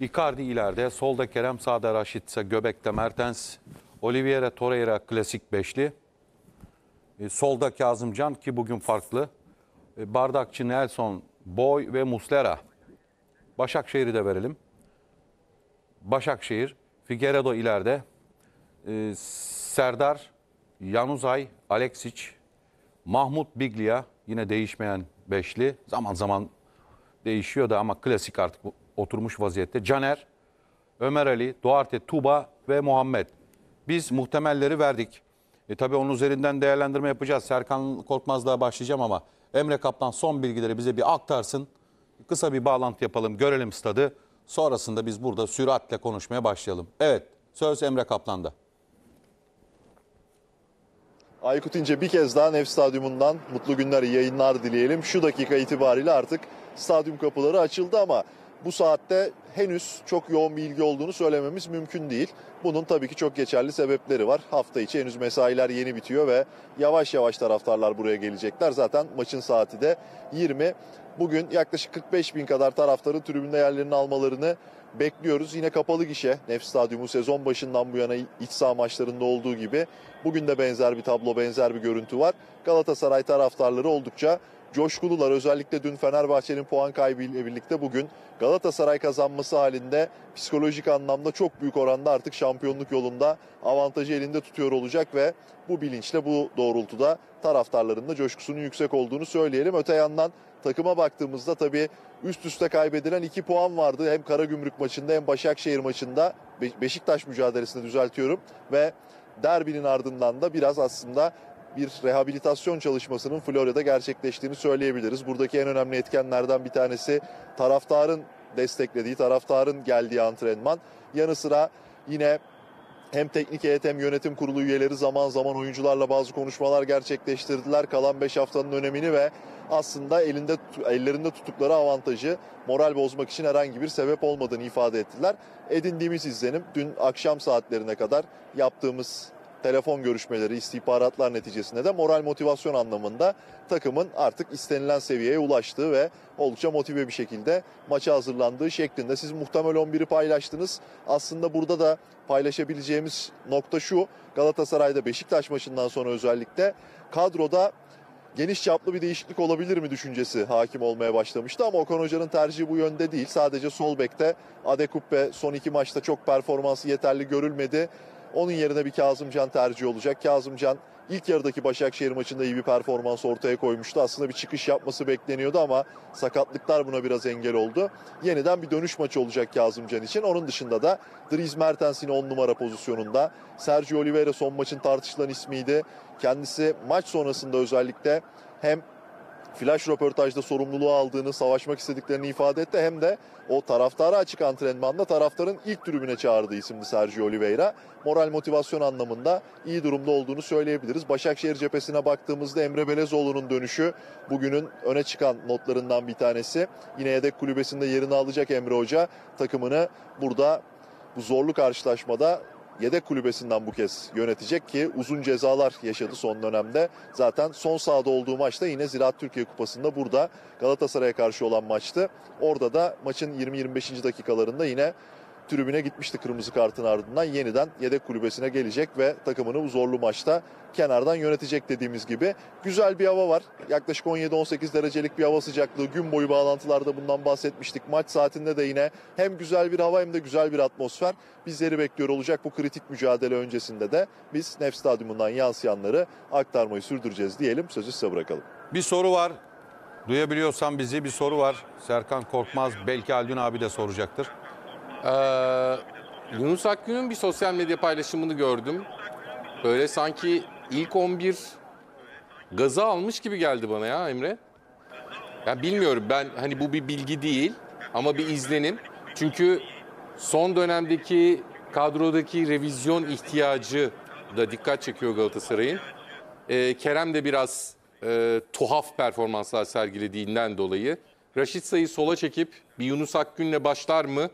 Icardi ileride, solda Kerem, sağda Raşit ise göbekte Mertens, Oliveira, Torreira klasik beşli. E, solda Kazımcan ki bugün farklı. E, Bardakçı, Nelson, Boy ve Muslera. Başakşehir'i de verelim. Başakşehir, Figueredo ileride. Ee, Serdar, Yanuzay, Aleksic, Mahmut Biglia yine değişmeyen beşli. Zaman zaman değişiyor da ama klasik artık oturmuş vaziyette. Caner, Ömer Ali, Duarte, Tuba ve Muhammed. Biz muhtemelleri verdik. E tabii onun üzerinden değerlendirme yapacağız. Serkan Korkmaz'la başlayacağım ama Emre Kaptan son bilgileri bize bir aktarsın. Kısa bir bağlantı yapalım, görelim stadı. Sonrasında biz burada süratle konuşmaya başlayalım. Evet, söz Emre Kaplan'da. Aykut İnce bir kez daha Nef Stadyumundan mutlu günler, yayınlar dileyelim. Şu dakika itibariyle artık stadyum kapıları açıldı ama bu saatte henüz çok yoğun bir ilgi olduğunu söylememiz mümkün değil. Bunun tabii ki çok geçerli sebepleri var. Hafta içi henüz mesailer yeni bitiyor ve yavaş yavaş taraftarlar buraya gelecekler. Zaten maçın saati de 20 bugün yaklaşık 45 bin kadar taraftarın tribünde yerlerini almalarını bekliyoruz. Yine kapalı gişe Nef Stadyumu sezon başından bu yana iç saha maçlarında olduğu gibi bugün de benzer bir tablo, benzer bir görüntü var. Galatasaray taraftarları oldukça coşkulular. Özellikle dün Fenerbahçe'nin puan kaybıyla birlikte bugün Galatasaray kazanması halinde psikolojik anlamda çok büyük oranda artık şampiyonluk yolunda avantajı elinde tutuyor olacak ve bu bilinçle bu doğrultuda taraftarların da coşkusunun yüksek olduğunu söyleyelim. Öte yandan takıma baktığımızda tabii üst üste kaybedilen iki puan vardı. Hem Karagümrük maçında hem Başakşehir maçında Beşiktaş mücadelesinde düzeltiyorum ve derbinin ardından da biraz aslında bir rehabilitasyon çalışmasının Florya'da gerçekleştiğini söyleyebiliriz. Buradaki en önemli etkenlerden bir tanesi taraftarın desteklediği, taraftarın geldiği antrenman. Yanı sıra yine hem teknik heyet hem yönetim kurulu üyeleri zaman zaman oyuncularla bazı konuşmalar gerçekleştirdiler. Kalan 5 haftanın önemini ve aslında elinde ellerinde tuttukları avantajı moral bozmak için herhangi bir sebep olmadığını ifade ettiler. Edindiğimiz izlenim dün akşam saatlerine kadar yaptığımız telefon görüşmeleri, istihbaratlar neticesinde de moral motivasyon anlamında takımın artık istenilen seviyeye ulaştığı ve oldukça motive bir şekilde maça hazırlandığı şeklinde. Siz muhtemel 11'i paylaştınız. Aslında burada da paylaşabileceğimiz nokta şu. Galatasaray'da Beşiktaş maçından sonra özellikle kadroda geniş çaplı bir değişiklik olabilir mi düşüncesi hakim olmaya başlamıştı ama Okan Hoca'nın tercihi bu yönde değil. Sadece sol bekte Adekup ve son iki maçta çok performansı yeterli görülmedi. Onun yerine bir Kazımcan tercih olacak. Kazımcan ilk yarıdaki Başakşehir maçında iyi bir performans ortaya koymuştu. Aslında bir çıkış yapması bekleniyordu ama sakatlıklar buna biraz engel oldu. Yeniden bir dönüş maçı olacak Kazımcan için. Onun dışında da Dries Mertens'in yine 10 numara pozisyonunda. Sergio Oliveira son maçın tartışılan ismiydi. Kendisi maç sonrasında özellikle hem flash röportajda sorumluluğu aldığını, savaşmak istediklerini ifade etti. Hem de o taraftara açık antrenmanda taraftarın ilk tribüne çağırdığı isimdi Sergio Oliveira. Moral motivasyon anlamında iyi durumda olduğunu söyleyebiliriz. Başakşehir cephesine baktığımızda Emre Belezoğlu'nun dönüşü bugünün öne çıkan notlarından bir tanesi. Yine yedek kulübesinde yerini alacak Emre Hoca takımını burada bu zorlu karşılaşmada yedek kulübesinden bu kez yönetecek ki uzun cezalar yaşadı son dönemde. Zaten son sahada olduğu maçta yine Ziraat Türkiye Kupası'nda burada Galatasaray'a karşı olan maçtı. Orada da maçın 20-25. dakikalarında yine tribüne gitmişti kırmızı kartın ardından yeniden yedek kulübesine gelecek ve takımını bu zorlu maçta kenardan yönetecek dediğimiz gibi. Güzel bir hava var. Yaklaşık 17-18 derecelik bir hava sıcaklığı. Gün boyu bağlantılarda bundan bahsetmiştik. Maç saatinde de yine hem güzel bir hava hem de güzel bir atmosfer bizleri bekliyor olacak. Bu kritik mücadele öncesinde de biz Nef Stadyumundan yansıyanları aktarmayı sürdüreceğiz diyelim. Sözü size bırakalım. Bir soru var. Duyabiliyorsan bizi bir soru var. Serkan Korkmaz belki Aldun abi de soracaktır. Ee, Yunus Akgün'ün bir sosyal medya paylaşımını gördüm. Böyle sanki ilk 11 gaza almış gibi geldi bana ya Emre. Ya bilmiyorum ben hani bu bir bilgi değil ama bir izlenim. Çünkü son dönemdeki kadrodaki revizyon ihtiyacı da dikkat çekiyor Galatasaray'ın. Ee, Kerem de biraz e, tuhaf performanslar sergilediğinden dolayı. Raşit Say'ı sola çekip bir Yunus Akgün'le başlar mı?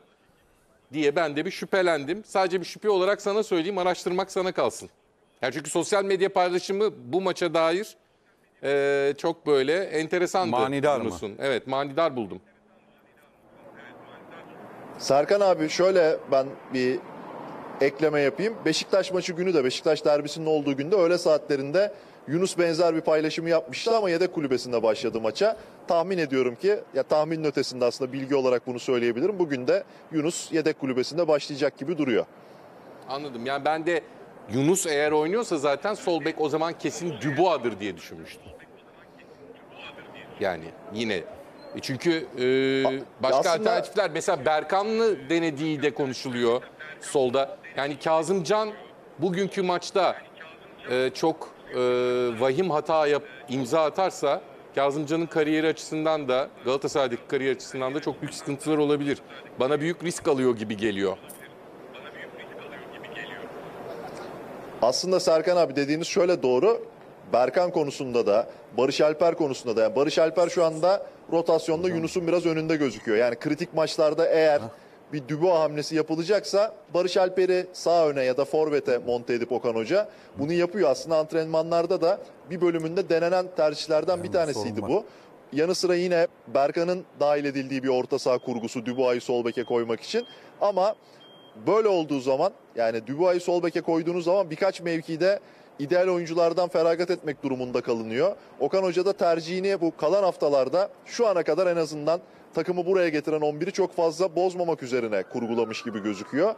diye ben de bir şüphelendim. Sadece bir şüphe olarak sana söyleyeyim araştırmak sana kalsın. Yani çünkü sosyal medya paylaşımı bu maça dair e, çok böyle enteresandı. Manidar konusun. mı? Evet manidar buldum. Serkan abi şöyle ben bir ekleme yapayım. Beşiktaş maçı günü de Beşiktaş derbisinin olduğu günde öğle saatlerinde Yunus benzer bir paylaşımı yapmıştı ama yedek kulübesinde başladı maça. Tahmin ediyorum ki ya tahminin ötesinde aslında bilgi olarak bunu söyleyebilirim. Bugün de Yunus yedek kulübesinde başlayacak gibi duruyor. Anladım. Yani ben de Yunus eğer oynuyorsa zaten sol bek o zaman kesin Dubois'dır diye düşünmüştüm. Yani yine e çünkü e, başka aslında... alternatifler mesela Berkan'lı denediği de konuşuluyor solda. Yani Kazımcan bugünkü maçta e, çok e, vahim hata yap, imza atarsa Kazımcan'ın kariyeri açısından da Galatasaray'daki kariyer açısından da çok büyük sıkıntılar olabilir. Bana büyük risk alıyor gibi geliyor. Aslında Serkan abi dediğiniz şöyle doğru. Berkan konusunda da Barış Alper konusunda da yani Barış Alper şu anda rotasyonda Yunus'un biraz önünde gözüküyor. Yani kritik maçlarda eğer bir dübo hamlesi yapılacaksa Barış Alper'i sağ öne ya da forvete monte edip Okan Hoca bunu yapıyor. Aslında antrenmanlarda da bir bölümünde denenen tercihlerden yani bir tanesiydi sorunlar. bu. Yanı sıra yine Berkan'ın dahil edildiği bir orta saha kurgusu Dubois'u sol beke koymak için. Ama böyle olduğu zaman yani Dubois'u sol beke koyduğunuz zaman birkaç mevkide ideal oyunculardan feragat etmek durumunda kalınıyor. Okan Hoca da tercihini bu kalan haftalarda şu ana kadar en azından takımı buraya getiren 11'i çok fazla bozmamak üzerine kurgulamış gibi gözüküyor.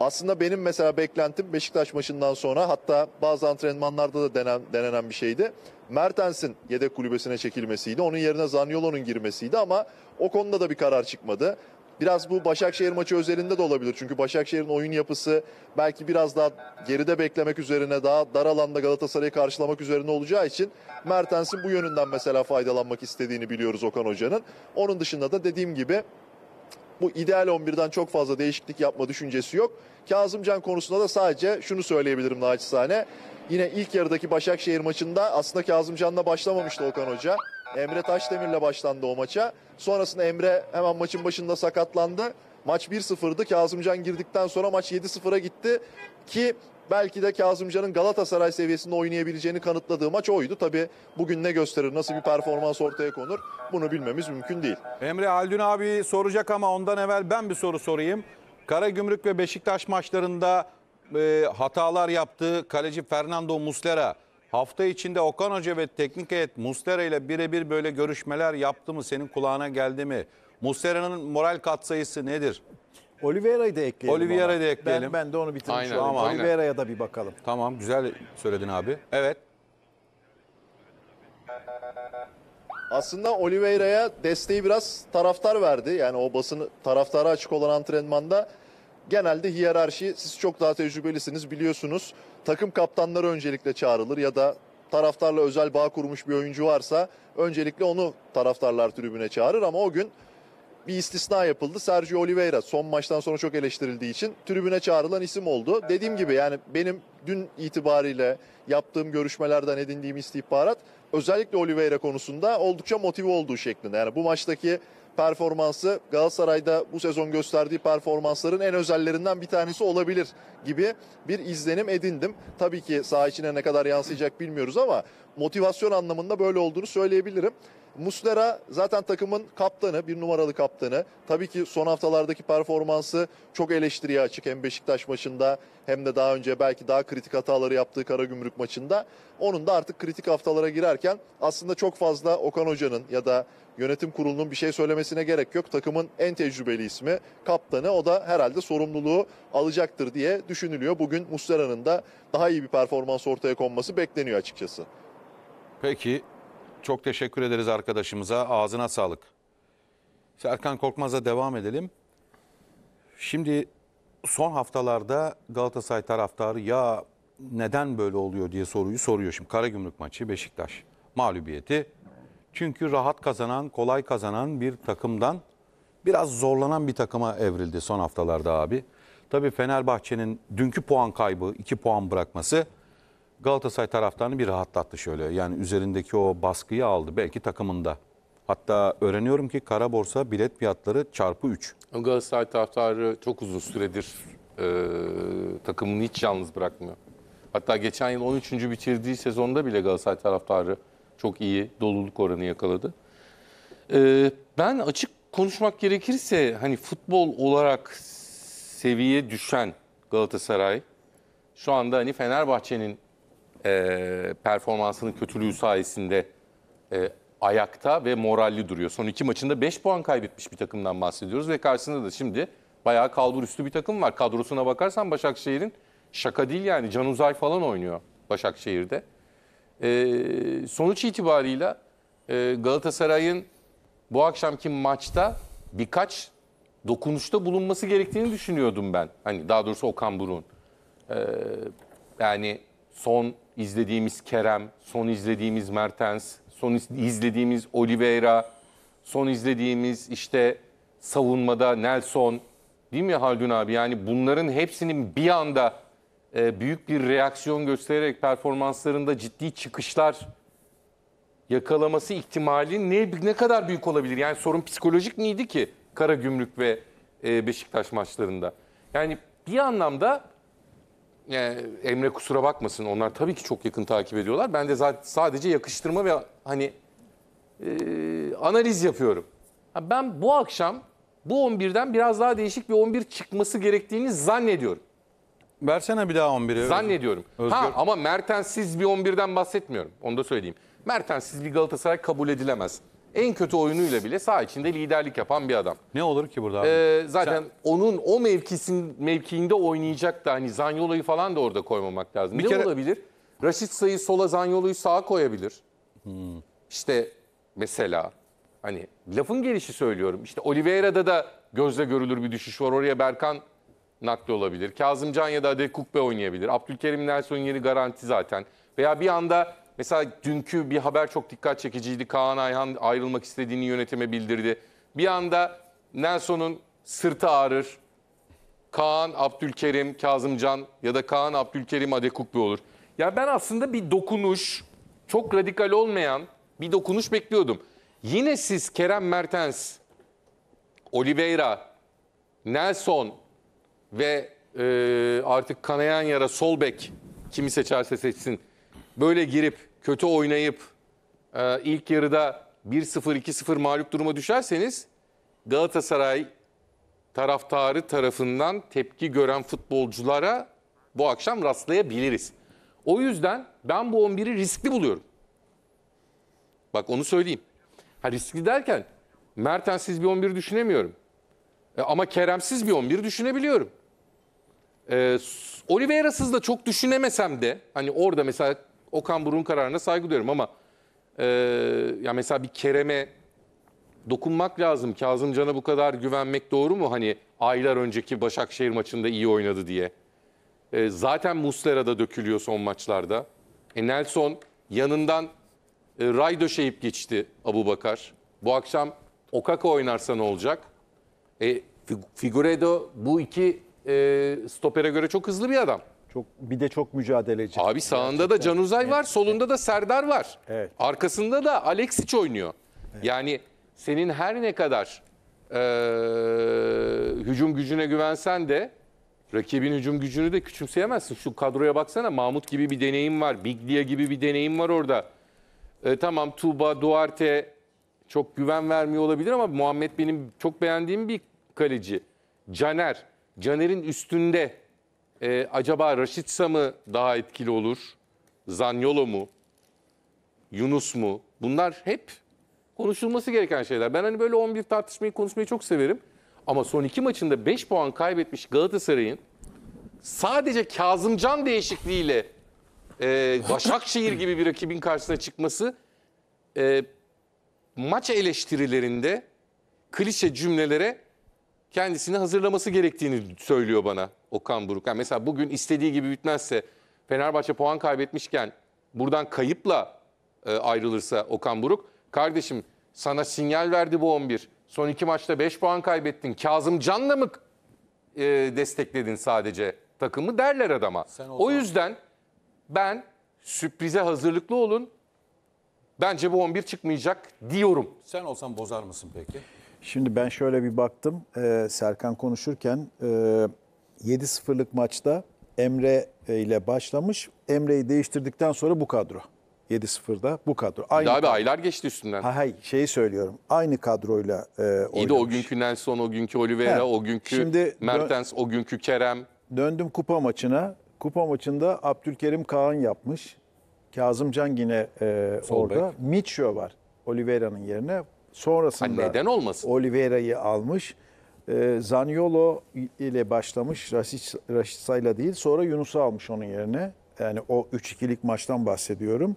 Aslında benim mesela beklentim Beşiktaş maçından sonra hatta bazı antrenmanlarda da denen, denenen bir şeydi. Mertens'in yedek kulübesine çekilmesiydi. Onun yerine Zaniolo'nun girmesiydi ama o konuda da bir karar çıkmadı. Biraz bu Başakşehir maçı özelinde de olabilir. Çünkü Başakşehir'in oyun yapısı belki biraz daha geride beklemek üzerine daha dar alanda Galatasaray'ı karşılamak üzerine olacağı için Mertens'in bu yönünden mesela faydalanmak istediğini biliyoruz Okan Hoca'nın. Onun dışında da dediğim gibi bu ideal 11'den çok fazla değişiklik yapma düşüncesi yok. Kazımcan konusunda da sadece şunu söyleyebilirim naçizane. Yine ilk yarıdaki Başakşehir maçında aslında Kazımcan'la başlamamıştı Okan Hoca. Emre Taşdemir'le başlandı o maça. Sonrasında Emre hemen maçın başında sakatlandı. Maç 1-0'dı. Kazımcan girdikten sonra maç 7-0'a gitti ki belki de Kazımcan'ın Galatasaray seviyesinde oynayabileceğini kanıtladığı maç oydu. Tabi bugün ne gösterir, nasıl bir performans ortaya konur bunu bilmemiz mümkün değil. Emre Haldun abi soracak ama ondan evvel ben bir soru sorayım. Karagümrük ve Beşiktaş maçlarında e, hatalar yaptı. Kaleci Fernando Muslera Hafta içinde Okan Hoca ve teknik heyet Mustera ile birebir böyle görüşmeler yaptı mı? Senin kulağına geldi mi? Mustera'nın moral katsayısı nedir? Oliveira'yı da ekleyelim. Oliveira'yı da ekleyelim. Ben, ben de onu bitirmiş aynen, olayım. Oliveira'ya da bir bakalım. Tamam güzel söyledin abi. Evet. Aslında Oliveira'ya desteği biraz taraftar verdi. Yani o basın taraftara açık olan antrenmanda genelde hiyerarşi siz çok daha tecrübelisiniz biliyorsunuz takım kaptanları öncelikle çağrılır ya da taraftarla özel bağ kurmuş bir oyuncu varsa öncelikle onu taraftarlar tribüne çağırır ama o gün bir istisna yapıldı. Sergio Oliveira son maçtan sonra çok eleştirildiği için tribüne çağrılan isim oldu. Dediğim gibi yani benim dün itibariyle yaptığım görüşmelerden edindiğim istihbarat özellikle Oliveira konusunda oldukça motive olduğu şeklinde. Yani bu maçtaki performansı Galatasaray'da bu sezon gösterdiği performansların en özellerinden bir tanesi olabilir gibi bir izlenim edindim. Tabii ki saha içine ne kadar yansıyacak bilmiyoruz ama motivasyon anlamında böyle olduğunu söyleyebilirim. Muslera zaten takımın kaptanı, bir numaralı kaptanı. Tabii ki son haftalardaki performansı çok eleştiriye açık. Hem Beşiktaş maçında hem de daha önce belki daha kritik hataları yaptığı Karagümrük maçında. Onun da artık kritik haftalara girerken aslında çok fazla Okan Hoca'nın ya da yönetim kurulunun bir şey söylemesine gerek yok. Takımın en tecrübeli ismi kaptanı o da herhalde sorumluluğu alacaktır diye düşünülüyor. Bugün Muslera'nın da daha iyi bir performans ortaya konması bekleniyor açıkçası. Peki çok teşekkür ederiz arkadaşımıza. Ağzına sağlık. Serkan Korkmaz'a devam edelim. Şimdi son haftalarda Galatasaray taraftarı ya neden böyle oluyor diye soruyu soruyor. Şimdi Karagümrük maçı Beşiktaş mağlubiyeti. Çünkü rahat kazanan, kolay kazanan bir takımdan biraz zorlanan bir takıma evrildi son haftalarda abi. Tabii Fenerbahçe'nin dünkü puan kaybı, 2 puan bırakması Galatasaray taraftarını bir rahatlattı şöyle. Yani üzerindeki o baskıyı aldı belki takımında. Hatta öğreniyorum ki kara borsa bilet fiyatları çarpı 3. Galatasaray taraftarı çok uzun süredir e, takımını hiç yalnız bırakmıyor. Hatta geçen yıl 13. bitirdiği sezonda bile Galatasaray taraftarı çok iyi doluluk oranı yakaladı. E, ben açık konuşmak gerekirse hani futbol olarak seviye düşen Galatasaray şu anda hani Fenerbahçe'nin e, performansının kötülüğü sayesinde e, ayakta ve moralli duruyor. Son iki maçında 5 puan kaybetmiş bir takımdan bahsediyoruz ve karşısında da şimdi bayağı kalbur üstü bir takım var. Kadrosuna bakarsan Başakşehir'in şaka değil yani Can Uzay falan oynuyor Başakşehir'de. E, sonuç itibarıyla e, Galatasaray'ın bu akşamki maçta birkaç dokunuşta bulunması gerektiğini düşünüyordum ben. Hani daha doğrusu Okan Burun Ee, yani son izlediğimiz Kerem, son izlediğimiz Mertens, son izlediğimiz Oliveira, son izlediğimiz işte savunmada Nelson değil mi Haldun abi? Yani bunların hepsinin bir anda e, büyük bir reaksiyon göstererek performanslarında ciddi çıkışlar yakalaması ihtimali ne ne kadar büyük olabilir? Yani sorun psikolojik miydi ki Kara Gümrük ve e, Beşiktaş maçlarında? Yani bir anlamda yani Emre kusura bakmasın onlar tabii ki çok yakın takip ediyorlar. Ben de zaten sadece yakıştırma ve hani e, analiz yapıyorum. ben bu akşam bu 11'den biraz daha değişik bir 11 çıkması gerektiğini zannediyorum. Versene bir daha 11'i. Zannediyorum. Özgür. Ha ama Mertensiz bir 11'den bahsetmiyorum. Onu da söyleyeyim. Mertensiz bir Galatasaray kabul edilemez en kötü oyunuyla bile sağ içinde liderlik yapan bir adam. Ne olur ki burada Ee, zaten Sen- onun o mevkisin mevkiinde oynayacak da hani Zanyolu'yu falan da orada koymamak lazım. Bir ne kere- olabilir? Raşit Say'ı sola Zanyolu'yu sağa koyabilir. Hmm. İşte mesela hani lafın gelişi söylüyorum. İşte Oliveira'da da gözle görülür bir düşüş var. Oraya Berkan nakli olabilir. Kazım Can ya da Adekukbe oynayabilir. Abdülkerim Nelson yeri garanti zaten. Veya bir anda mesela dünkü bir haber çok dikkat çekiciydi. Kaan Ayhan ayrılmak istediğini yönetime bildirdi. Bir anda Nelson'un sırtı ağrır. Kaan Abdülkerim Kazımcan ya da Kaan Abdülkerim Adekukbi olur. Ya ben aslında bir dokunuş, çok radikal olmayan bir dokunuş bekliyordum. Yine siz Kerem Mertens, Oliveira, Nelson ve e, artık kanayan yara sol bek kimi seçerse seçsin böyle girip kötü oynayıp e, ilk yarıda 1-0 2-0 mağlup duruma düşerseniz Galatasaray taraftarı tarafından tepki gören futbolculara bu akşam rastlayabiliriz. O yüzden ben bu 11'i riskli buluyorum. Bak onu söyleyeyim. Ha riskli derken Mertensiz bir 11 düşünemiyorum. E, ama Keremsiz bir 11 düşünebiliyorum. E, Oliveira'sız da çok düşünemesem de hani orada mesela Okan Burun kararına saygı duyuyorum ama e, ya mesela bir Kerem'e dokunmak lazım. Kazım Can'a bu kadar güvenmek doğru mu? Hani aylar önceki Başakşehir maçında iyi oynadı diye. E, zaten Muslera da dökülüyor son maçlarda. E, Nelson yanından e, ray döşeyip geçti Abu Bakar. Bu akşam Okaka oynarsa ne olacak? E, Figuredo bu iki e, stopere göre çok hızlı bir adam. Çok bir de çok mücadeleci. Abi sağında da Can Uzay var, evet. solunda da Serdar var. Evet. Arkasında da Alexic oynuyor. Evet. Yani senin her ne kadar e, hücum gücüne güvensen de rakibin hücum gücünü de küçümseyemezsin. Şu kadroya baksana Mahmut gibi bir deneyim var. Biglia gibi bir deneyim var orada. E, tamam Tuba, Duarte çok güven vermiyor olabilir ama Muhammed benim çok beğendiğim bir kaleci. Caner. Caner'in üstünde e, acaba Raşitsa mı daha etkili olur? Zanyolo mu? Yunus mu? Bunlar hep konuşulması gereken şeyler. Ben hani böyle 11 tartışmayı konuşmayı çok severim. Ama son iki maçında 5 puan kaybetmiş Galatasaray'ın sadece Kazımcan değişikliğiyle e, Başakşehir gibi bir rakibin karşısına çıkması e, maç eleştirilerinde klişe cümlelere kendisini hazırlaması gerektiğini söylüyor bana. Okan Buruk. Yani mesela bugün istediği gibi bitmezse Fenerbahçe puan kaybetmişken buradan kayıpla e, ayrılırsa Okan Buruk. Kardeşim sana sinyal verdi bu 11. Son iki maçta 5 puan kaybettin. Kazım Can'la mı e, destekledin sadece takımı derler adama. Sen o, o yüzden ben sürprize hazırlıklı olun. Bence bu 11 çıkmayacak diyorum. Sen olsan bozar mısın peki? Şimdi ben şöyle bir baktım. Ee, Serkan konuşurken... E 7-0'lık maçta Emre e, ile başlamış. Emre'yi değiştirdikten sonra bu kadro. 7-0'da bu kadro. Aynı Daha kadro. aylar geçti üstünden. Ha, hay, şeyi söylüyorum. Aynı kadroyla e, İyi de o günkü Nelson, o günkü Oliveira, He, o günkü şimdi, Mertens, o günkü Kerem. Döndüm kupa maçına. Kupa maçında Abdülkerim Kaan yapmış. Kazımcan yine e, orada. Bek. var Oliveira'nın yerine. Sonrasında ha, neden olmasın? Oliveira'yı almış. Ee, Zaniolo ile başlamış Sayla değil sonra Yunus'u almış onun yerine. Yani o 3-2'lik maçtan bahsediyorum.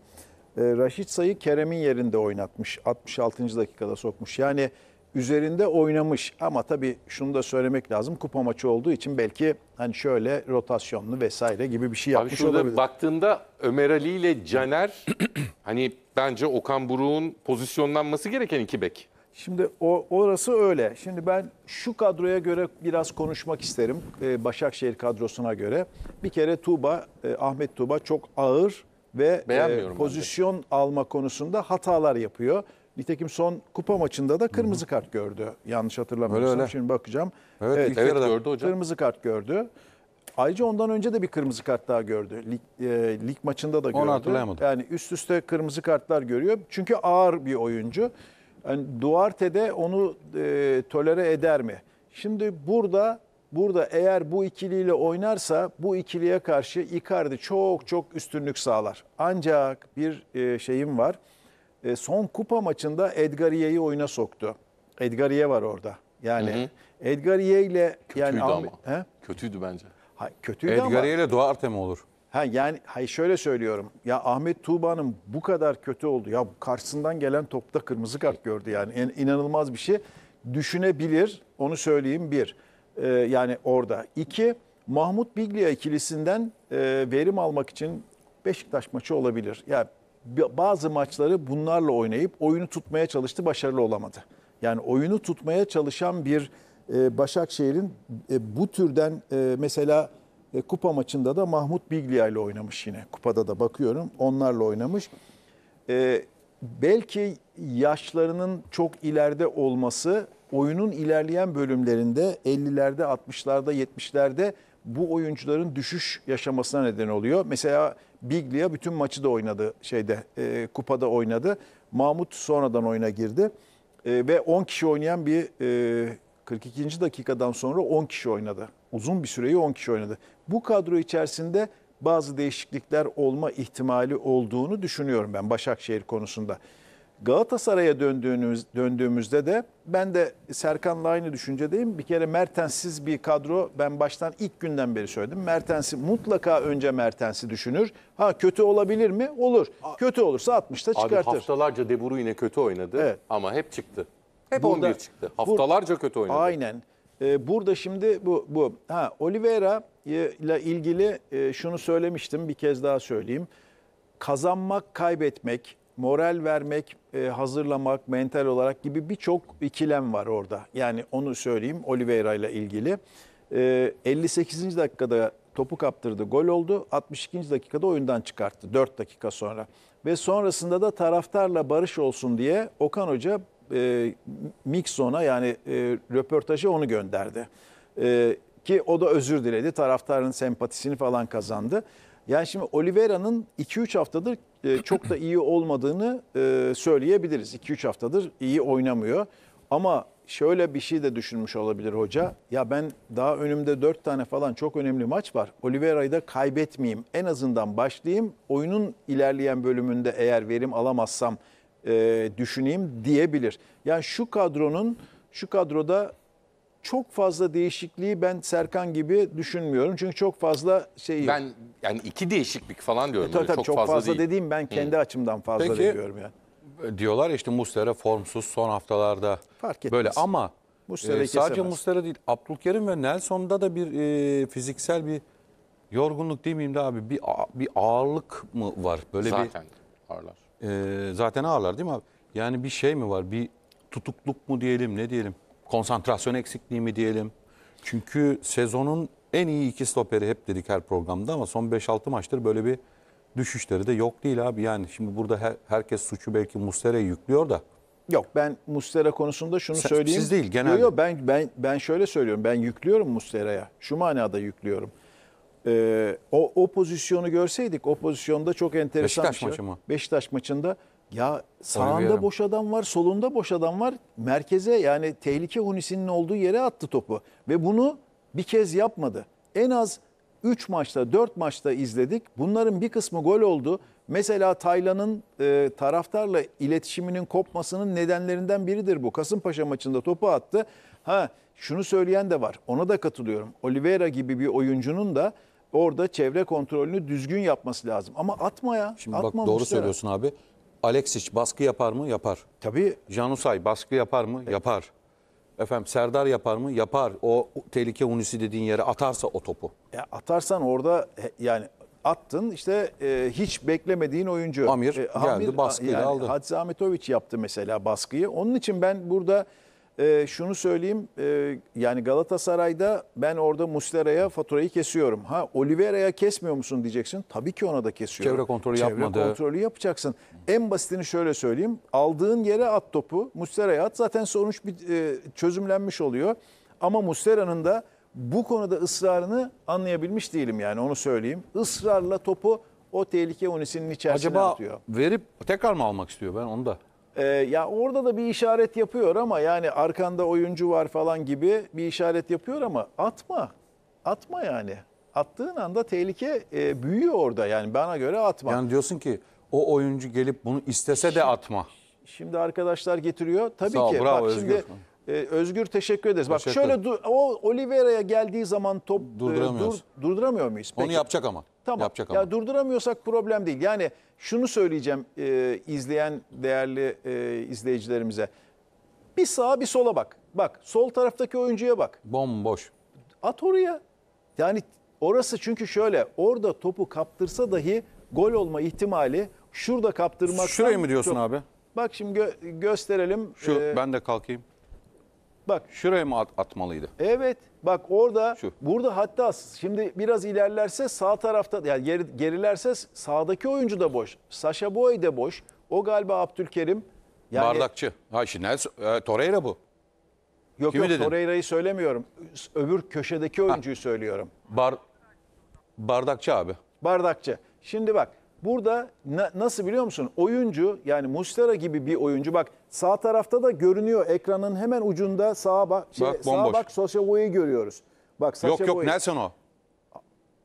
E, ee, Rashica Kerem'in yerinde oynatmış. 66. dakikada sokmuş. Yani üzerinde oynamış ama tabii şunu da söylemek lazım. Kupa maçı olduğu için belki hani şöyle rotasyonlu vesaire gibi bir şey yapmış Abi şurada olabilir. baktığında Ömer Ali ile Caner hani bence Okan Buruk'un pozisyonlanması gereken iki bek. Şimdi o, orası öyle. Şimdi ben şu kadroya göre biraz konuşmak isterim. Ee, Başakşehir kadrosuna göre. Bir kere Tuğba, e, Ahmet Tuğba çok ağır ve e, pozisyon bence. alma konusunda hatalar yapıyor. Nitekim son kupa maçında da kırmızı kart gördü. Yanlış hatırlamıyorsam öyle, öyle. şimdi bakacağım. Evet, evet, evet gördü hocam. Kırmızı kart gördü. Ayrıca ondan önce de bir kırmızı kart daha gördü. Lig, e, lig maçında da gördü. Onu hatırlayamadım. Yani üst üste kırmızı kartlar görüyor. Çünkü ağır bir oyuncu. Yani Duarte de onu e, tolere eder mi? Şimdi burada burada eğer bu ikiliyle oynarsa bu ikiliye karşı Icardi çok çok üstünlük sağlar. Ancak bir e, şeyim var. E, son kupa maçında Edgariye'yi oyuna soktu. Edgariye var orada. Yani hı Edgariye ile kötüydü ama. He? Kötüydü bence. Ha, kötüydü Edgariye ile Duarte mi olur? Ha yani hayır şöyle söylüyorum. Ya Ahmet Tuğba'nın bu kadar kötü oldu. Ya karşısından gelen topta kırmızı kart gördü yani. yani inanılmaz bir şey. Düşünebilir. Onu söyleyeyim bir. Ee, yani orada. iki Mahmut Biglia ikilisinden e, verim almak için Beşiktaş maçı olabilir. Ya yani bazı maçları bunlarla oynayıp oyunu tutmaya çalıştı, başarılı olamadı. Yani oyunu tutmaya çalışan bir e, Başakşehir'in e, bu türden e, mesela e, kupa maçında da Mahmut Biglia ile oynamış yine. Kupada da bakıyorum onlarla oynamış. E, belki yaşlarının çok ileride olması oyunun ilerleyen bölümlerinde 50'lerde 60'larda 70'lerde bu oyuncuların düşüş yaşamasına neden oluyor. Mesela Biglia bütün maçı da oynadı şeyde e, kupada oynadı. Mahmut sonradan oyuna girdi e, ve 10 kişi oynayan bir e, 42. dakikadan sonra 10 kişi oynadı uzun bir süreyi 10 kişi oynadı. Bu kadro içerisinde bazı değişiklikler olma ihtimali olduğunu düşünüyorum ben Başakşehir konusunda. Galatasaray'a döndüğümüz, döndüğümüzde de ben de Serkan'la aynı düşüncedeyim. Bir kere Mertensiz bir kadro ben baştan ilk günden beri söyledim. Mertens'i mutlaka önce Mertens'i düşünür. Ha kötü olabilir mi? Olur. A kötü olursa 60'ta çıkartır. Abi haftalarca De Bruyne kötü oynadı evet. ama hep çıktı. Hep Burada, 11 çıktı. Haftalarca kötü oynadı. Aynen. E, burada şimdi bu bu ha Oliveira e, ile ilgili e, şunu söylemiştim bir kez daha söyleyeyim. Kazanmak, kaybetmek, moral vermek, e, hazırlamak mental olarak gibi birçok ikilem var orada. Yani onu söyleyeyim Oliveira ile ilgili. E, ee, 58. dakikada topu kaptırdı, gol oldu. 62. dakikada oyundan çıkarttı 4 dakika sonra. Ve sonrasında da taraftarla barış olsun diye Okan Hoca e, Mixon'a yani e, röportajı onu gönderdi. E, ki o da özür diledi. Taraftarın sempatisini falan kazandı. Yani şimdi Oliveira'nın 2-3 haftadır e, çok da iyi olmadığını e, söyleyebiliriz. 2-3 haftadır iyi oynamıyor. Ama şöyle bir şey de düşünmüş olabilir hoca. Ya ben daha önümde 4 tane falan çok önemli maç var. Oliveira'yı da kaybetmeyeyim. En azından başlayayım. Oyunun ilerleyen bölümünde eğer verim alamazsam e, düşüneyim diyebilir. Yani şu kadronun şu kadroda çok fazla değişikliği ben Serkan gibi düşünmüyorum. Çünkü çok fazla şey yok. Ben yani iki değişiklik falan diyorum. E, tabii, tabii, çok, çok fazla, fazla değil. dediğim ben kendi Hı. açımdan fazla Peki, diyorum yani. E, diyorlar işte Muslera formsuz son haftalarda Fark böyle ama Muslera e, sadece kesemez. Muslera değil Abdülkerim ve Nelson'da da bir e, fiziksel bir yorgunluk demeyeyim de abi bir bir ağırlık mı var böyle Zaten bir ağırlar e, zaten ağlar değil mi abi? Yani bir şey mi var? Bir tutukluk mu diyelim ne diyelim? Konsantrasyon eksikliği mi diyelim? Çünkü sezonun en iyi iki stoperi hep dedik her programda ama son 5-6 maçtır böyle bir düşüşleri de yok değil abi. Yani şimdi burada her, herkes suçu belki Muslera'ya yüklüyor da. Yok ben Muslera konusunda şunu Sen, söyleyeyim. Siz değil genelde. Yok yo, ben ben ben şöyle söylüyorum. Ben yüklüyorum Muslera'ya. Şu manada yüklüyorum. Ee, o, o pozisyonu görseydik o pozisyonda çok enteresan Beşiktaş bir şey. maçı mı? Beşiktaş maçında ya sağında boş adam var, solunda boş adam var. Merkeze yani tehlike hunisinin olduğu yere attı topu. Ve bunu bir kez yapmadı. En az 3 maçta 4 maçta izledik. Bunların bir kısmı gol oldu. Mesela Taylan'ın e, taraftarla iletişiminin kopmasının nedenlerinden biridir bu. Kasımpaşa maçında topu attı. Ha şunu söyleyen de var. Ona da katılıyorum. Oliveira gibi bir oyuncunun da orada çevre kontrolünü düzgün yapması lazım. Ama atma ya. Şimdi bak doğru söylüyorsun abi. Aleksic baskı yapar mı? Yapar. Tabii. Janusay baskı yapar mı? Yapar. Efendim Serdar yapar mı? Yapar. O tehlike unisi dediğin yere atarsa o topu. Ya atarsan orada yani attın işte e, hiç beklemediğin oyuncu. Amir e, geldi, baskıyı da aldı. Hadzi Ahmetoviç yaptı mesela baskıyı. Onun için ben burada e, şunu söyleyeyim e, yani Galatasaray'da ben orada Muslera'ya faturayı kesiyorum. Ha Oliveira'ya kesmiyor musun diyeceksin. Tabii ki ona da kesiyorum. Çevre kontrolü Çevre yapmadı. Çevre kontrolü yapacaksın. En basitini şöyle söyleyeyim. Aldığın yere at topu Muslera'ya at zaten sonuç bir e, çözümlenmiş oluyor. Ama Muslera'nın da bu konuda ısrarını anlayabilmiş değilim yani onu söyleyeyim. Israrla topu o tehlike unisinin içerisine Acaba atıyor. Acaba verip tekrar mı almak istiyor ben onu da ee, ya orada da bir işaret yapıyor ama yani arkanda oyuncu var falan gibi bir işaret yapıyor ama atma. Atma yani. Attığın anda tehlike e, büyüyor orada yani bana göre atma. Yani diyorsun ki o oyuncu gelip bunu istese de atma. Şimdi arkadaşlar getiriyor. Tabii Sağ ol, ki. Bravo, Bak Özgür. şimdi e, Özgür teşekkür ederiz. Bak şöyle o Oliveira'ya geldiği zaman top durduramıyoruz. E, dur, durduramıyor muyuz? Peki. Onu yapacak ama. Tamam. Yapacak ama. Ya durduramıyorsak problem değil. Yani şunu söyleyeceğim e, izleyen değerli e, izleyicilerimize. Bir sağa bir sola bak. Bak sol taraftaki oyuncuya bak. Bomboş. At oraya. Yani orası çünkü şöyle orada topu kaptırsa dahi gol olma ihtimali şurada kaptırmak. Şurayı mı diyorsun çok... abi? Bak şimdi gö gösterelim. Şu ee, ben de kalkayım. Bak. Şuraya mı at atmalıydı? Evet. Bak orada Şu. burada hatta şimdi biraz ilerlerse sağ tarafta yani geri, gerilerse sağdaki oyuncu da boş. Sasha Boy da boş. O galiba Abdülkerim. Yani, Bardakçı. Ha şimdi e, Torreira bu. Yok Kimi yok dedin? Torreira'yı söylemiyorum. Öbür köşedeki oyuncuyu ha. söylüyorum. Bar Bardakçı abi. Bardakçı. Şimdi bak burada na nasıl biliyor musun? Oyuncu yani Mustera gibi bir oyuncu bak Sağ tarafta da görünüyor ekranın hemen ucunda sağa bak şey, bak, sağa bak Sosyevo'yu görüyoruz. Bak Sasha Yok yok Nelson o.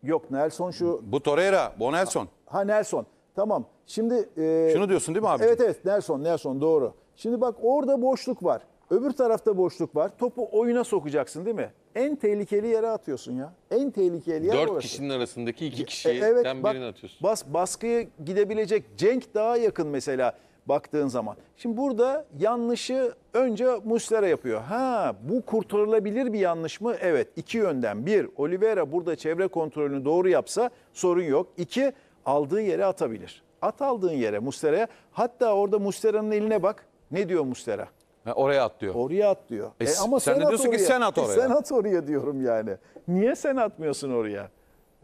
Yok Nelson şu. Bu Torreira, bu Nelson. Ha Nelson. Tamam. Şimdi e, Şunu diyorsun değil mi abi? Evet evet Nelson Nelson doğru. Şimdi bak orada boşluk var. Öbür tarafta boşluk var. Topu oyuna sokacaksın değil mi? En tehlikeli yere atıyorsun ya. En tehlikeli yer Dört orası. kişinin arasındaki iki kişiden E, evet, birini bak, atıyorsun. Bas, baskıya gidebilecek Cenk daha yakın mesela baktığın zaman. Şimdi burada yanlışı önce Muslera yapıyor. Ha bu kurtarılabilir bir yanlış mı? Evet iki yönden. Bir Oliveira burada çevre kontrolünü doğru yapsa sorun yok. İki aldığı yere atabilir. At aldığın yere Muslera'ya. Hatta orada Muslera'nın eline bak. Ne diyor Muslera? Ha, oraya at diyor. Oraya at diyor. E, e, ama sen, sen de diyorsun oraya. ki sen at e, oraya. E, sen at oraya diyorum yani. Niye sen atmıyorsun oraya?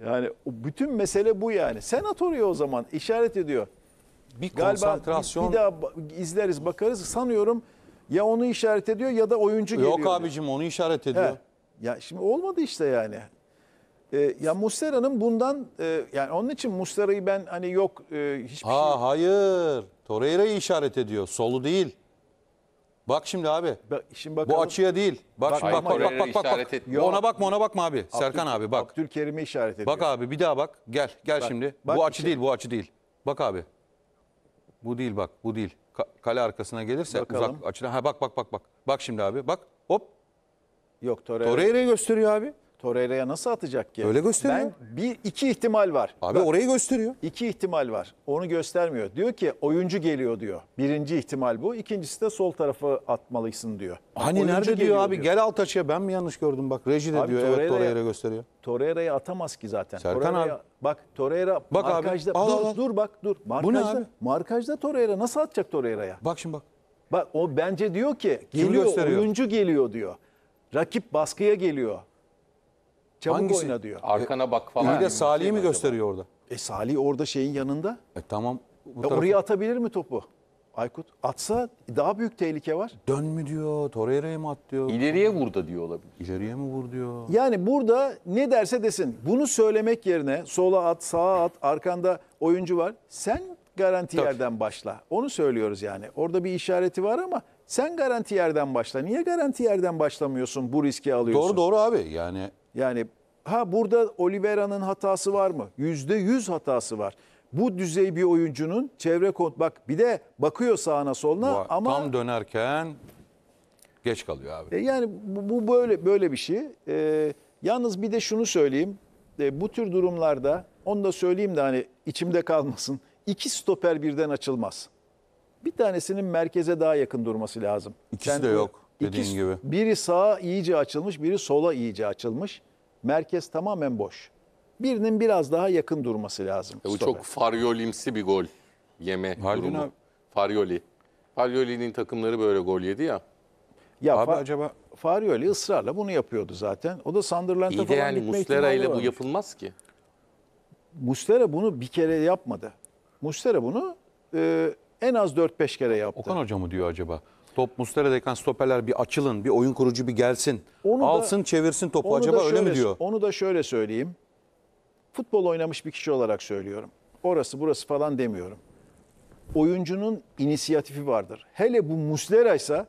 Yani bütün mesele bu yani. Sen at oraya o zaman işaret ediyor bir konsantrasyon. Galiba bir daha izleriz bakarız. Sanıyorum ya onu işaret ediyor ya da oyuncu geliyor. Yok abicim onu işaret ediyor. He. Ya şimdi olmadı işte yani. E, ya Mustera'nın bundan e, yani onun için Mustera'yı ben hani yok e, hiçbir ha, şey. Hayır. Torreira'yı işaret ediyor. Solu değil. Bak şimdi abi. Ba şimdi bakalım. Bu açıya değil. Bak, bak şimdi bak bak bak bak. bak. Etmiyor. Ona bakma ona bakma abi. Abdül, Serkan abi bak. Abdülkerim'e işaret ediyor. Bak abi bir daha bak. Gel gel bak, şimdi. Bak bu açı şey. değil bu açı değil. Bak abi. Bu değil bak bu değil. Ka- kale arkasına gelirse Bakalım. uzak açıdan. Ha bak bak bak bak. Bak şimdi abi bak hop. Yok Torreira. Torreira'yı gösteriyor abi. Torreira'ya nasıl atacak ki? Öyle gösteriyor. Ben bir iki ihtimal var. Abi Bak, orayı gösteriyor. İki ihtimal var. Onu göstermiyor. Diyor ki oyuncu geliyor diyor. Birinci ihtimal bu. İkincisi de sol tarafı atmalısın diyor. Hani oyuncu nerede diyor abi diyor. gel al taçıya ben mi yanlış gördüm bak reji de abi, diyor Torreira, evet Torreira gösteriyor. Torreira'yı atamaz ki zaten. Serkan abi. Bak Torreira bak markajda abi, al, dur, al. dur bak dur. Markajda, bu ne abi? Markajda Torreira nasıl atacak Torreira'ya? Bak şimdi bak. Bak o bence diyor ki geliyor oyuncu geliyor diyor. Rakip baskıya geliyor. Çabuk Hangisine oyun. diyor? Arkana e, bak falan. İyi de Salih'i mi şey gösteriyor orada? E Salih orada şeyin yanında. E tamam. Bu E, oraya atabilir mi topu? Aykut atsa daha büyük tehlike var. Dön mü diyor, Torreira'ya mı at diyor. İleriye vur da diyor olabilir. İleriye mi vur diyor. Yani burada ne derse desin. Bunu söylemek yerine sola at, sağa at, arkanda oyuncu var. Sen garanti yerden başla. Onu söylüyoruz yani. Orada bir işareti var ama sen garanti yerden başla. Niye garanti yerden başlamıyorsun? Bu riski alıyorsun. Doğru doğru abi yani yani ha burada Oliveira'nın hatası var mı? Yüzde yüz hatası var. Bu düzey bir oyuncunun çevre kont bak bir de bakıyor sağına soluna Var. ama Tam dönerken geç kalıyor abi. E, yani bu, bu böyle böyle bir şey. E, yalnız bir de şunu söyleyeyim. E, bu tür durumlarda onu da söyleyeyim de hani içimde kalmasın. İki stoper birden açılmaz. Bir tanesinin merkeze daha yakın durması lazım. İkisi de Kendi- yok. Dediğin İki, gibi. Biri sağa iyice açılmış, biri sola iyice açılmış. Merkez tamamen boş. Birinin biraz daha yakın durması lazım. Ya e, bu stoper. çok Faryolimsi bir gol yeme Harbin durumu. Abi. Faryoli. Faryoli'nin takımları böyle gol yedi ya. Ya Abi fa acaba Faryoli ısrarla bunu yapıyordu zaten. O da Sunderland'a falan yani gitme Muslera ile bu yapılmaz ki. Muslera bunu bir kere yapmadı. Muslera bunu e, en az 4-5 kere yaptı. Okan Hoca mı diyor acaba? top dekan stoperler bir açılın, bir oyun kurucu bir gelsin. Onu da- çevirsin topu Onu acaba da öyle mi diyor? Onu da şöyle söyleyeyim. Futbol oynamış bir kişi olarak söylüyorum. Orası burası falan demiyorum. Oyuncunun inisiyatifi vardır. Hele bu Muslera ise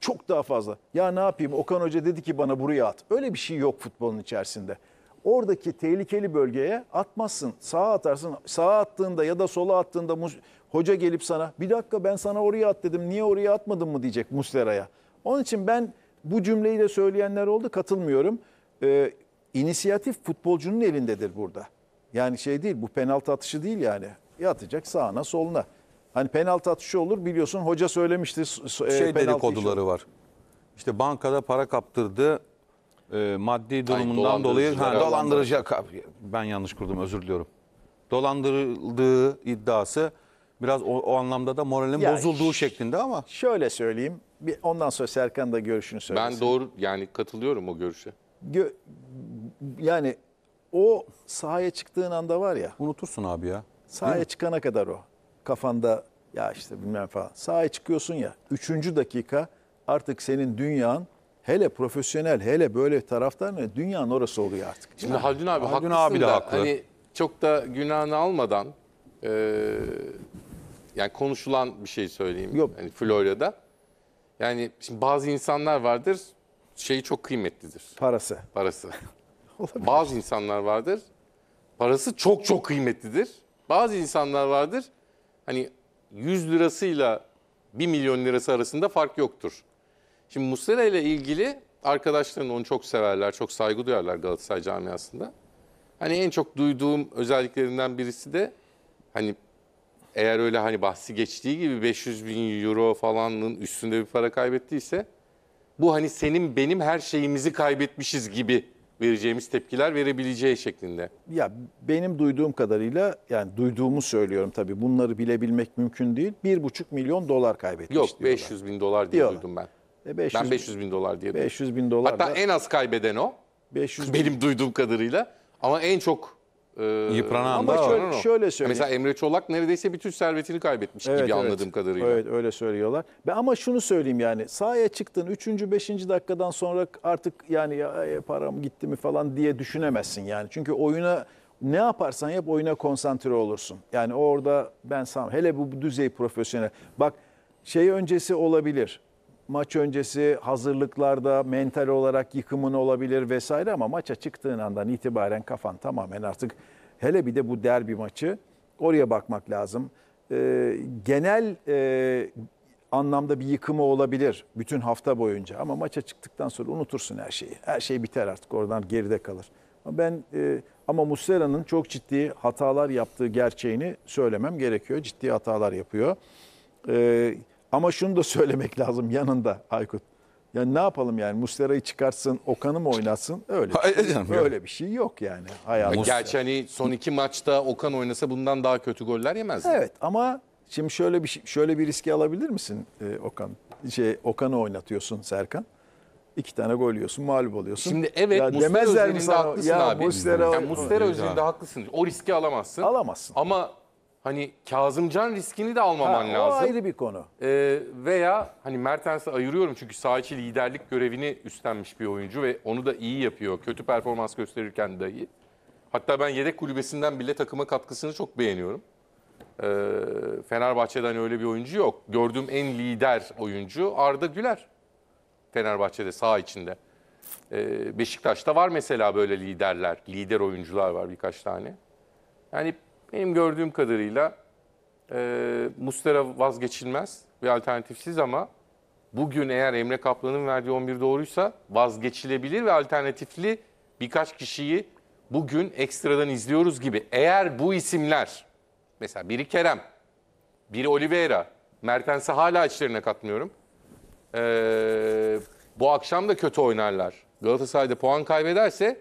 çok daha fazla. Ya ne yapayım Okan Hoca dedi ki bana buraya at. Öyle bir şey yok futbolun içerisinde. Oradaki tehlikeli bölgeye atmazsın. Sağa atarsın. Sağa attığında ya da sola attığında Mus- Hoca gelip sana bir dakika ben sana oraya at dedim niye oraya atmadın mı diyecek Muslera'ya. Onun için ben bu cümleyi de söyleyenler oldu katılmıyorum. Ee, inisiyatif futbolcunun elindedir burada. Yani şey değil bu penaltı atışı değil yani. Yatacak sağına soluna. Hani penaltı atışı olur biliyorsun hoca söylemişti. E, şey e, dedikoduları var. İşte bankada para kaptırdı e, maddi durumundan Ay, dolayı ha, dolandıracak. Ben yanlış kurdum özür diliyorum. Dolandırıldığı iddiası Biraz o, o anlamda da moralin Ya bozulduğu şeklinde ama Şöyle söyleyeyim. Bir ondan sonra Serkan da görüşünü söylesin. Ben doğru yani katılıyorum o görüşe. Gö- yani o sahaya çıktığın anda var ya. unutursun abi ya. Sahaya çıkana kadar o. Kafanda ya işte bilmem falan. Sahaya çıkıyorsun ya. Üçüncü dakika artık senin dünyan hele profesyonel hele böyle taraftar ne dünyanın orası oluyor artık. Şimdi Haldun abi Haldun haklısın abi de da haklı. hani çok da günahını almadan e, yani konuşulan bir şey söyleyeyim. Yok. Yani Florya'da. Yani şimdi bazı insanlar vardır şeyi çok kıymetlidir. Parası. Parası. bazı insanlar vardır parası çok çok kıymetlidir. Bazı insanlar vardır hani 100 lirasıyla 1 milyon lirası arasında fark yoktur. Şimdi Muslera ile ilgili arkadaşların onu çok severler, çok saygı duyarlar Galatasaray camiasında. Hani en çok duyduğum özelliklerinden birisi de hani eğer öyle hani bahsi geçtiği gibi 500 bin euro falanın üstünde bir para kaybettiyse bu hani senin benim her şeyimizi kaybetmişiz gibi vereceğimiz tepkiler verebileceği şeklinde. Ya benim duyduğum kadarıyla yani duyduğumu söylüyorum tabii bunları bilebilmek mümkün değil. 1,5 milyon dolar kaybetmiş Yok diyorlar. 500 bin dolar diye diyorlar. duydum ben. E 500 ben 500 bin, bin dolar diye duydum. 500 bin dolar Hatta en az kaybeden o. 500 bin. benim duyduğum kadarıyla ama en çok ee, Yıpranan ama da şöyle, var. şöyle söyleyeyim. Mesela Emre Çolak neredeyse bütün servetini kaybetmiş evet, gibi evet. anladığım kadarıyla. Evet öyle söylüyorlar. Ben ama şunu söyleyeyim yani sahaya çıktın 3. 5. dakikadan sonra artık yani ya, e, param gitti mi falan diye düşünemezsin yani. Çünkü oyuna ne yaparsan yap oyuna konsantre olursun. Yani orada ben sam hele bu düzey profesyonel. Bak şey öncesi olabilir maç öncesi hazırlıklarda mental olarak yıkımın olabilir vesaire ama maça çıktığın andan itibaren kafan tamamen artık hele bir de bu derbi maçı oraya bakmak lazım. Ee, genel e, anlamda bir yıkımı olabilir bütün hafta boyunca ama maça çıktıktan sonra unutursun her şeyi. Her şey biter artık oradan geride kalır. Ben e, ama Muslera'nın çok ciddi hatalar yaptığı gerçeğini söylemem gerekiyor. Ciddi hatalar yapıyor. E, ama şunu da söylemek lazım yanında Aykut. Yani ne yapalım yani Muslera'yı çıkartsın, Okan'ı mı oynatsın? Öyle bir şey, Hayır, öyle bir şey yok yani hayatımızda. Gerçi hani son iki maçta Okan oynasa bundan daha kötü goller yemezdi. Evet ama şimdi şöyle bir şey- şöyle bir riski alabilir misin e, Okan? Şey Okan'ı oynatıyorsun Serkan. İki tane gol yiyorsun, mağlup oluyorsun. Şimdi evet ya Muslera demezler mi sana, haklısın ya abi. Muslera, yani Muslera özelinde haklısın. O riski alamazsın. Alamazsın. Ama hani Kazımcan riskini de almaman ha, o lazım. O ayrı bir konu. Ee, veya hani Mertens'i ayırıyorum çünkü sağ içi liderlik görevini üstlenmiş bir oyuncu ve onu da iyi yapıyor. Kötü performans gösterirken dahi. Hatta ben yedek kulübesinden bile takıma katkısını çok beğeniyorum. Ee, Fenerbahçe'den hani öyle bir oyuncu yok. Gördüğüm en lider oyuncu Arda Güler. Fenerbahçe'de sağ içinde. Ee, Beşiktaş'ta var mesela böyle liderler, lider oyuncular var birkaç tane. Yani benim gördüğüm kadarıyla e, Mustera vazgeçilmez ve alternatifsiz ama bugün eğer Emre Kaplan'ın verdiği 11 doğruysa vazgeçilebilir ve alternatifli birkaç kişiyi bugün ekstradan izliyoruz gibi. Eğer bu isimler mesela biri Kerem, biri Oliveira, Mertens'i hala içlerine katmıyorum. Ee, bu akşam da kötü oynarlar. Galatasaray'da puan kaybederse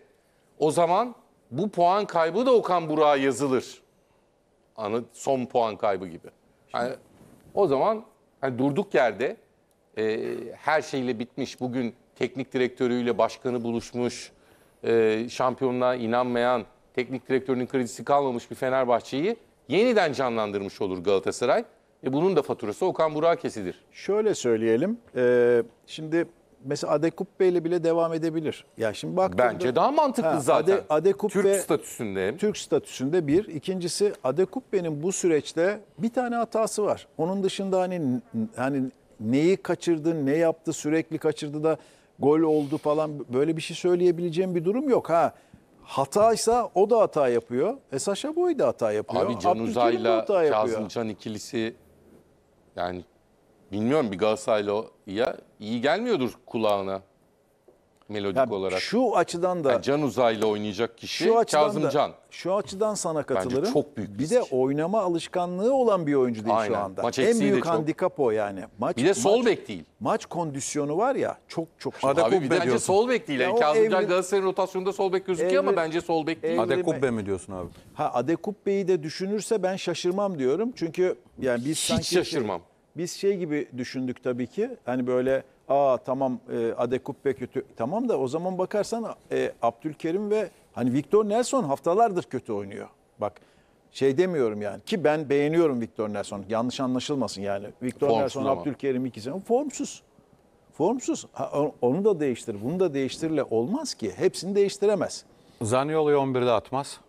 o zaman bu puan kaybı da Okan Burak'a yazılır anı son puan kaybı gibi. Yani, o zaman hani durduk yerde e, her şeyle bitmiş. Bugün teknik direktörüyle başkanı buluşmuş, e, şampiyonluğa inanmayan, teknik direktörünün kredisi kalmamış bir Fenerbahçe'yi yeniden canlandırmış olur Galatasaray. E bunun da faturası Okan Burak'a kesilir. Şöyle söyleyelim. E, şimdi mesela Adekuppe ile bile devam edebilir. Ya şimdi bak Bence daha mantıklı zaten. Adekuppe, Türk statüsünde. Türk statüsünde bir. İkincisi Adekuppe'nin bu süreçte bir tane hatası var. Onun dışında hani hani neyi kaçırdı, ne yaptı, sürekli kaçırdı da gol oldu falan böyle bir şey söyleyebileceğim bir durum yok ha. Hataysa o da hata yapıyor. E Saşa Boy da hata yapıyor. Abi Can Uzay'la Kazımcan ikilisi yani bilmiyorum bir Galatasaray'la ya iyi gelmiyordur kulağına melodik Ya olarak. Şu açıdan da Yani Can Uzay'la oynayacak kişi şu Kazım da, Can. Şu açıdan sana katılırım. çok büyük Bir risk. de oynama alışkanlığı olan bir oyuncu değil Aynen. şu anda. Maç en eksiği de büyük çok. handikap o yani. Maç Bir de sol maç, bek değil. Maç kondisyonu var ya çok çok şey. Ada- Abi bir de Kumpe bence diyorsun. sol bek değil. Yani o Kazım Can evli- Galatasaray'ın rotasyonunda sol bek gözüküyor ama bence sol bek değil. Evli- Adekubbe mi diyorsun abi? Ha Adekubbe'yi de düşünürse ben şaşırmam diyorum. Çünkü yani biz Hiç sanki şaşırmam. biz şey gibi düşündük tabii ki. Hani böyle aa tamam e, Adekuppe kötü. Tamam da o zaman bakarsan e, Abdülkerim ve hani Victor Nelson haftalardır kötü oynuyor. Bak şey demiyorum yani ki ben beğeniyorum Victor Nelson. Yanlış anlaşılmasın yani. Victor formsuz Nelson, ama. Abdülkerim ikisi formsuz. Formsuz. Ha, onu da değiştir, bunu da değiştirle olmaz ki. Hepsini değiştiremez. Zaniolo'yu 11'de atmaz.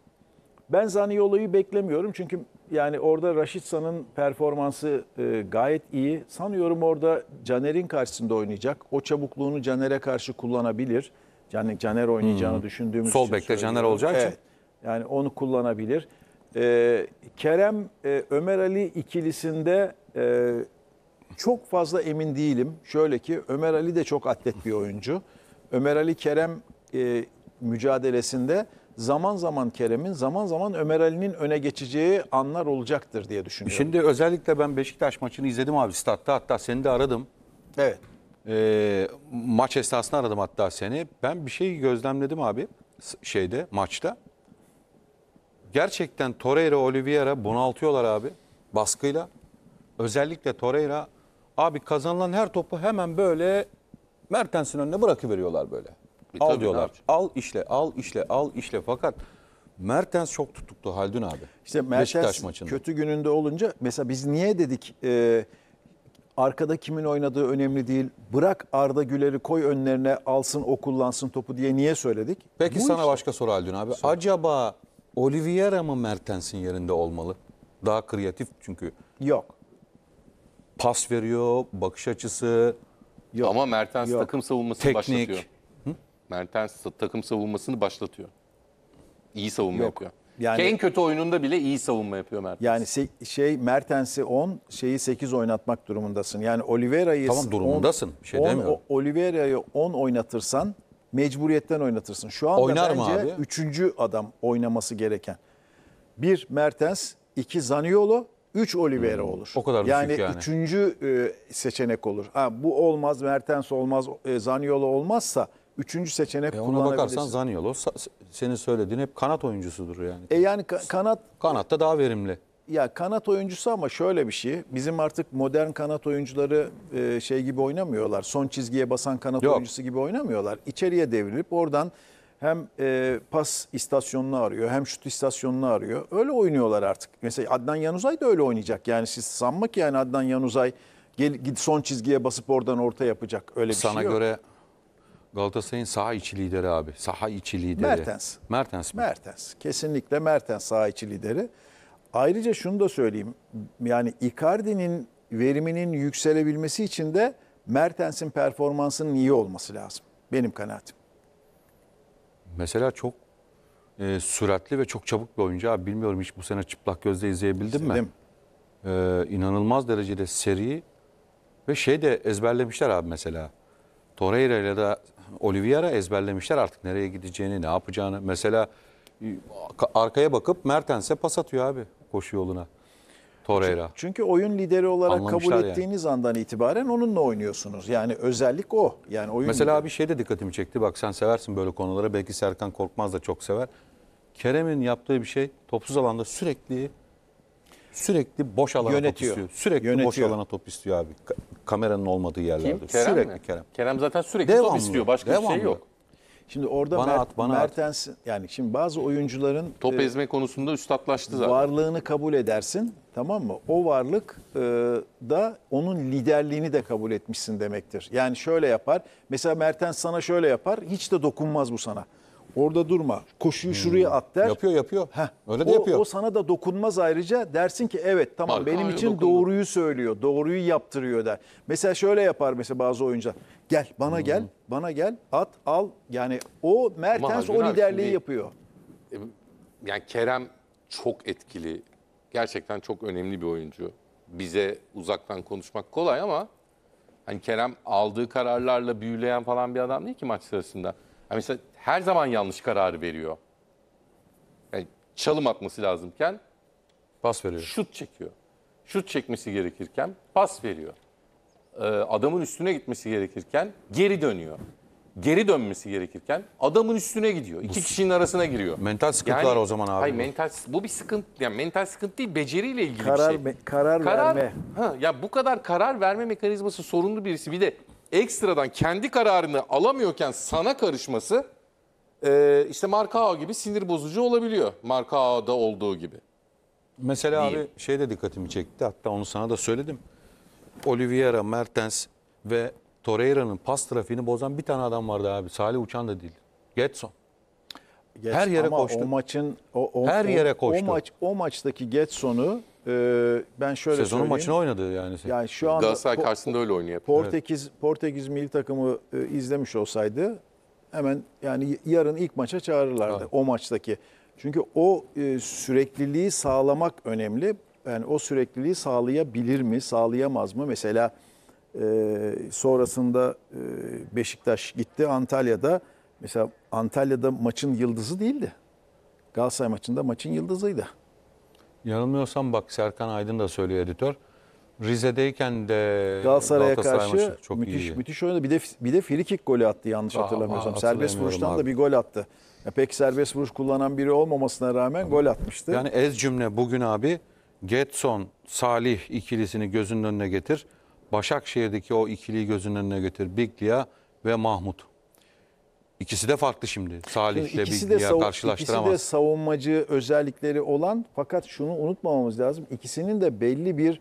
Ben Zaniolo'yu beklemiyorum çünkü yani orada Raşit sanın performansı e, gayet iyi. Sanıyorum orada Caner'in karşısında oynayacak. O çabukluğunu Caner'e karşı kullanabilir. Yani Caner oynayacağını hmm. düşündüğümüz Sol bekte Caner olacak evet. için. Yani onu kullanabilir. E, Kerem e, Ömer Ali ikilisinde e, çok fazla emin değilim. Şöyle ki Ömer Ali de çok atlet bir oyuncu. Ömer Ali Kerem e, mücadelesinde zaman zaman Kerem'in, zaman zaman Ömer Ali'nin öne geçeceği anlar olacaktır diye düşünüyorum. Şimdi özellikle ben Beşiktaş maçını izledim abi statta. Hatta seni de aradım. Evet. E, maç esnasında aradım hatta seni. Ben bir şey gözlemledim abi şeyde maçta. Gerçekten Torreira, Oliveira bunaltıyorlar abi baskıyla. Özellikle Torreira abi kazanılan her topu hemen böyle Mertens'in önüne bırakıveriyorlar böyle al tabii, diyorlar. Al işle, al işle, al işle. Fakat Mertens çok tutuklu Haldun abi. İşte Mertens kötü gününde olunca mesela biz niye dedik e, arkada kimin oynadığı önemli değil. Bırak Arda Güler'i koy önlerine alsın o kullansın topu diye niye söyledik? Peki Bu sana işte. başka soru Haldun abi. Sor. Acaba Olivier ama Mertens'in yerinde olmalı? Daha kreatif çünkü. Yok. Pas veriyor, bakış açısı. Yok. Ama Mertens Yok. takım savunmasını Teknik. başlatıyor. Mertens takım savunmasını başlatıyor. İyi savunma Yok. yapıyor. Yani, en kötü oyununda bile iyi savunma yapıyor Mertens. Yani şey Mertens'i 10, şeyi 8 oynatmak durumundasın. Yani Oliveira'yı Tamam, durumundasın. Bir şey demiyorum. Oliveira'yı 10 oynatırsan mecburiyetten oynatırsın. Şu anda Oynar bence 3. adam oynaması gereken. 1 Mertens, 2 Zaniolo, 3 Oliveira hmm, olur. o kadar yani düşük yani. üçüncü e, seçenek olur. Ha, bu olmaz, Mertens olmaz, e, Zaniolo olmazsa Üçüncü seçenek e ona bakarsan Zaniolo senin söylediğin hep kanat oyuncusudur yani. E yani ka kanat kanatta daha verimli. Ya kanat oyuncusu ama şöyle bir şey. Bizim artık modern kanat oyuncuları e, şey gibi oynamıyorlar. Son çizgiye basan kanat Yok. oyuncusu gibi oynamıyorlar. İçeriye devrilip oradan hem e, pas istasyonunu arıyor hem şut istasyonunu arıyor. Öyle oynuyorlar artık. Mesela Adnan Yanuzay da öyle oynayacak. Yani siz sanma ki yani Adnan Yanuzay gel, son çizgiye basıp oradan orta yapacak. Öyle bir Sana şey Sana göre Galatasaray'ın saha içi lideri abi. Saha içi lideri. Mertens. Mertens mi? Mertens. Kesinlikle Mertens saha içi lideri. Ayrıca şunu da söyleyeyim. Yani Icardi'nin veriminin yükselebilmesi için de Mertens'in performansının iyi olması lazım. Benim kanaatim. Mesela çok e, süratli ve çok çabuk bir oyuncu. Abi bilmiyorum hiç bu sene çıplak gözle izleyebildim İzledim. mi? Ee, inanılmaz derecede seri ve şey de ezberlemişler abi mesela. Torreira ile de Oliviera ezberlemişler artık nereye gideceğini, ne yapacağını. Mesela e, arkaya bakıp Mertens'e pas atıyor abi koşu yoluna. Torreira. Çünkü oyun lideri olarak Anlamışlar kabul ettiğiniz yani. andan itibaren onunla oynuyorsunuz. Yani özellik o. Yani oyun Mesela lideri. bir şey de dikkatimi çekti. Bak sen seversin böyle konulara. Belki Serkan Korkmaz da çok sever. Kerem'in yaptığı bir şey topsuz alanda sürekli Sürekli boş alana Yönetiyor. top istiyor. Sürekli Yönetiyor. boş alana top istiyor abi. Ka- kameranın olmadığı yerlerde. Kim? Kerem sürekli mi? Kerem. Kerem zaten sürekli Devamlı. top istiyor. Başka bir şey yok. Şimdi orada Bana Mert, at, bana at. Mertens yani şimdi bazı oyuncuların Top e, ezme konusunda üstatlaştı zaten. varlığını kabul edersin tamam mı? O varlık e, da onun liderliğini de kabul etmişsin demektir. Yani şöyle yapar. Mesela Mertens sana şöyle yapar. Hiç de dokunmaz bu sana. Orada durma. Koşuyu hmm. şuraya at der. Yapıyor yapıyor. Heh. Öyle de o, yapıyor. O sana da dokunmaz ayrıca. Dersin ki evet tamam Bak, benim için dokundu. doğruyu söylüyor. Doğruyu yaptırıyor der. Mesela şöyle yapar mesela bazı oyuncular. Gel bana hmm. gel bana gel at al. Yani o Mertens o liderliği abi, yapıyor. E, yani Kerem çok etkili. Gerçekten çok önemli bir oyuncu. Bize uzaktan konuşmak kolay ama hani Kerem aldığı kararlarla büyüleyen falan bir adam değil ki maç sırasında. Yani mesela her zaman yanlış kararı veriyor. Yani çalım atması lazımken Pas veriyor. şut çekiyor. Şut çekmesi gerekirken pas veriyor. Ee, adamın üstüne gitmesi gerekirken geri dönüyor. Geri dönmesi gerekirken adamın üstüne gidiyor. İki kişinin arasına giriyor. Mental sıkıntılar Yani- o zaman abi. Hayır, mental bu bir sıkıntı yani mental sıkıntı değil beceriyle ilgili Karar bir şey. me- karar verme. Ha, ya bu kadar karar verme mekanizması sorunlu birisi bir de ekstradan kendi kararını alamıyorken sana karışması e, işte marka ağı gibi sinir bozucu olabiliyor. Marka ağda olduğu gibi. Mesela Değil. abi şey de dikkatimi çekti. Hatta onu sana da söyledim. Olivier'a, Mertens ve Torreira'nın pas trafiğini bozan bir tane adam vardı abi. Salih Uçan da değil. Getson. Gets, her yere ama koştu. O maçın o, o her yere koştu. O, o maç o maçtaki Getson'u e, ben şöyle Sezonun söyleyeyim. maçını oynadı yani. Yani şu anda Galatasaray karşısında öyle oynuyor. Portekiz evet. Portekiz milli takımı e, izlemiş olsaydı hemen yani yarın ilk maça çağırırlardı evet. o maçtaki. Çünkü o e, sürekliliği sağlamak önemli. Yani o sürekliliği sağlayabilir mi, sağlayamaz mı? Mesela e, sonrasında e, Beşiktaş gitti Antalya'da. Mesela Antalya'da maçın yıldızı değildi. Galatasaray maçında maçın yıldızıydı. Yanılmıyorsam bak Serkan Aydın da söylüyor editör. Rize'deyken de Galatasaray'a karşı çok müthiş iyi. müthiş oynadı. Bir de bir de frikik golü attı yanlış Aa, hatırlamıyorsam. Serbest vuruştan abi. da bir gol attı. Ya pek serbest vuruş kullanan biri olmamasına rağmen gol atmıştı. Yani ez cümle bugün abi Getson Salih ikilisini gözünün önüne getir. Başakşehir'deki o ikiliyi gözünün önüne getir. Biglia ve Mahmut. İkisi de farklı şimdi. Salih Salih'le Biglia'ya karşılaştıramaz. İkisi de savunmacı özellikleri olan fakat şunu unutmamamız lazım. İkisinin de belli bir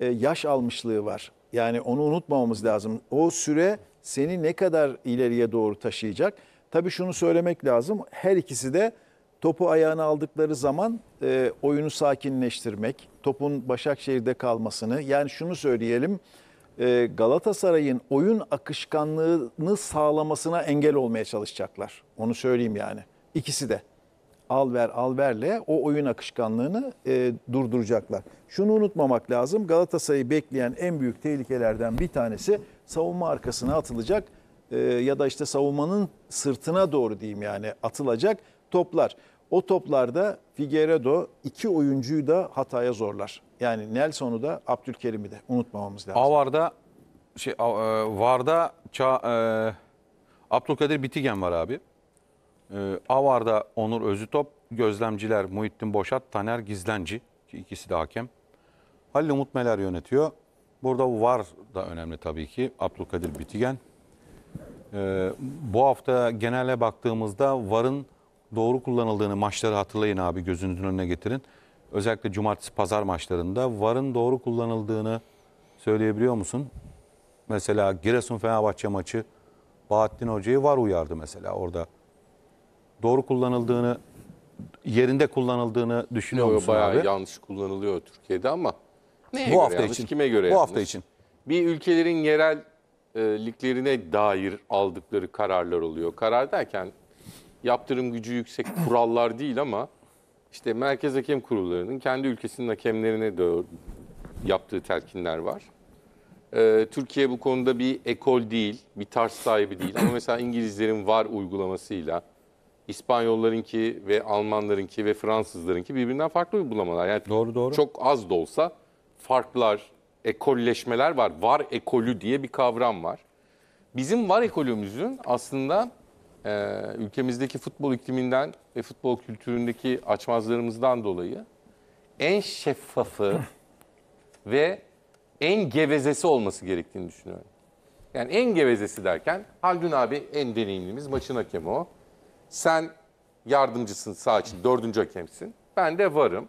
e, yaş almışlığı var. Yani onu unutmamamız lazım. O süre seni ne kadar ileriye doğru taşıyacak? Tabii şunu söylemek lazım. Her ikisi de topu ayağına aldıkları zaman e, oyunu sakinleştirmek, topun Başakşehir'de kalmasını. Yani şunu söyleyelim. E, Galatasaray'ın oyun akışkanlığını sağlamasına engel olmaya çalışacaklar. Onu söyleyeyim yani. İkisi de al ver al verle o oyun akışkanlığını e, durduracaklar. Şunu unutmamak lazım. Galatasaray'ı bekleyen en büyük tehlikelerden bir tanesi savunma arkasına atılacak e, ya da işte savunmanın sırtına doğru diyeyim yani atılacak toplar. O toplarda Figueredo iki oyuncuyu da hataya zorlar. Yani Nelson'u da Abdülkerim'i de unutmamamız lazım. Avar'da şey e, Varda Ça, e, Abdülkadir Bitigen var abi. Ee, Avar'da Onur Özütop, gözlemciler Muhittin Boşat, Taner Gizlenci ki ikisi de hakem. Halil Umut Meler yönetiyor. Burada VAR da önemli tabii ki. Abdülkadir Bitigen. Ee, bu hafta genele baktığımızda VAR'ın doğru kullanıldığını maçları hatırlayın abi gözünüzün önüne getirin. Özellikle cumartesi pazar maçlarında VAR'ın doğru kullanıldığını söyleyebiliyor musun? Mesela Giresun Fenerbahçe maçı Bahattin Hoca'yı VAR uyardı mesela orada doğru kullanıldığını, yerinde kullanıldığını düşünüyor musun bayağı abi? yanlış kullanılıyor Türkiye'de ama neye bu göre hafta yanlış, için. kime göre Bu yanlış? hafta için. Bir ülkelerin yerelliklerine e, dair aldıkları kararlar oluyor. Karar derken yaptırım gücü yüksek kurallar değil ama işte merkez hakem kurullarının kendi ülkesinin hakemlerine de yaptığı telkinler var. E, Türkiye bu konuda bir ekol değil, bir tarz sahibi değil. Ama mesela İngilizlerin var uygulamasıyla İspanyollarınki ve Almanlarınki ve Fransızlarınki birbirinden farklı uygulamalar. Yani doğru doğru. Çok az da olsa farklar, ekolleşmeler var. Var ekolü diye bir kavram var. Bizim var ekolümüzün aslında e, ülkemizdeki futbol ikliminden ve futbol kültüründeki açmazlarımızdan dolayı en şeffafı ve en gevezesi olması gerektiğini düşünüyorum. Yani en gevezesi derken Haldun abi en deneyimlimiz maçın hakemi o. Sen yardımcısın sağ için, dördüncü hakemsin. Ben de varım.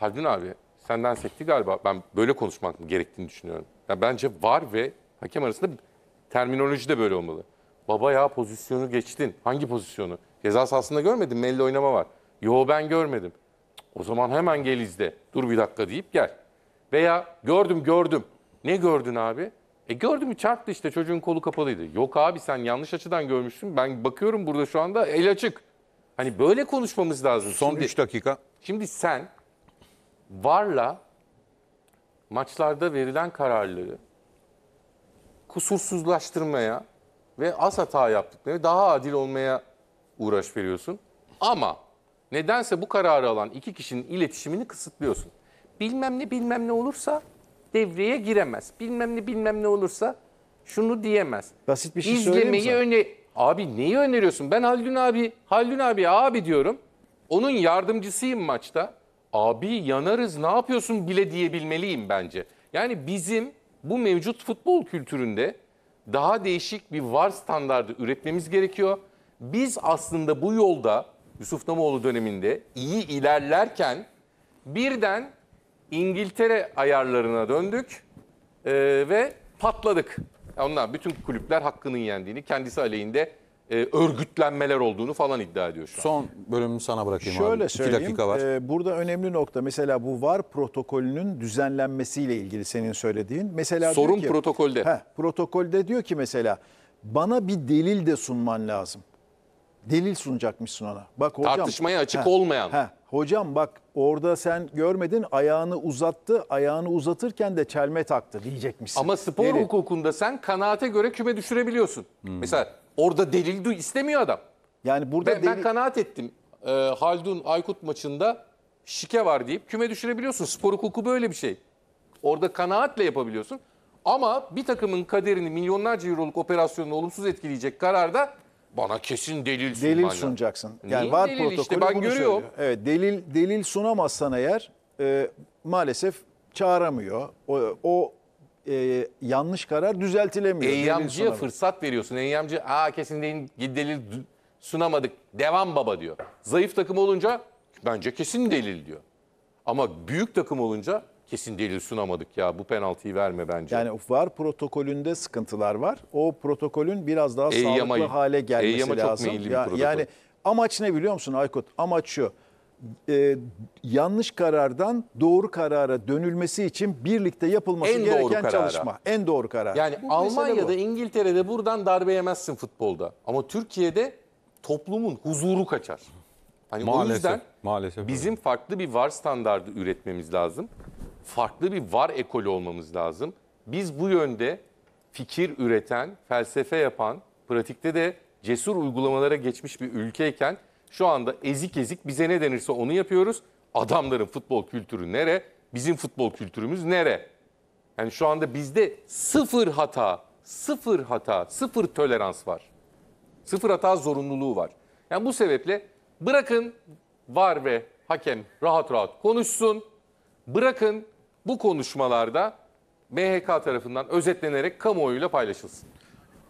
Haldun abi senden sekti galiba. Ben böyle konuşmak gerektiğini düşünüyorum. Yani bence var ve hakem arasında terminoloji de böyle olmalı. Baba ya pozisyonu geçtin. Hangi pozisyonu? Ceza sahasında görmedin mi? Elle oynama var. Yo ben görmedim. O zaman hemen gel izle. Dur bir dakika deyip gel. Veya gördüm gördüm. Ne gördün abi? E gördüm mü çarptı işte çocuğun kolu kapalıydı. Yok abi sen yanlış açıdan görmüşsün. Ben bakıyorum burada şu anda el açık. Hani böyle konuşmamız lazım. Son 3 dakika. Şimdi sen varla maçlarda verilen kararları kusursuzlaştırmaya ve az hata yaptıkları daha adil olmaya uğraş veriyorsun. Ama nedense bu kararı alan iki kişinin iletişimini kısıtlıyorsun. Bilmem ne bilmem ne olursa devreye giremez. Bilmem ne bilmem ne olursa şunu diyemez. Basit bir şey İzlemeyi söyleyeyim mi öne... Abi neyi öneriyorsun? Ben Haldun abi, Haldun abi abi diyorum. Onun yardımcısıyım maçta. Abi yanarız ne yapıyorsun bile diyebilmeliyim bence. Yani bizim bu mevcut futbol kültüründe daha değişik bir var standardı üretmemiz gerekiyor. Biz aslında bu yolda Yusuf Namoğlu döneminde iyi ilerlerken birden İngiltere ayarlarına döndük e, ve patladık. Onlar bütün kulüpler hakkının yendiğini, kendisi aleyhinde e, örgütlenmeler olduğunu falan iddia ediyor şu an. Son bölümünü sana bırakayım Şöyle abi. söyleyeyim. dakika var. e, burada önemli nokta mesela bu VAR protokolünün düzenlenmesiyle ilgili senin söylediğin. Mesela Sorun ki, protokolde. Heh, protokolde diyor ki mesela bana bir delil de sunman lazım delil sunacakmışsın ona. Bak hocam. Tartışmaya açık he, olmayan. He, hocam bak orada sen görmedin ayağını uzattı. Ayağını uzatırken de çelme taktı diyecekmişsin. Ama spor delil. hukukunda sen kanaate göre küme düşürebiliyorsun. Hmm. Mesela orada delil istemiyor adam. Yani burada ben, delil... ben kanaat ettim. E, Haldun Aykut maçında şike var deyip küme düşürebiliyorsun. Spor hukuku böyle bir şey. Orada kanaatle yapabiliyorsun. Ama bir takımın kaderini milyonlarca euroluk operasyonunu olumsuz etkileyecek kararda bana kesin delil sunman Delil lazım. sunacaksın. Yani Niye var delil protokolü işte? Ben bunu görüyorum. söylüyor. Evet delil delil sunamazsan eğer e, maalesef çağıramıyor. O, o e, yanlış karar düzeltilemiyor. Delil Eyyamcıya fırsat veriyorsun. Eyyamcı aa kesin delil, delil sunamadık. Devam baba diyor. Zayıf takım olunca bence kesin delil diyor. Ama büyük takım olunca kesin delil sunamadık ya bu penaltıyı verme bence. Yani var protokolünde sıkıntılar var. O protokolün biraz daha Eyyama, sağlıklı hale gelmesi Eyyama lazım. Çok ya, protokol. yani amaç ne biliyor musun Aykut? Amaç şu. E, yanlış karardan doğru karara dönülmesi için birlikte yapılması en gereken doğru çalışma. En doğru karar. Yani bu Almanya'da, bu. İngiltere'de buradan darbe yemezsin futbolda. Ama Türkiye'de toplumun huzuru kaçar. Hani maalesef, o yüzden maalesef bizim farklı bir var standardı üretmemiz lazım farklı bir var ekolü olmamız lazım. Biz bu yönde fikir üreten, felsefe yapan, pratikte de cesur uygulamalara geçmiş bir ülkeyken şu anda ezik ezik bize ne denirse onu yapıyoruz. Adamların futbol kültürü nere? Bizim futbol kültürümüz nere? Yani şu anda bizde sıfır hata, sıfır hata, sıfır tolerans var. Sıfır hata zorunluluğu var. Yani bu sebeple bırakın var ve hakem rahat rahat konuşsun. Bırakın bu konuşmalarda MHK tarafından özetlenerek kamuoyuyla paylaşılsın.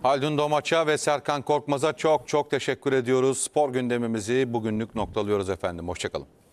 Haldun Domaç'a ve Serkan Korkmaz'a çok çok teşekkür ediyoruz. Spor gündemimizi bugünlük noktalıyoruz efendim. Hoşçakalın.